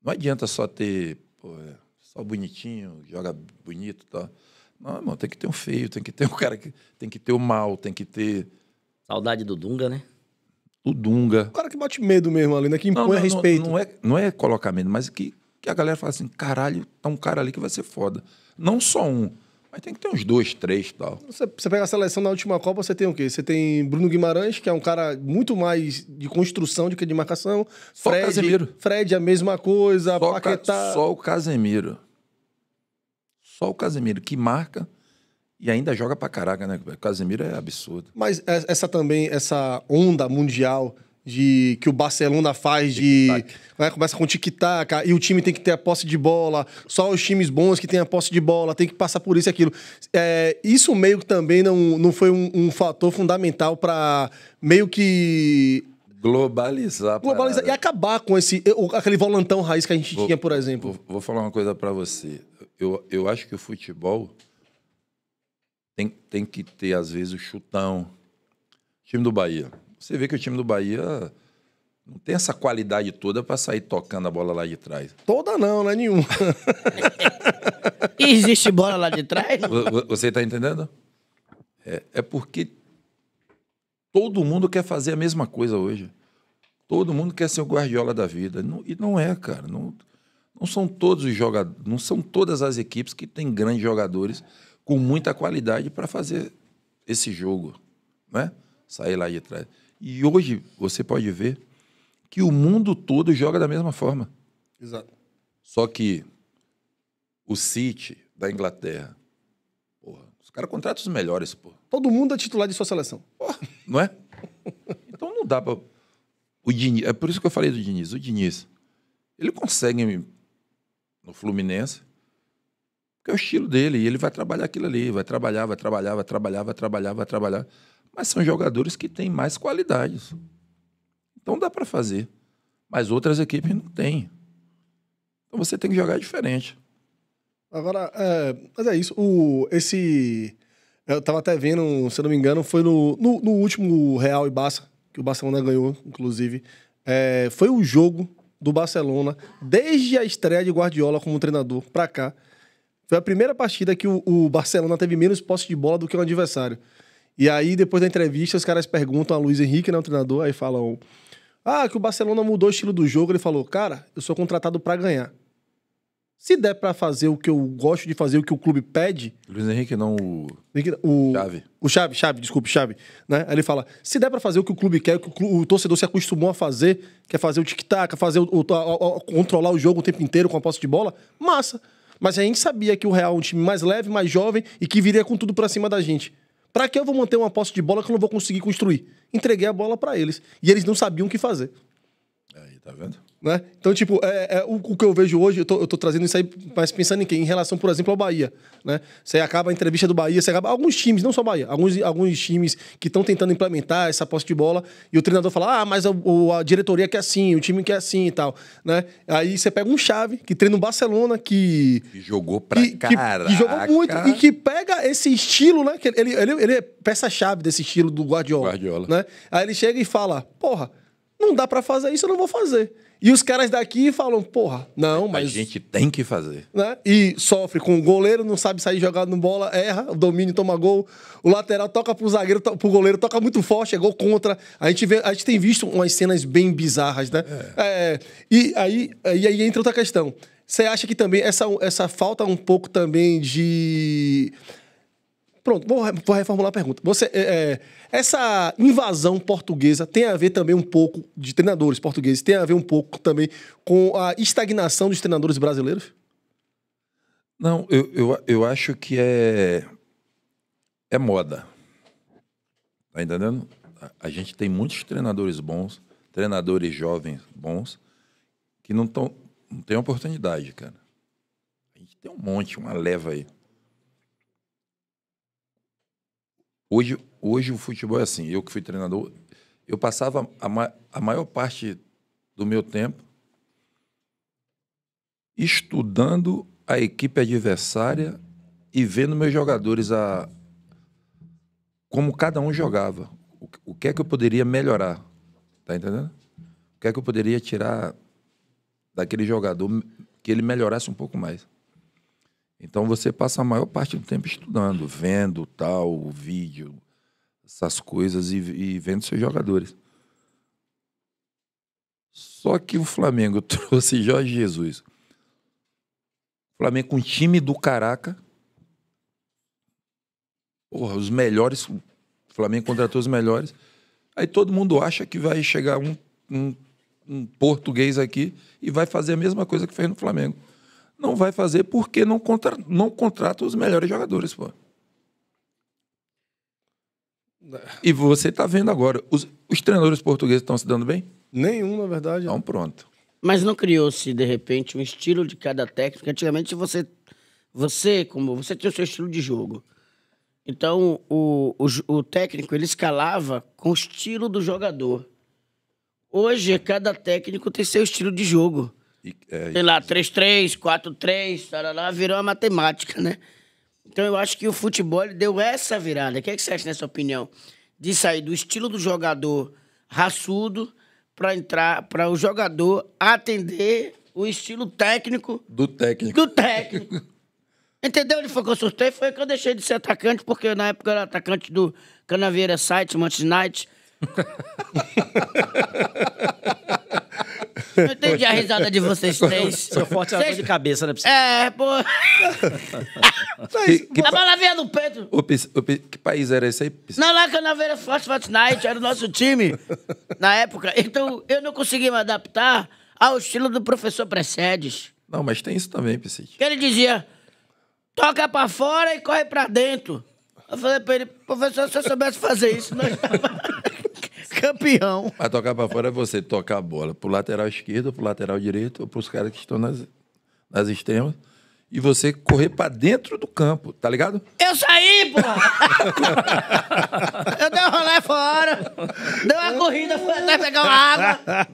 Não adianta só ter, pô, é, só bonitinho, joga bonito e tá? tal. Não, irmão, tem que ter um feio, tem que ter um cara que. Tem que ter o um mal, tem que ter. Saudade do Dunga, né? do Dunga. O cara que bate medo mesmo ali, né? Que impõe não, não, respeito. Não, não, é, não é colocar medo, mas que, que a galera fala assim: caralho, tá um cara ali que vai ser foda. Não só um. Mas tem que ter uns dois, três e tal. Você, você pega a seleção na última Copa, você tem o quê? Você tem Bruno Guimarães, que é um cara muito mais de construção do que de marcação. Só Fred, o Casemiro. Fred, a mesma coisa. Só, Paquetá. Ca, só o Casemiro. Só o Casemiro, que marca e ainda joga pra caraca, né? O Casemiro é absurdo. Mas é, essa também, essa onda mundial de que o Barcelona faz de né, começa com tic-tac e o time tem que ter a posse de bola só os times bons que têm a posse de bola tem que passar por isso e aquilo é, isso meio que também não, não foi um, um fator fundamental para meio que globalizar globalizar e acabar com esse aquele volantão raiz que a gente vou, tinha por exemplo vou, vou falar uma coisa para você eu, eu acho que o futebol tem, tem que ter, às vezes, o chutão. O time do Bahia. Você vê que o time do Bahia não tem essa qualidade toda para sair tocando a bola lá de trás. Toda não, não é nenhuma. Existe bola lá de trás? Você está entendendo? É, é porque todo mundo quer fazer a mesma coisa hoje. Todo mundo quer ser o guardiola da vida. Não, e não é, cara. Não, não são todos os jogadores, não são todas as equipes que têm grandes jogadores com muita qualidade para fazer esse jogo, né? Sair lá de trás. E hoje você pode ver que o mundo todo joga da mesma forma. Exato. Só que o City da Inglaterra, porra, os caras contratam os melhores, pô. Todo mundo é titular de sua seleção. Porra, não é? então não dá para o Diniz, é por isso que eu falei do Diniz. O Diniz, ele consegue no Fluminense porque é o estilo dele, e ele vai trabalhar aquilo ali, vai trabalhar, vai trabalhar, vai trabalhar, vai trabalhar, vai trabalhar. Mas são jogadores que têm mais qualidades. Então dá para fazer. Mas outras equipes não têm. Então você tem que jogar diferente. Agora, é, mas é isso. O, esse. Eu tava até vendo, se eu não me engano, foi no, no, no último Real e Barça, que o Barcelona ganhou, inclusive. É, foi o jogo do Barcelona, desde a estreia de Guardiola como treinador para cá, foi a primeira partida que o, o Barcelona teve menos posse de bola do que o adversário. E aí, depois da entrevista, os caras perguntam a Luiz Henrique, né, o treinador, aí falam: Ah, que o Barcelona mudou o estilo do jogo. Ele falou: Cara, eu sou contratado para ganhar. Se der para fazer o que eu gosto de fazer, o que o clube pede. Luiz Henrique, não o. O Chave. O Chave, Chave, desculpe, Chave. Né? Aí ele fala: se der para fazer o que o clube quer, o que o, clube, o torcedor se acostumou a fazer, quer fazer o tic-tac, fazer o, o, o, controlar o jogo o tempo inteiro com a posse de bola, massa. Mas a gente sabia que o Real é um time mais leve, mais jovem e que viria com tudo para cima da gente. Para que eu vou manter uma posse de bola que eu não vou conseguir construir? Entreguei a bola para eles. E eles não sabiam o que fazer. Aí, tá vendo? Né? Então, tipo, é, é o, o, que eu vejo hoje, eu tô, eu tô, trazendo isso aí, mas pensando em quem? Em relação, por exemplo, ao Bahia. Né? Você acaba a entrevista do Bahia, você acaba. Alguns times, não só Bahia, alguns, alguns times que estão tentando implementar essa posse de bola, e o treinador fala: ah, mas a, a diretoria quer assim, o time quer assim e tal. Né? Aí você pega um chave que treina no Barcelona, que. que jogou pra que, Que, que, jogou muito. E que pega esse estilo, né? Que ele, ele, ele é peça-chave desse estilo do Guardiola. Guardiola. Né? Aí ele chega e fala: porra não dá para fazer isso, eu não vou fazer. E os caras daqui falam, porra, não, mas. A gente tem que fazer. Né? E sofre com o goleiro, não sabe sair jogado no bola, erra, o domínio toma gol, o lateral toca pro zagueiro, to pro goleiro, toca muito forte, é gol contra. A gente, vê, a gente tem visto umas cenas bem bizarras, né? É. É, e, aí, e aí entra outra questão. Você acha que também essa, essa falta um pouco também de. Pronto, vou, vou reformular a pergunta. Você. É, é essa invasão portuguesa tem a ver também um pouco de treinadores portugueses, tem a ver um pouco também com a estagnação dos treinadores brasileiros? Não, eu, eu, eu acho que é, é moda. Tá entendendo? A gente tem muitos treinadores bons, treinadores jovens bons, que não, tão, não tem oportunidade, cara. A gente tem um monte, uma leva aí. Hoje, Hoje o futebol é assim. Eu que fui treinador, eu passava a, ma a maior parte do meu tempo estudando a equipe adversária e vendo meus jogadores a como cada um jogava, o, o que é que eu poderia melhorar, tá entendendo? O que é que eu poderia tirar daquele jogador que ele melhorasse um pouco mais. Então você passa a maior parte do tempo estudando, vendo tal o vídeo, essas coisas e, e vendo seus jogadores. Só que o Flamengo trouxe Jorge Jesus. O Flamengo com um time do caraca. Porra, os melhores. O Flamengo contratou os melhores. Aí todo mundo acha que vai chegar um, um, um, português aqui e vai fazer a mesma coisa que fez no Flamengo. Não vai fazer porque não, contra, não contrata os melhores jogadores, pô. E você está vendo agora, os, os treinadores portugueses estão se dando bem? Nenhum, na verdade. Então pronto. Mas não criou-se, de repente, um estilo de cada técnico? Antigamente você, você como você tinha o seu estilo de jogo. Então, o, o, o técnico, ele escalava com o estilo do jogador. Hoje, cada técnico tem seu estilo de jogo. E, é, Sei lá, 3-3, 4-3, virou uma matemática, né? Então eu acho que o futebol deu essa virada. O que, é que você acha nessa opinião? De sair do estilo do jogador raçudo para entrar para o jogador atender o estilo técnico do técnico. Do técnico. Entendeu? Ele foi que eu surtei, foi que eu deixei de ser atacante, porque na época eu era atacante do Canaveira Sight, Manchester Night. Eu entendi a risada de vocês três. Sou forte é de cabeça, né? É, pô. Tava lá vendo o Pedro. O, que país era esse aí? Não, lá Canaveira Forte Forte Night, era o nosso time na época. Então eu não consegui me adaptar ao estilo do professor Precedes. Não, mas tem isso também, Psich. Que ele dizia: toca pra fora e corre pra dentro. Eu falei pra ele, professor, se eu soubesse fazer isso, nós tava campeão. A tocar para fora é você tocar a bola pro lateral esquerdo, pro lateral direito, ou pros caras que estão nas, nas extremas e você correr para dentro do campo, tá ligado? Eu saí, porra! eu dei um rolê fora, dei uma corrida, fui até pegar uma água.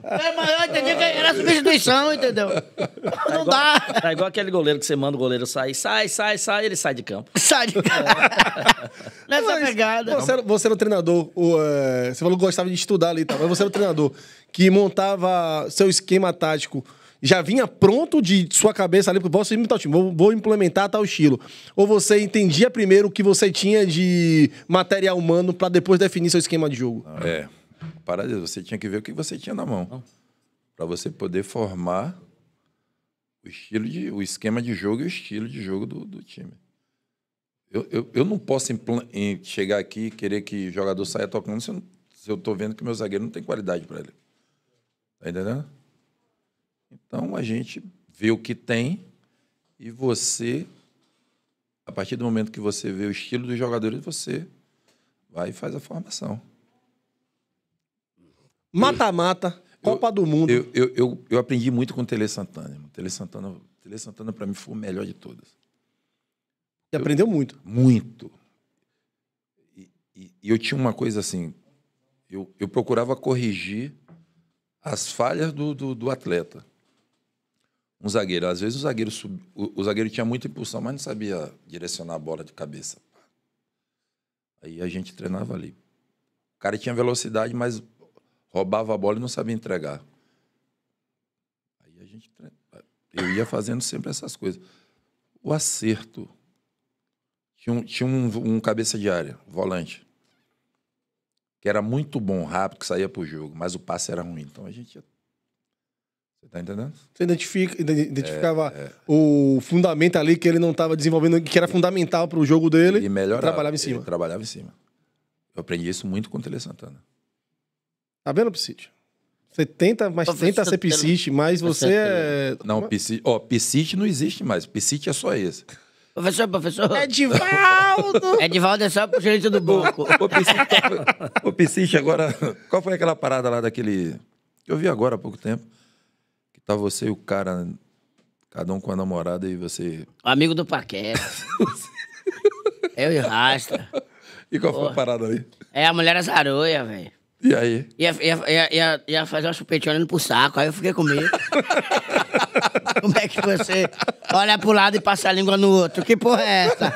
Eu entendi que era substituição, entendeu? Não tá igual, dá. Tá é igual aquele goleiro que você manda o goleiro sair, sai, sai, sai, ele sai de campo. Sai de campo. É. Nessa Mas, pegada. Você era, você era o treinador, o, eh, você falou que gostava de estudar ali tá? mas você era o treinador que montava seu esquema tático já vinha pronto de sua cabeça ali, porque posso imitar o time, vou, vou implementar tal estilo. Ou você entendia primeiro o que você tinha de material humano para depois definir seu esquema de jogo? Ah, é. Para você tinha que ver o que você tinha na mão. Para você poder formar o estilo de, o esquema de jogo e o estilo de jogo do, do time. Eu, eu, eu, não posso chegar aqui e querer que jogador saia tocando se eu, estou vendo que meu zagueiro não tem qualidade para ele. Está entendendo? Então a gente vê o que tem e você, a partir do momento que você vê o estilo dos jogadores, você vai e faz a formação. Mata-mata, Copa eu, do Mundo. Eu, eu, eu, eu, aprendi muito com o Tele Santana. O Tele Santana, Tele Santana para mim, foi o melhor de todas. Você aprendeu muito? Muito. E, e, e eu tinha uma coisa assim, eu, eu procurava corrigir as falhas do, do, do atleta um zagueiro. Às vezes o zagueiro, sub... o, zagueiro tinha muita impulsão, mas não sabia direcionar a bola de cabeça. Aí a gente treinava ali. O cara tinha velocidade, mas roubava a bola e não sabia entregar. Aí a gente treinava. Eu ia fazendo sempre essas coisas. O acerto. Tinha um, tinha um, um cabeça de área, volante que era muito bom, rápido, que saía pro jogo, mas o passe era ruim. Então a gente ia você tá entendendo? Você identifica, identificava é, é. o fundamento ali que ele não estava desenvolvendo, que era fundamental para o jogo dele. E Trabalhava em cima. trabalhava em cima. Eu aprendi isso muito com o Tele Santana. Tá vendo, Psídio? Você tenta, mas tenta ser Psite, mas você é. Não, Psite. Ó, Psite não existe mais. Psite é só esse. Professor, professor. Edivaldo! Edivaldo é só pro gerente do burro. O Psite agora. Qual foi aquela parada lá daquele. Eu vi agora há pouco tempo tá você e o cara, cada um com a namorada e você. Amigo do Paquete. eu e Rasta. E qual Porra. foi a parada aí? É, a mulher azaroia, velho. E aí? Ia, ia, ia, ia, fazer uma chupetinha olhando pro saco, aí eu fiquei com medo. Como é que você olha pro lado e passa a língua no outro? Que porra é essa?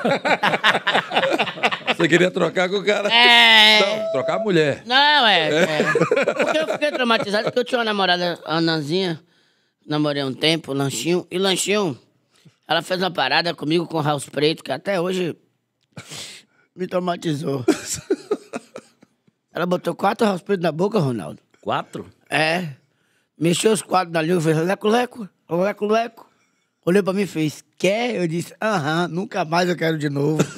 Você queria trocar com o cara? É. Não, trocar a mulher. Não, é. é. é. Porque eu fiquei traumatizado porque eu tinha uma namorada, Ananzinha, namorei um tempo, Lanchinho. E Lanchinho, ela fez uma parada comigo com o House Preto, que até hoje me traumatizou. ela botou quatro House Preto na boca, Ronaldo. Quatro? É. Mexeu os quatro na língua e fez leco-leco, leco-leco. Olhou pra mim e fez, quer? Eu disse, aham, nunca mais eu quero de novo.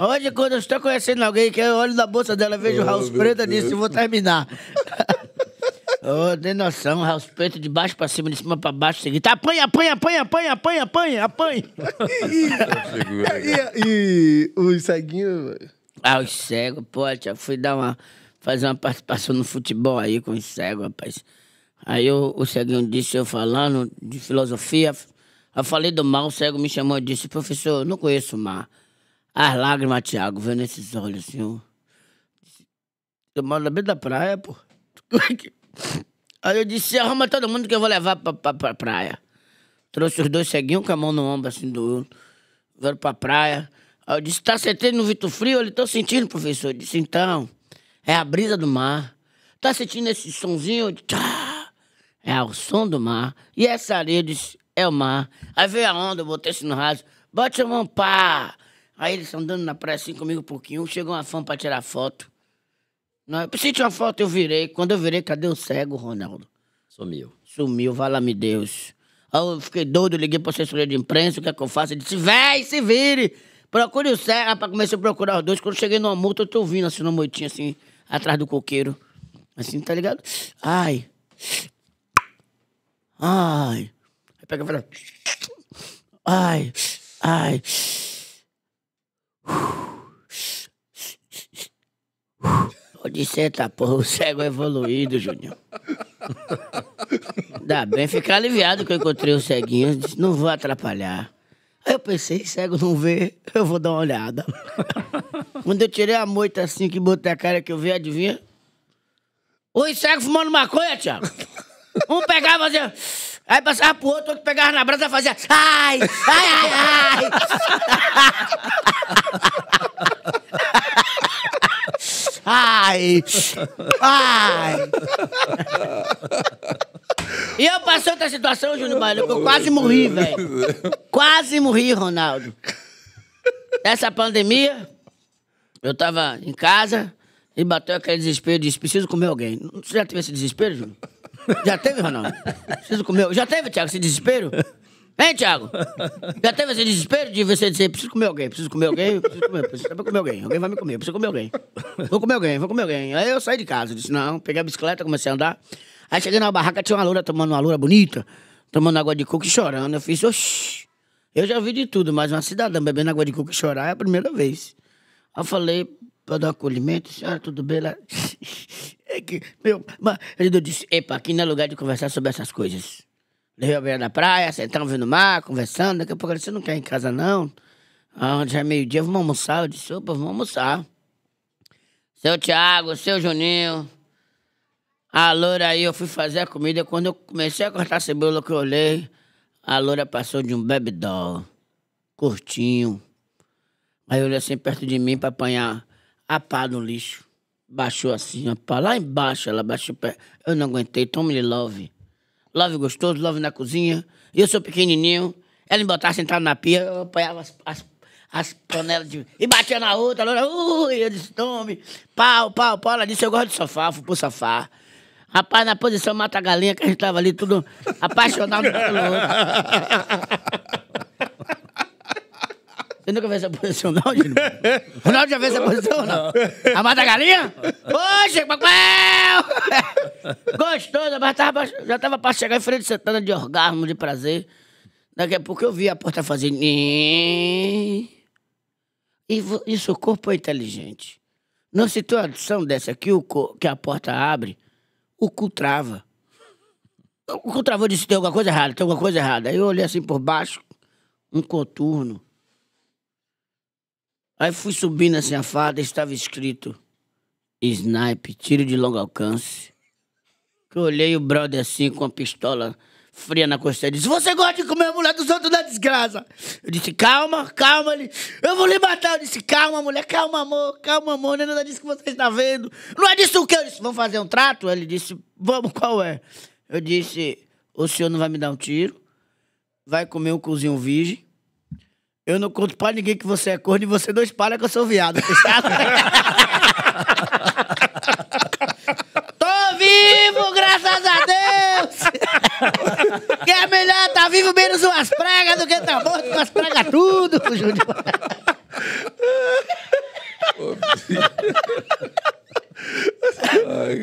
Hoje, quando eu estou conhecendo alguém que eu é olho na bolsa dela, vejo oh, House nisso disse, vou terminar. Ô, oh, tem noção, House Preto de baixo pra cima, de cima pra baixo, seguinte. Assim, tá, apanha, apanha, apanha, apanha, apanha, apanha, apanha. e, e, e os ceguinhos, Ah, os cegos, pô, tia, fui dar uma. fazer uma participação no futebol aí com os cegos, rapaz. Aí o ceguinho disse, eu falando de filosofia. Eu falei do mal, o cego me chamou e disse, professor, eu não conheço o mar. As lágrimas, Thiago, vendo esses olhos, senhor. Eu moro na beira da praia, pô. Aí eu disse, arruma todo mundo que eu vou levar pra, pra, pra praia. Trouxe os dois ceguinhos com a mão no ombro, assim, do outro. Vieram pra praia. Aí eu disse, tá sentindo no vento Frio? Ele, tô sentindo, professor. Eu disse, então, é a brisa do mar. Tá sentindo esse sonzinho? Tchá! É o som do mar. E essa areia, eu disse, é o mar. Aí veio a onda, eu botei isso no rádio. Bote a mão, pá! Aí eles andando na praia assim comigo um pouquinho, chegou uma fã pra tirar foto. Não, eu preciso tirar foto, eu virei. Quando eu virei, cadê o cego, Ronaldo? Sumiu. Sumiu, vala-me Deus. Aí eu fiquei doido, liguei pra assessoria de imprensa, o que é que eu faço? Ele disse, véi, se vire! Procure o cego. Rapaz, comecei a procurar os dois. Quando cheguei numa multa, eu tô ouvindo assim, na moitinha assim, atrás do coqueiro. Assim, tá ligado? Ai. Ai. Aí pega e fala. Ai. Ai. Pode ser, tá, porra. O cego evoluído, Júnior. Ainda bem, ficar aliviado que eu encontrei o ceguinho. Disse, não vou atrapalhar. Aí eu pensei, cego não vê, eu vou dar uma olhada. Quando eu tirei a moita assim, que botei a cara que eu vi, adivinha? Oi, cego fumando maconha, Thiago. Um pegava e assim, fazer. Aí passava pro outro, outro pegava na brasa e fazia. Ai! Ai, ai, ai! ai! Ai! E eu passei outra situação, Júnior Baiano, que eu quase morri, velho. Quase morri, Ronaldo. Essa pandemia, eu tava em casa e bateu aquele desespero e disse: preciso comer alguém. Você já teve esse desespero, Júnior? Já teve, Ronaldo? Preciso comer. Já teve, Thiago, esse desespero? Hein, Thiago? Já teve esse desespero de você dizer, preciso comer alguém, preciso comer alguém, preciso comer, preciso comer alguém, alguém vai me comer, preciso comer alguém. Vou comer alguém, vou comer alguém. Aí eu saí de casa, disse, não, peguei a bicicleta, comecei a andar. Aí cheguei na barraca, tinha uma loura tomando uma loura bonita, tomando água de coco e chorando. Eu fiz, oxi, eu já vi de tudo, mas uma cidadã bebendo água de coco e chorar é a primeira vez. Aí eu falei, para dar acolhimento. Senhora, ah, tudo bem? Ela... é que, meu eu disse, epa, aqui não é lugar de conversar sobre essas coisas. Levei a beira da praia, sentamos vendo o mar, conversando. Daqui a pouco ela disse, você não quer ir em casa, não? Ah, já é meio-dia, vamos almoçar. Eu disse, opa, vamos almoçar. Seu Tiago, seu Juninho... A loura aí, eu fui fazer a comida. Quando eu comecei a cortar a cebola, que eu olhei, a loura passou de um baby doll, curtinho. Aí eu olhei assim perto de mim para apanhar a pá no lixo. Baixou assim, a pá lá embaixo, ela baixou o pé. Eu não aguentei, tome-lhe love. Love gostoso, love na cozinha. Eu sou pequenininho. Ela me botava sentada na pia, eu apanhava as, as, as panelas de... e batia na outra. Ela, uh, eu disse, tome. Pau, pau, pau. Ela disse, eu gosto de sofá, fui pro sofá. Rapaz, na posição mata-galinha, que a gente tava ali tudo apaixonado pelo outro. Você nunca fez essa posição, não, Júnior? Ronaldo já fez essa posição, não? A mata galinha? Poxa, Pacoel! gostoso mas tava, já tava pra chegar em frente sentada de orgasmo, de prazer. Daqui a pouco eu vi a porta fazer... E, isso, o corpo é inteligente. Numa situação dessa aqui, o que a porta abre, o cu trava. O cu travou e disse, tem alguma coisa errada, tem alguma coisa errada. Aí eu olhei assim por baixo, um contorno Aí fui subindo assim a fada estava escrito Snipe, tiro de longo alcance. Que eu olhei o brother assim com a pistola fria na costela e disse: Você gosta de comer a mulher dos outros da desgraça? Eu disse: Calma, calma. Ele, eu vou lhe matar. Eu disse: Calma, mulher, calma, amor, calma, amor. Não é nada disso que você está vendo. Não é disso que eu disse: Vamos fazer um trato? Ele disse: Vamos, qual é? Eu disse: O senhor não vai me dar um tiro, vai comer um cozinho virgem eu não conto pra ninguém que você é corno e você não espalha que eu sou viado. Tô vivo, graças a Deus! que é melhor tá vivo menos umas pregas do que tá morto com as pregas tudo, Júnior.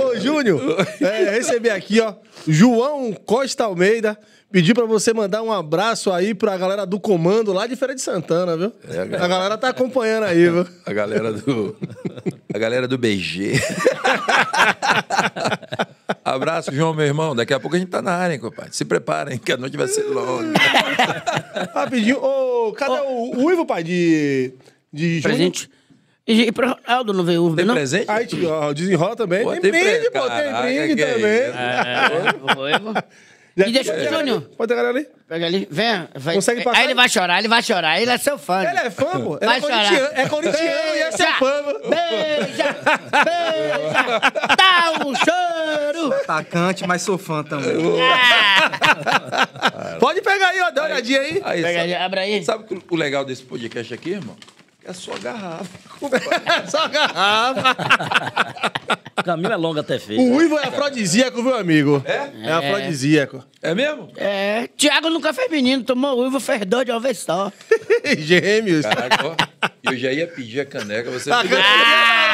Ô, Júnior, é, recebi aqui, ó, João Costa Almeida, Pedir para você mandar um abraço aí pra galera do comando lá de Feira de Santana, viu? É, a, galera... a, galera... tá acompanhando aí, viu? A galera do. A galera do BG. abraço, João, meu irmão. Daqui a pouco a gente tá na área, hein, compadre? Se preparem, que a noite vai ser longa. Rapidinho. Ô, cadê o Uivo, pai? De. de Presente. E pro Aldo não veio Uber, não? presente? Aí, ó, desenrola também. Pô, tem, tem brinde, pô, tem brinde também. É, é, é, e é, deixa o é, é. Júnior. Pode pegar ali? Pega ali. Vem. Vai. Consegue passar? Aí ele vai chorar, ele vai chorar. Ele é seu fã. Ele é fã, pô. vai é chorar. corintiano, é corintiano e é seu fã. Beija, beija, dá tá um choro. Atacante, mas sou fã também. Ah. Pode pegar aí, ó. Dá uma olhadinha aí. aí Pega sabe, aí, abre aí. Sabe o legal desse podcast aqui, irmão? É só garrafa. é só garrafa. É o caminho é longo até feio. O uivo é afrodisíaco, viu, amigo? É? É, afrodisíaco. É mesmo? É. Tiago nunca fez menino, tomou uivo, fez dor de uma Gêmeos. Caraca, ó, eu já ia pedir a caneca, você... Ah, a caneca!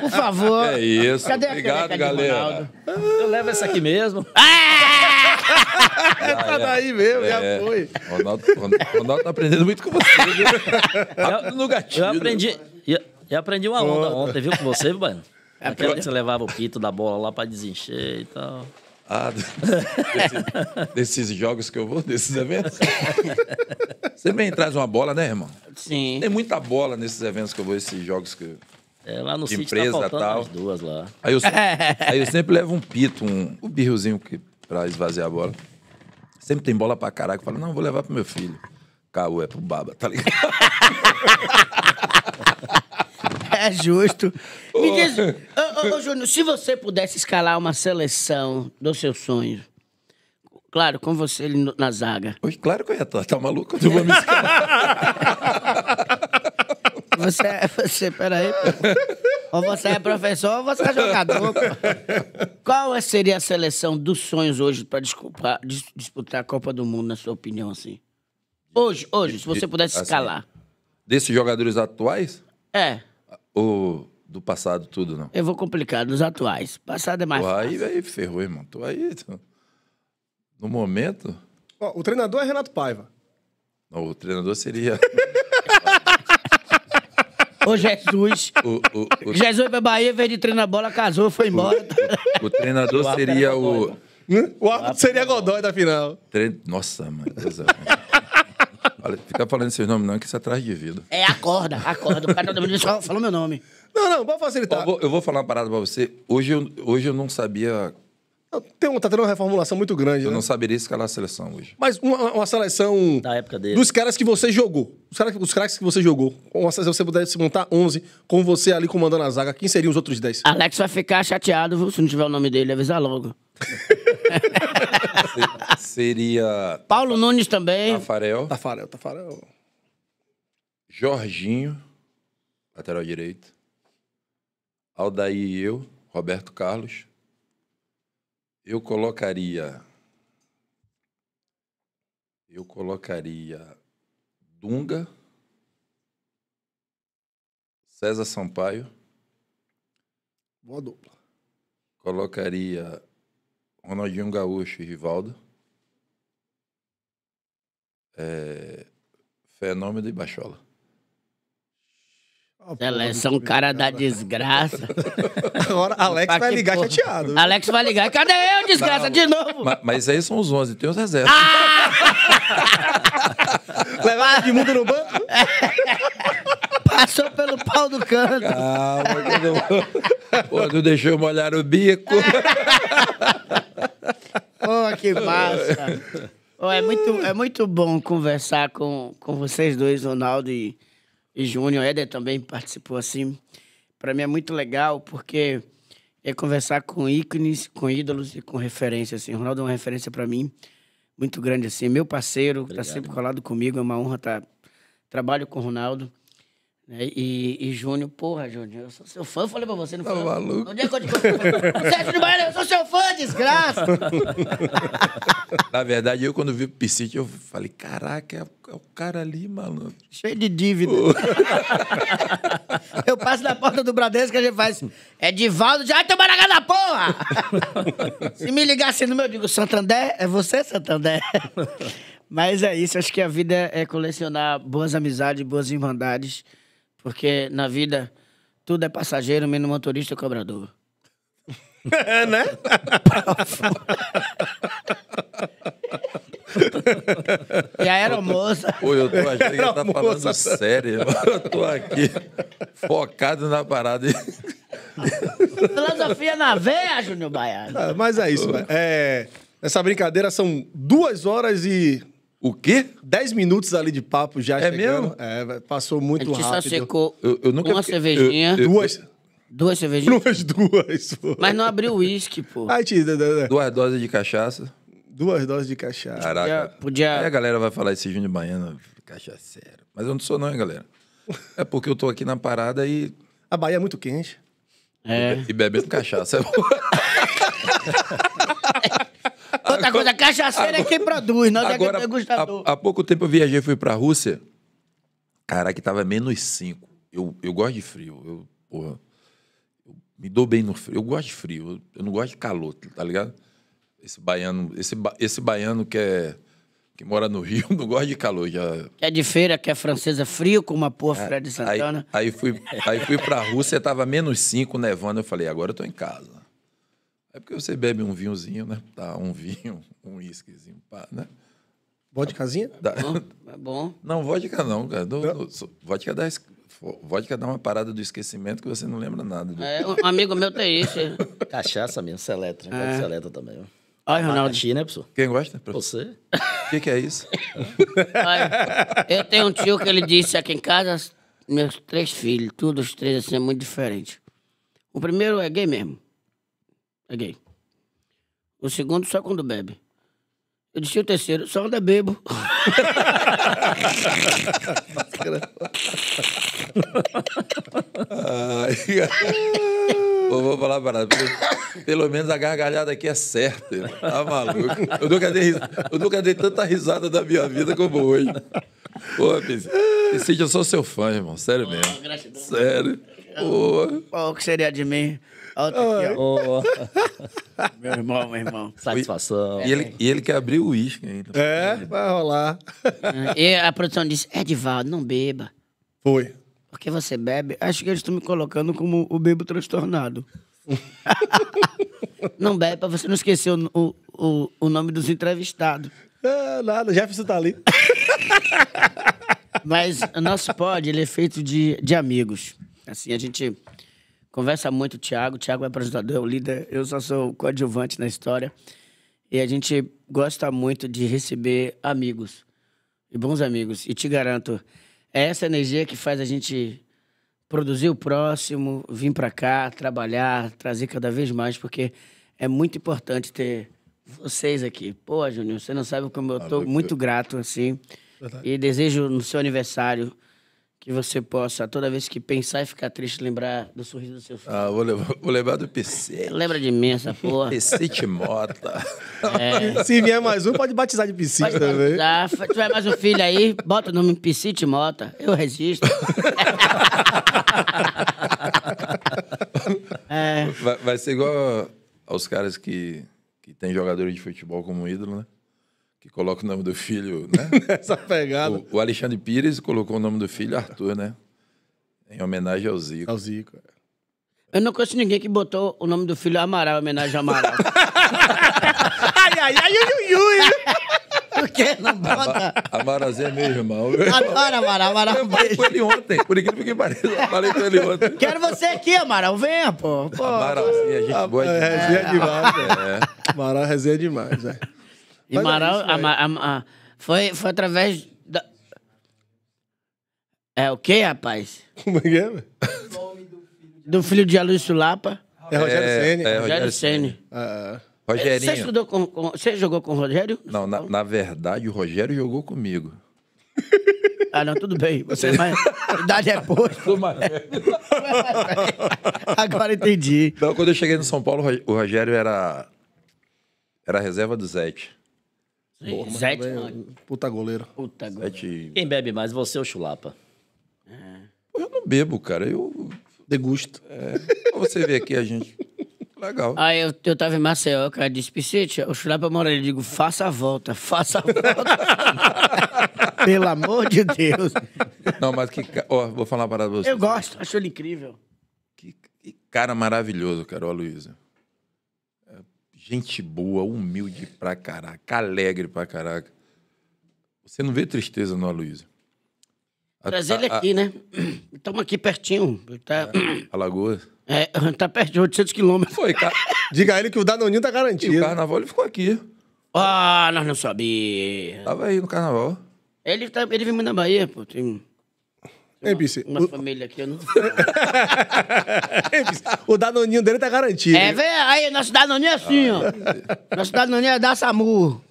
Por favor. É isso. Cadê Obrigado, a galera. Eu levo essa aqui mesmo. Ah! tá daí mesmo, é. já foi. Ronaldo, Ronaldo, Ronaldo tá aprendendo muito com você, Eu, tá no gatilho. Eu aprendi, eu, eu aprendi uma onda ontem, viu, com você, mano? É Aquela que você levava o pito da bola lá pra desencher e tal. Ah, desses, desses, jogos que eu vou, desses eventos. Você e traz uma bola, né, irmão? Sim. Tem muita bola nesses eventos que eu vou, esses jogos que. É, lá no de sítio tá empresa tá tal. duas lá. Aí eu, aí eu, sempre levo um pito, um, um birrozinho que, pra esvaziar a bola. Sempre tem bola pra caraca Eu falo, não, vou levar pro meu filho. Caô é pro baba, tá ligado? é justo. Me oh. diz, ô, Júnior, se você pudesse escalar uma seleção dos seus sonhos, claro, com você ele na zaga. Oi, claro que eu ia estar, tá, tá maluco? Eu vou me escalar. Você, é, você, peraí, pô. Ou você é professor ou você é jogador, pô. Qual seria a seleção dos sonhos hoje pra desculpar, dis, disputar a Copa do Mundo, na sua opinião, assim? Hoje, hoje, se você pudesse assim, escalar. Desses jogadores atuais? É. O do passado, tudo, não? Eu vou complicar, dos atuais. Passado é mais pô, fácil. Aí, aí ferrou, irmão. Tô aí. Tô... Então. No momento. Ó, o treinador é Renato Paiva. Não, o treinador seria. Ô Jesus. O, o, o, Jesus pra Bahia, veio de treinar bola, casou, foi embora. O, treinador o seria o. Hum? O árbitro seria Godoy da final. Tre... Nossa, mãe. É Olha, ficar falando seus nomes não, que isso é atrás de vida. É, acorda, acorda. O cara não só falou meu nome. Não, não, pode facilitar. Eu vou, eu vou falar uma parada pra você. Hoje eu, hoje eu não sabia tem, tá tendo uma reformulação muito grande. Eu né? não saberia escalar a seleção hoje. Mas uma, uma seleção. Da época dele. Dos caras que você jogou. Os, cara, os caras que você jogou. Uma seleção você pudesse montar 11, com você ali comandando a zaga, quem seriam os outros 10? Alex vai ficar chateado, viu? Se não tiver o nome dele, avisar logo. Seria. Paulo Nunes também. Tafarel. Tafarel, Tafarel. Jorginho, lateral direito. Aldair e eu. Roberto Carlos. Eu colocaria. Eu colocaria Dunga, César Sampaio. Boa dupla. Colocaria Ronaldinho Gaúcho e Rivaldo. É, Fenômeno e Bachola. Seleção ah, é é cara da desgraça. Agora, Alex vai ligar porra. chateado. Alex vai ligar. Cadê eu, desgraça, de novo? Mas, mas, aí são os 11, tem os reservas. Ah! Levar de mundo no banco? Passou pelo pau do canto. Calma, não... não deixou molhar o bico. Pô, que massa. Oh é, muito, é muito bom conversar com, com vocês dois, Ronaldo e e Júnior, Éder também participou assim. Para mim é muito legal porque é conversar com ícones, com ídolos e com referências assim. O Ronaldo é uma referência para mim muito grande assim, meu parceiro, está sempre colado comigo, é uma honra estar tá... trabalho com o Ronaldo. E, né? e, e Júnior, porra, Júnior, eu sou seu fã, eu falei pra você, não tá foi? Tá maluco. Onde é que eu te Sérgio de Baiano, eu sou seu fã, desgraça! Na verdade, eu quando vi o Psite, eu falei, caraca, é, é o cara ali, maluco. Cheio de dívida. eu passo na porta do Bradesco a gente faz, é Divaldo, já teu maragá da porra! Se me ligasse no meu, eu digo, Santander, é você, Santander? Mas é isso, acho que a vida é, é colecionar boas amizades, boas irmandades, porque na vida tudo é passageiro, menos motorista e cobrador. É, né? e a aeromoça. Pô, eu tô achando que ele tá falando sério. Eu tô aqui focado na parada. Filosofia na veia, Júnior Baiano. Ah, mas é isso, É, essa brincadeira são duas horas e o quê? Dez minutos ali de papo já é chegando. mesmo? É, passou muito rápido. A gente rápido. só secou eu, eu nunca uma cervejinha. eu- Duas, Duas cervejinhas. duas, duas. pô. Mas não abriu uísque, pô. Ai, tio, Duas doses de cachaça. duas doses de cachaça. Caraca. podia- Aí a galera vai falar esse Júnior Baiano, cachaceiro. Mas eu não sou não, hein, galera. É porque eu tô aqui na parada e, A Bahia é muito quente. É. e bebendo cachaça. Outra agora, coisa, cachaceiro agora, é quem produz, nós é agora, é degustador. Tá há, há pouco tempo eu viajei, fui pra Rússia. Caraca, tava menos 5. Eu, eu gosto de frio. Eu, porra, eu me dou bem no frio. Eu gosto de frio. Eu, eu não gosto de calor, tá ligado? Esse baiano, esse, esse baiano que é que mora no Rio, não gosta de calor. Já... Que é de feira, que é francesa, frio como a porra, é, Fred Santana. Aí, aí, fui, aí fui pra Rússia, tava menos 5, nevando. Eu falei, agora eu tô em casa. É porque você bebe um vinhozinho, né? Tá, um vinho, um uísquezinho, pá, né? Vodkazinha? É, dá... é bom. Não, vodka não, cara. Do, do, vodka dá Vodka dá uma parada do esquecimento que você não lembra nada. Do... É, um amigo meu tem isso. Cachaça mesmo, seletra. É. seletra né? é. também. Olha, Ronaldo. Ti, né, pessoal? Quem gosta? Você. O que, que, é isso? eu tenho um tio que ele disse aqui em casa, meus três filhos, todos os três assim, é muito diferente. O primeiro é gay mesmo é gay. O segundo só quando bebe. Eu disse o terceiro, só quando é bebo. Pô, vou falar para pelo, pelo menos a gargalhada aqui é certa. Tá maluco? Eu nunca, dei, eu nunca dei tanta risada da minha vida como hoje. Pô, Piscite, eu sou seu fã, irmão. Sério mesmo. Sério. Pô. Oh. o que seria de mim? Olha tá aqui, ó. meu irmão, meu irmão. Satisfação. E ele, e ele quer abrir o uísque ainda. É, vai rolar. Ah, e a produção disse: Edivaldo, não beba. Foi. Porque você bebe? Acho que eles estão me colocando como o bebo transtornado. não bebe, pra você não esquecer o, o, o, nome dos entrevistados. Ah, nada, Jefferson tá ali. Mas o nosso pod, ele é feito de, de amigos. Assim, a gente Conversa muito o Thiago. O Thiago é apresentador, é o líder. Eu só sou coadjuvante na história. E a gente gosta muito de receber amigos e bons amigos. E te garanto, é essa energia que faz a gente produzir o próximo, vir para cá, trabalhar, trazer cada vez mais, porque é muito importante ter vocês aqui. Pô, Júnior, você não sabe como eu ah, estou muito grato, assim. E desejo no seu aniversário que você possa, toda vez que pensar e ficar triste, lembrar do sorriso do seu filho. Ah, vou lembrar, vou do PC. É, lembra de mim essa porra. PC Mota. É. Se vier mais um, pode batizar de PC pode também. Batizar. Se tiver mais um filho aí, bota o nome PC Mota, Eu resisto. é. vai, vai, ser igual aos caras que, que têm jogadores de futebol como ídolo, né? que coloca o nome do filho, né? Essa pegada. O, o, Alexandre Pires colocou o nome do filho Arthur, né? Em homenagem ao Zico. Ao Zico. É. Eu não conheço ninguém que botou o nome do filho Amaral, em homenagem ao Amaral. ai, ai, ai, ui, ui, ui. Por que não bota? Amarazinho é meu irmão. Adoro Amaral, Amaral. Eu falei com ele ontem, por incrível que pareça. Eu falei com ele ontem. Quero você aqui, Amaral. Venha, pô. pô. a gente boa é, demais. É, resenha demais, é. Amaral resenha demais, velho. É. E Amaral, foi, foi através da... É o quê, rapaz? Como é que é, Do filho de Alúcio Lapa. É Rogério é, Ceni. É, Rogério Ceni. Ah, ah. Você estudou com, com, Você jogou com o Rogério? Não, na, na verdade, o Rogério jogou comigo. Ah, não, tudo bem. Você é mais. Idade é boa. Agora entendi. Então, quando eu cheguei no São Paulo, o Rogério era. Era reserva do Zete. Porra, puta goleiro. Puta goleiro. Quem bebe mais, você ou Chulapa? É. Eu não bebo, cara. Eu degusto. É. você vê aqui a gente. Legal. Aí ah, eu, eu tava em Maceió, o cara disse, Piscite, o Chulapa mora ali. Eu digo, faça a volta, faça a volta. Pelo amor de Deus. Não, mas que... Ó, vou falar uma parada pra você. Eu gosto, acho ele incrível. Que, que cara maravilhoso, cara, ó, Luísa. Gente boa, humilde pra caraca, alegre pra caraca. Você não vê tristeza no Aloysio. Trazer tá ele aqui, a... né? Estamos aqui pertinho. Tá... A Lagoa? É, é tá perto de 800 quilômetros. Foi, cara. Diga a ele que o Danoninho tá garantido. E o carnaval ele ficou aqui. Ah, nós não sabia. Tava aí no carnaval. Ele, tá, ele vem na Bahia, pô. Tem... Hein, Bice? Uma o... família aqui eu não. O danoninho dele tá garantido. É, vem aí, nosso danoninho é assim, ó. Ah, é. Nosso danoninho é da SAMU.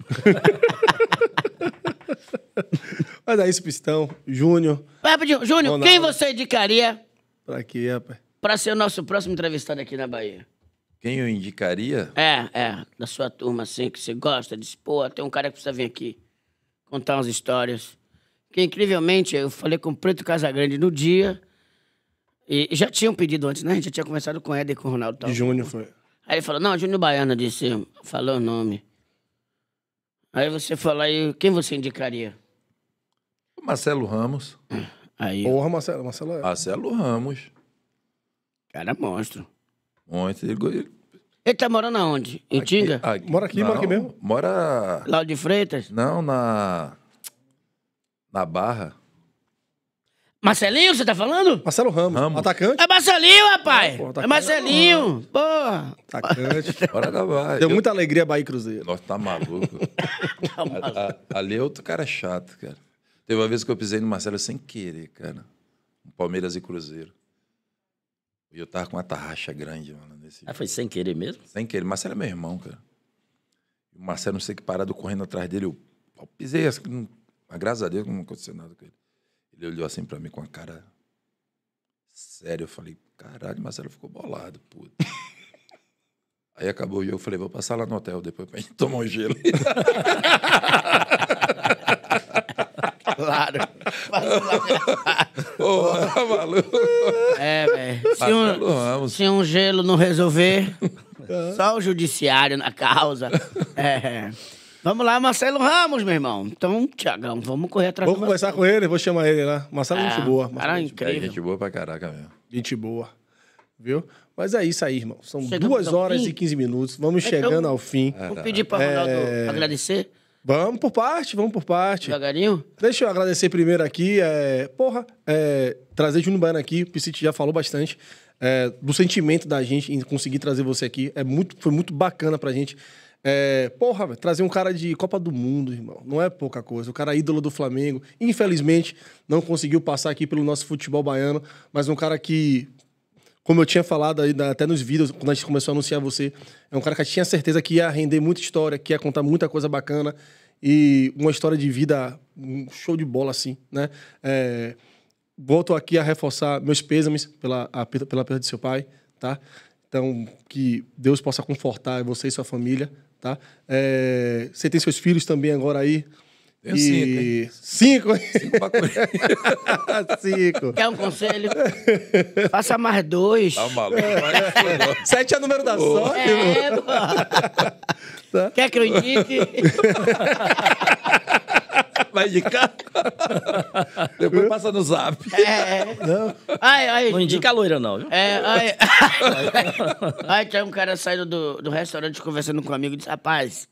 Mas é isso, Pistão. Júnior. Rapidinho, Júnior, quem você indicaria? Pra quê, rapaz? Pra ser o nosso próximo entrevistado aqui na Bahia. Quem eu indicaria? É, é. Da sua turma, assim, que você gosta de pô, tem um cara que precisa vir aqui contar umas histórias que incrivelmente eu falei com o Preto Casagrande no dia. E já tinham pedido antes, né? A gente já tinha conversado com o Éder e com o Ronaldo. Tal. Júnior foi. Aí ele falou, não, Júnior Baiano disse, falou o nome. Aí você falou, aí, quem você indicaria? Marcelo Ramos. Aí. Porra, Marcelo, Marcelo. é- Marcelo Ramos. Cara, monstro. Ontem ele. ele- Ele tá morando aonde? Em Tinga? Mora aqui, mora aqui mesmo? Mora. Lá de Freitas? Não, na. Na Barra? Marcelinho, você tá falando? Marcelo Ramos, Ramos. atacante. É Marcelinho, rapaz! Ah, é Marcelinho! Porra! Atacante. Fora da Barra. Deu eu... muita alegria Bahia e Cruzeiro. Nossa, tá maluco. tá maluco. ali é outro cara chato, cara. Teve uma vez que eu pisei no Marcelo sem querer, cara. Palmeiras e Cruzeiro. E eu tava com uma tarraxa grande, mano. Nesse ah, foi sem querer mesmo? Sem querer. Marcelo é meu irmão, cara. O Marcelo, não sei que parado correndo atrás dele. Eu, eu pisei, assim, mas graças a Deus não aconteceu nada com ele. Ele olhou assim para mim com a cara séria. Eu falei, caralho, Marcelo ficou bolado, puto. Aí acabou e eu falei, vou passar lá no hotel depois pra gente tomar um gelo. claro. Porra, maluco. É, velho. Se, um, um, gelo não resolver, só o judiciário na causa. É. Vamos lá, Marcelo Ramos, meu irmão. Então, Tiagão, vamos correr atrás Vou conversar com ele, vou chamar ele lá. Marcelo é, gente ah, boa. Marcelo, cara, é gente incrível. Gente boa pra caraca mesmo. Gente boa. Viu? Mas é isso aí, irmão. São Chegamos duas horas fim. e 15 minutos. Vamos então, chegando ao fim. Vou é, tá, pedir tá. pra Ronaldo é... agradecer. Vamos por parte, vamos por parte. Devagarinho? Deixa eu agradecer primeiro aqui. É... Porra, é... trazer Júnior Baiano aqui, o Piscite já falou bastante. É... Do sentimento da gente em conseguir trazer você aqui. É muito... Foi muito bacana pra gente é, porra, véio, trazer um cara de Copa do Mundo, irmão, não é pouca coisa. O cara é ídolo do Flamengo, infelizmente não conseguiu passar aqui pelo nosso futebol baiano, mas um cara que, como eu tinha falado aí, até nos vídeos, quando a gente começou a anunciar você, é um cara que eu tinha certeza que ia render muita história, que ia contar muita coisa bacana e uma história de vida, um show de bola, assim, né? É, volto aqui a reforçar meus pêsames pela, a, pela perda de seu pai, tá? Então, que Deus possa confortar você e sua família, Tá? É, você tem seus filhos também agora aí. Eu e... cinco, hein? Cinco? Cinco Cinco. Quer um conselho? Faça mais dois. Tá maluco. É. Assim, Sete é o número da oh. sorte. É, pô. Tá? Quer que eu indique? Vai indicar? Depois passa no zap. É, é. Não, ai, ai, não indica a loira, não, viu? É, ai. ai, tem um cara saindo do, do restaurante conversando com um amigo e disse: rapaz,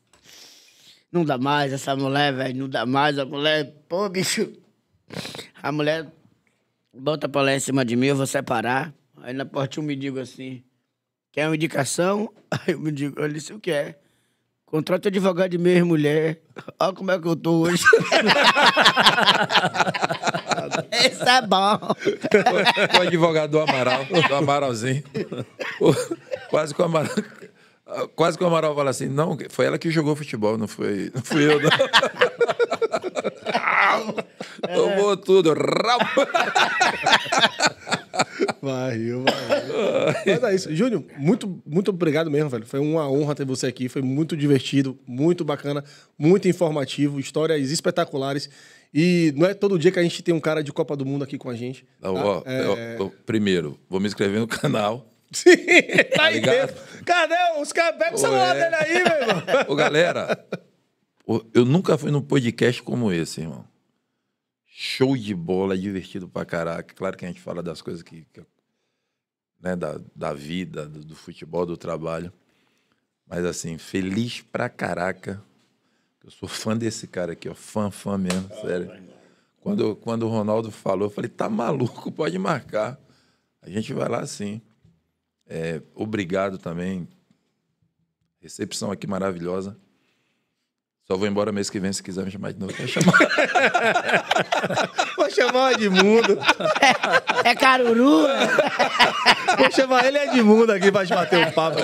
não dá mais essa mulher, velho, não dá mais a mulher. Pô, bicho. A mulher bota pra lá em cima de mim, eu vou separar. Aí na porta me digo assim: quer uma indicação? Aí eu me digo olha se o que é? Contrato advogado de minha mulher. Olha como é que eu tô hoje. Isso é bom. O, advogado do Amaral, do Amaralzinho. quase que o Amaral. Quase que o Amaral fala assim, não, foi ela que jogou futebol, não foi, não fui eu, não. Tomou tudo. É. Barril, barril. Mas é isso. Júnior, muito, muito obrigado mesmo, velho. Foi uma honra ter você aqui. Foi muito divertido, muito bacana, muito informativo, histórias espetaculares. E não é todo dia que a gente tem um cara de Copa do Mundo aqui com a gente. Não, tá? ó, é... ó, ó, primeiro, vou me inscrever no canal. Sim, tá aí dentro. Cadê os caras? Pega o celular dele aí, meu irmão. Ô, galera, eu nunca fui num podcast como esse, irmão show de bola, divertido pra caraca. Claro que a gente fala das coisas que. que né, da, da vida, do, do, futebol, do trabalho. Mas assim, feliz pra caraca. Eu sou fã desse cara aqui, ó. Fã, fã mesmo, sério. Quando, quando o Ronaldo falou, eu falei, tá maluco, pode marcar. A gente vai lá sim. É, obrigado também. Recepção aqui maravilhosa. Só vou embora mês que vem, se quiser me chamar de novo. Vai chamar. vou chamar o Edmundo. É, é caruru? vou chamar ele Edmundo aqui pra te bater um papo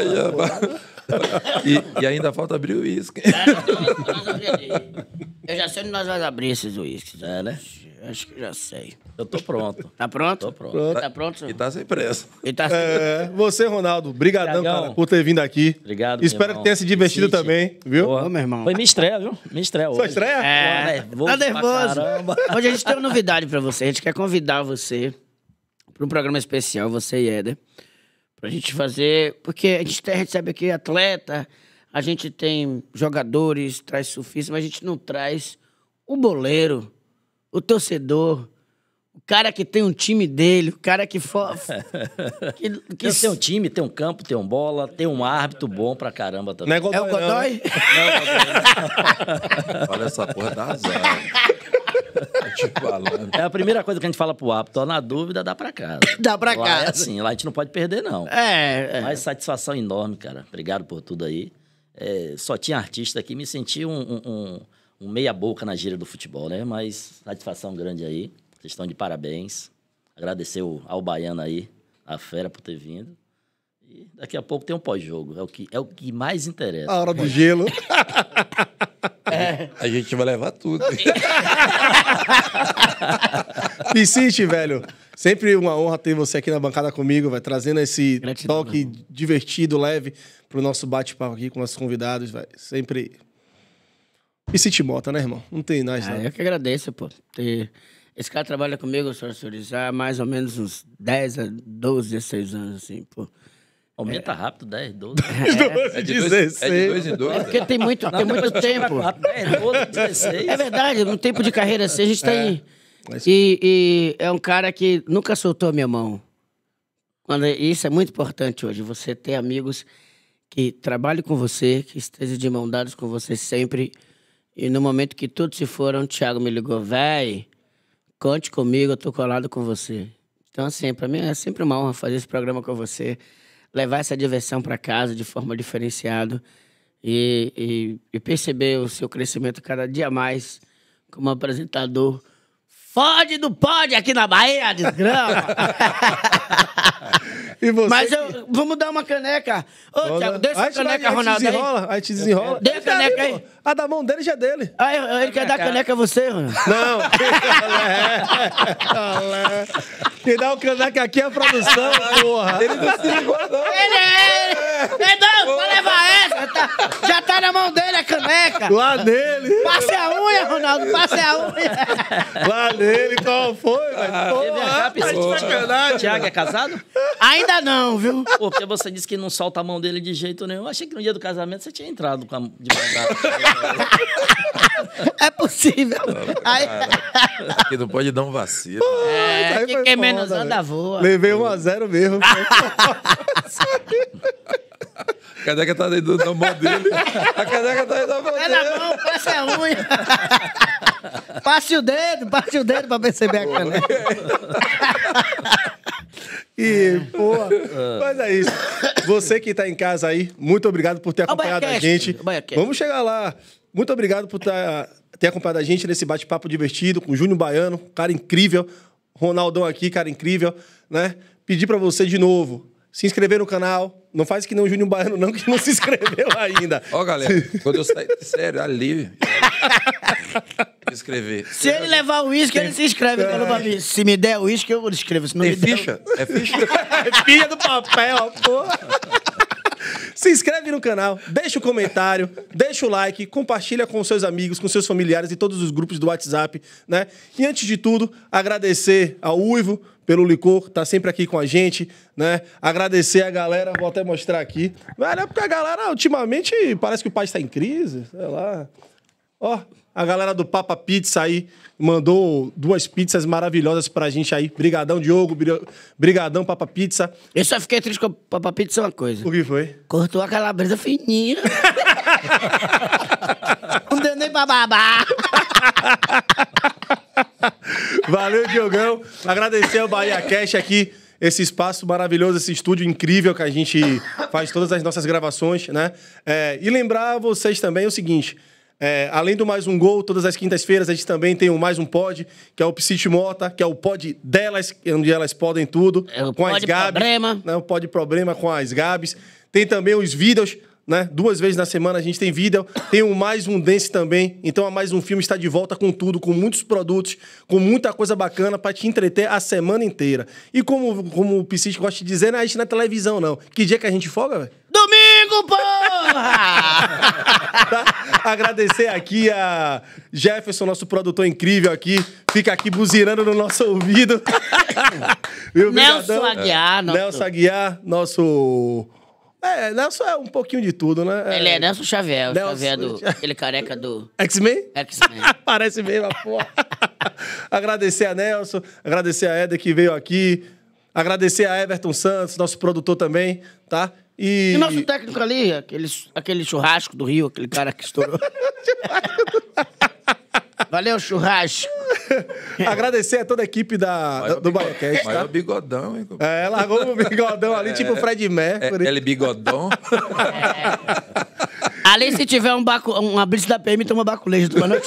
e, e, ainda falta abrir o uísque. Tá, tá, tá, eu já sei onde nós vamos abrir esses uísques, é, né? Acho que já sei. Eu tô pronto. Tá pronto? Tô pronto. pronto. Tá pronto? Senhor? E tá sem pressa. E tá sem... É, você, Ronaldo, brigadão, cara, por ter vindo aqui. Obrigado, Espero que tenha se divertido Existe. também, viu? Boa, meu irmão. Foi minha estreia, viu? Minha estreia hoje. Sua estreia? É, Pô, né? tá nervoso. Hoje a gente tem uma novidade pra você. A gente quer convidar você para um programa especial, você e Éder. Pra gente fazer. Porque a gente recebe aqui atleta, a gente tem jogadores, traz surfista, mas a gente não traz o boleiro, o torcedor, o cara que tem um time dele, o cara que. que, que... Tem um time, tem um campo, tem um bola, tem um árbitro bom pra caramba também. Não é, Godoy, é o Godoy? Não, é não, Olha essa porra da azar é a primeira coisa que a gente fala pro apto, na dúvida, dá pra casa. dá pra lá é casa. É assim, lá a gente não pode perder, não. É, é. Mas satisfação enorme, cara. Obrigado por tudo aí. É, só tinha artista aqui, me senti um, um, um, meia-boca na gíria do futebol, né? Mas satisfação grande aí. Vocês estão de parabéns. Agradecer ao Baiano aí, a fera, por ter vindo. E daqui a pouco tem um pós-jogo. É o que, é o que mais interessa. A hora do gelo. É. A gente vai levar tudo. Vicente, velho, sempre uma honra ter você aqui na bancada comigo, vai trazendo esse Gratidão, toque mano. divertido, leve pro nosso bate-papo aqui com nossos convidados, vai. Sempre Vicente bota, né, irmão? Não tem mais ah, Eu que agradeço, pô. Esse cara trabalha comigo, senhoras e senhores, há mais ou menos uns 10 a 12, 16 anos, assim, pô. Aumenta é. rápido, 10, 12. 12 16. Dois, é porque é. tem muito, tem muito tipo, tempo. 12, 16. É verdade, no tempo de carreira assim, a gente tem. Tá é. Mas... E, e, é um cara que nunca soltou a minha mão. Quando, é, isso é muito importante hoje, você ter amigos que trabalhem com você, que estejam de mão dadas com você sempre. E no momento que todos se foram, o Thiago me ligou, véi, conte comigo, eu tô colado com você. Então, assim, pra mim é sempre uma honra fazer esse programa com você levar essa diversão para casa de forma diferenciada e, e, e, perceber o seu crescimento cada dia mais como apresentador. Fode do pode aqui na Bahia, desgrama! e você? Mas eu, vamos dar uma caneca. Ô, Thiago, caneca, Ronaldo. Aí te desenrola, tá aí te desenrola. Dê a caneca aí. A da mão dele já é dele. Aí, ah, ele quer dar caneca a você, Ronaldo? Não. Quem dá o caneca aqui é a produção, porra. Ele não se ligou, não. Já tá na mão dele a caneca. Lá nele. Passe a unha, Ronaldo, passe a unha. Lá nele, qual foi, velho? Ah, Pô, Tiago tá é casado? Ainda não, viu? Pô, porque você disse que não solta a mão dele de jeito nenhum. Eu achei que no dia do casamento você tinha entrado com a... de mandado. É possível. Não, Aí... Aqui não pode dar um vacilo. É, quem menos anda voa. Levei 1 um a 0 mesmo. A caneca tá dentro da mão dele. A caneca tá dentro da mão dele. É na mão, passe a unha. Passe o dedo, passe o dedo pra perceber a caneca. E, pô, mas é isso. Você que tá em casa aí, muito obrigado por ter acompanhado a gente. Vamos chegar lá. Muito obrigado por ter acompanhado a gente nesse bate-papo divertido com o Júnior Baiano, cara incrível. Ronaldão aqui, cara incrível, né? Pedir para você de novo, se inscrever no canal, não faz que nem o Júnior Baiano, não, que não se inscreveu ainda. Ó, galera, quando eu saí. Sério, ali. me inscrever. Se ele levar o uísque, ele se inscreve. Né, se me der o uísque, eu escrevo. Se não Tem me ficha? Der... É ficha? é ficha é do papel, pô. Se inscreve no canal, deixa o comentário, deixa o like, compartilha com seus amigos, com seus familiares e todos os grupos do WhatsApp, né? E antes de tudo, agradecer ao Uivo pelo licor, tá sempre aqui com a gente, né? Agradecer a galera, vou até mostrar aqui. Velho, é porque a galera ultimamente parece que o país está em crise, sei lá. Ó, a galera do Papa Pizza aí mandou duas pizzas maravilhosas pra gente aí. Brigadão, Diogo. Brigadão, Papa Pizza. Eu só fiquei triste com o Papa Pizza uma coisa. O que foi? Cortou a calabresa fininha. Não deu nem pra babar. Valeu, Diogão. Agradecer ao Bahia Cash aqui esse espaço maravilhoso, esse estúdio incrível que a gente faz todas as nossas gravações, né? É, e lembrar vocês também o seguinte: é, além do Mais Um Gol, todas as quintas-feiras a gente também tem o Mais Um Pod, que é o Psite Mota, que é o pod delas, onde elas podem tudo. É o com pod as Gabs. Problema. Né, o pod Problema com as Gabs. Tem também os vídeos, né? Duas vezes na semana a gente tem vídeo, tem o Mais Um Dance também. Então a Mais Um Filme está de volta com tudo, com muitos produtos, com muita coisa bacana para te entreter a semana inteira. E como, como o Psite gosta de dizer, né, a gente não é televisão, não. Que dia que a gente folga, velho? Domingo! comigo, porra! Tá? Agradecer aqui a Jefferson, nosso produtor incrível aqui. Fica aqui buzinando no nosso ouvido. Meu Nelson Aguiar. Nosso... Nelson Aguiar, nosso... É, Nelson é um pouquinho de tudo, né? É. Ele é Nelson Xavier, o Nelson... Xavier do... Aquele careca do... X-Men? X-Men. Parece mesmo, porra. agradecer a Nelson, agradecer a Eda que veio aqui, agradecer a Everton Santos, nosso produtor também, tá? E... e nosso técnico ali, aquele, aquele churrasco do Rio, aquele cara que estourou. Valeu, churrasco. Agradecer a toda a equipe da, do Balocast. Mas tá? o bigodão, hein? É, largou o bigodão ali, é, tipo o Fred Mercury. É, ele é bigodão. É. Ali, se tiver um bacu, uma blitz da PM, toma baculejo do Manoel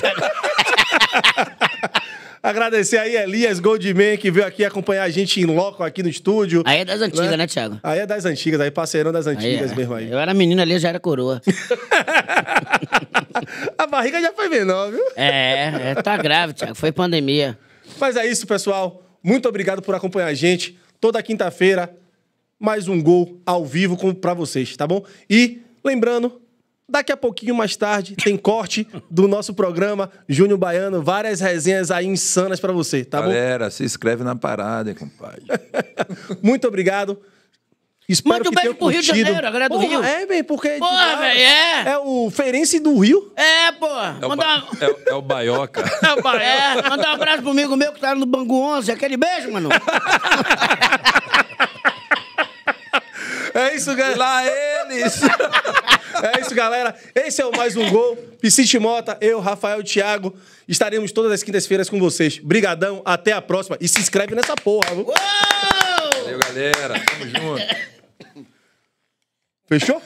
Agradecer aí Elias Goldman, que veio aqui acompanhar a gente em loco aqui no estúdio. Aí é das antigas, né, né Thiago? Aí é das antigas, aí parceirão das antigas aí é. mesmo aí. Eu era menino ali, eu já era coroa. a barriga já foi menor, viu? É, é, tá grave, Thiago. Foi pandemia. Mas é isso, pessoal. Muito obrigado por acompanhar a gente. Toda quinta-feira, mais um gol ao vivo para vocês, tá bom? E lembrando, Daqui a pouquinho mais tarde tem corte do nosso programa Júnior Baiano, várias resenhas aí insanas para você, tá Galera, bom? Galera, se inscreve na parada, compadre. Muito obrigado. Espero Mande um beijo pro Rio de Janeiro, a galera do porra, Rio. É, bem, porque. Porra, velho, é. É o Ferense do Rio? É, porra. É, Manda... ba... é, é o Baioca. É o Baioca. É, manda um abraço pro amigo meu que tá no Bangu 11. Aquele beijo, mano. É isso, galera. Lá eles. É isso, galera. Esse é o mais um gol. Piscite Mota, eu, Rafael Thiago, estaremos todas as quintas-feiras com vocês. Brigadão, até a próxima e se inscreve nessa porra. Uou! Valeu, galera. Tamo junto. Fechou?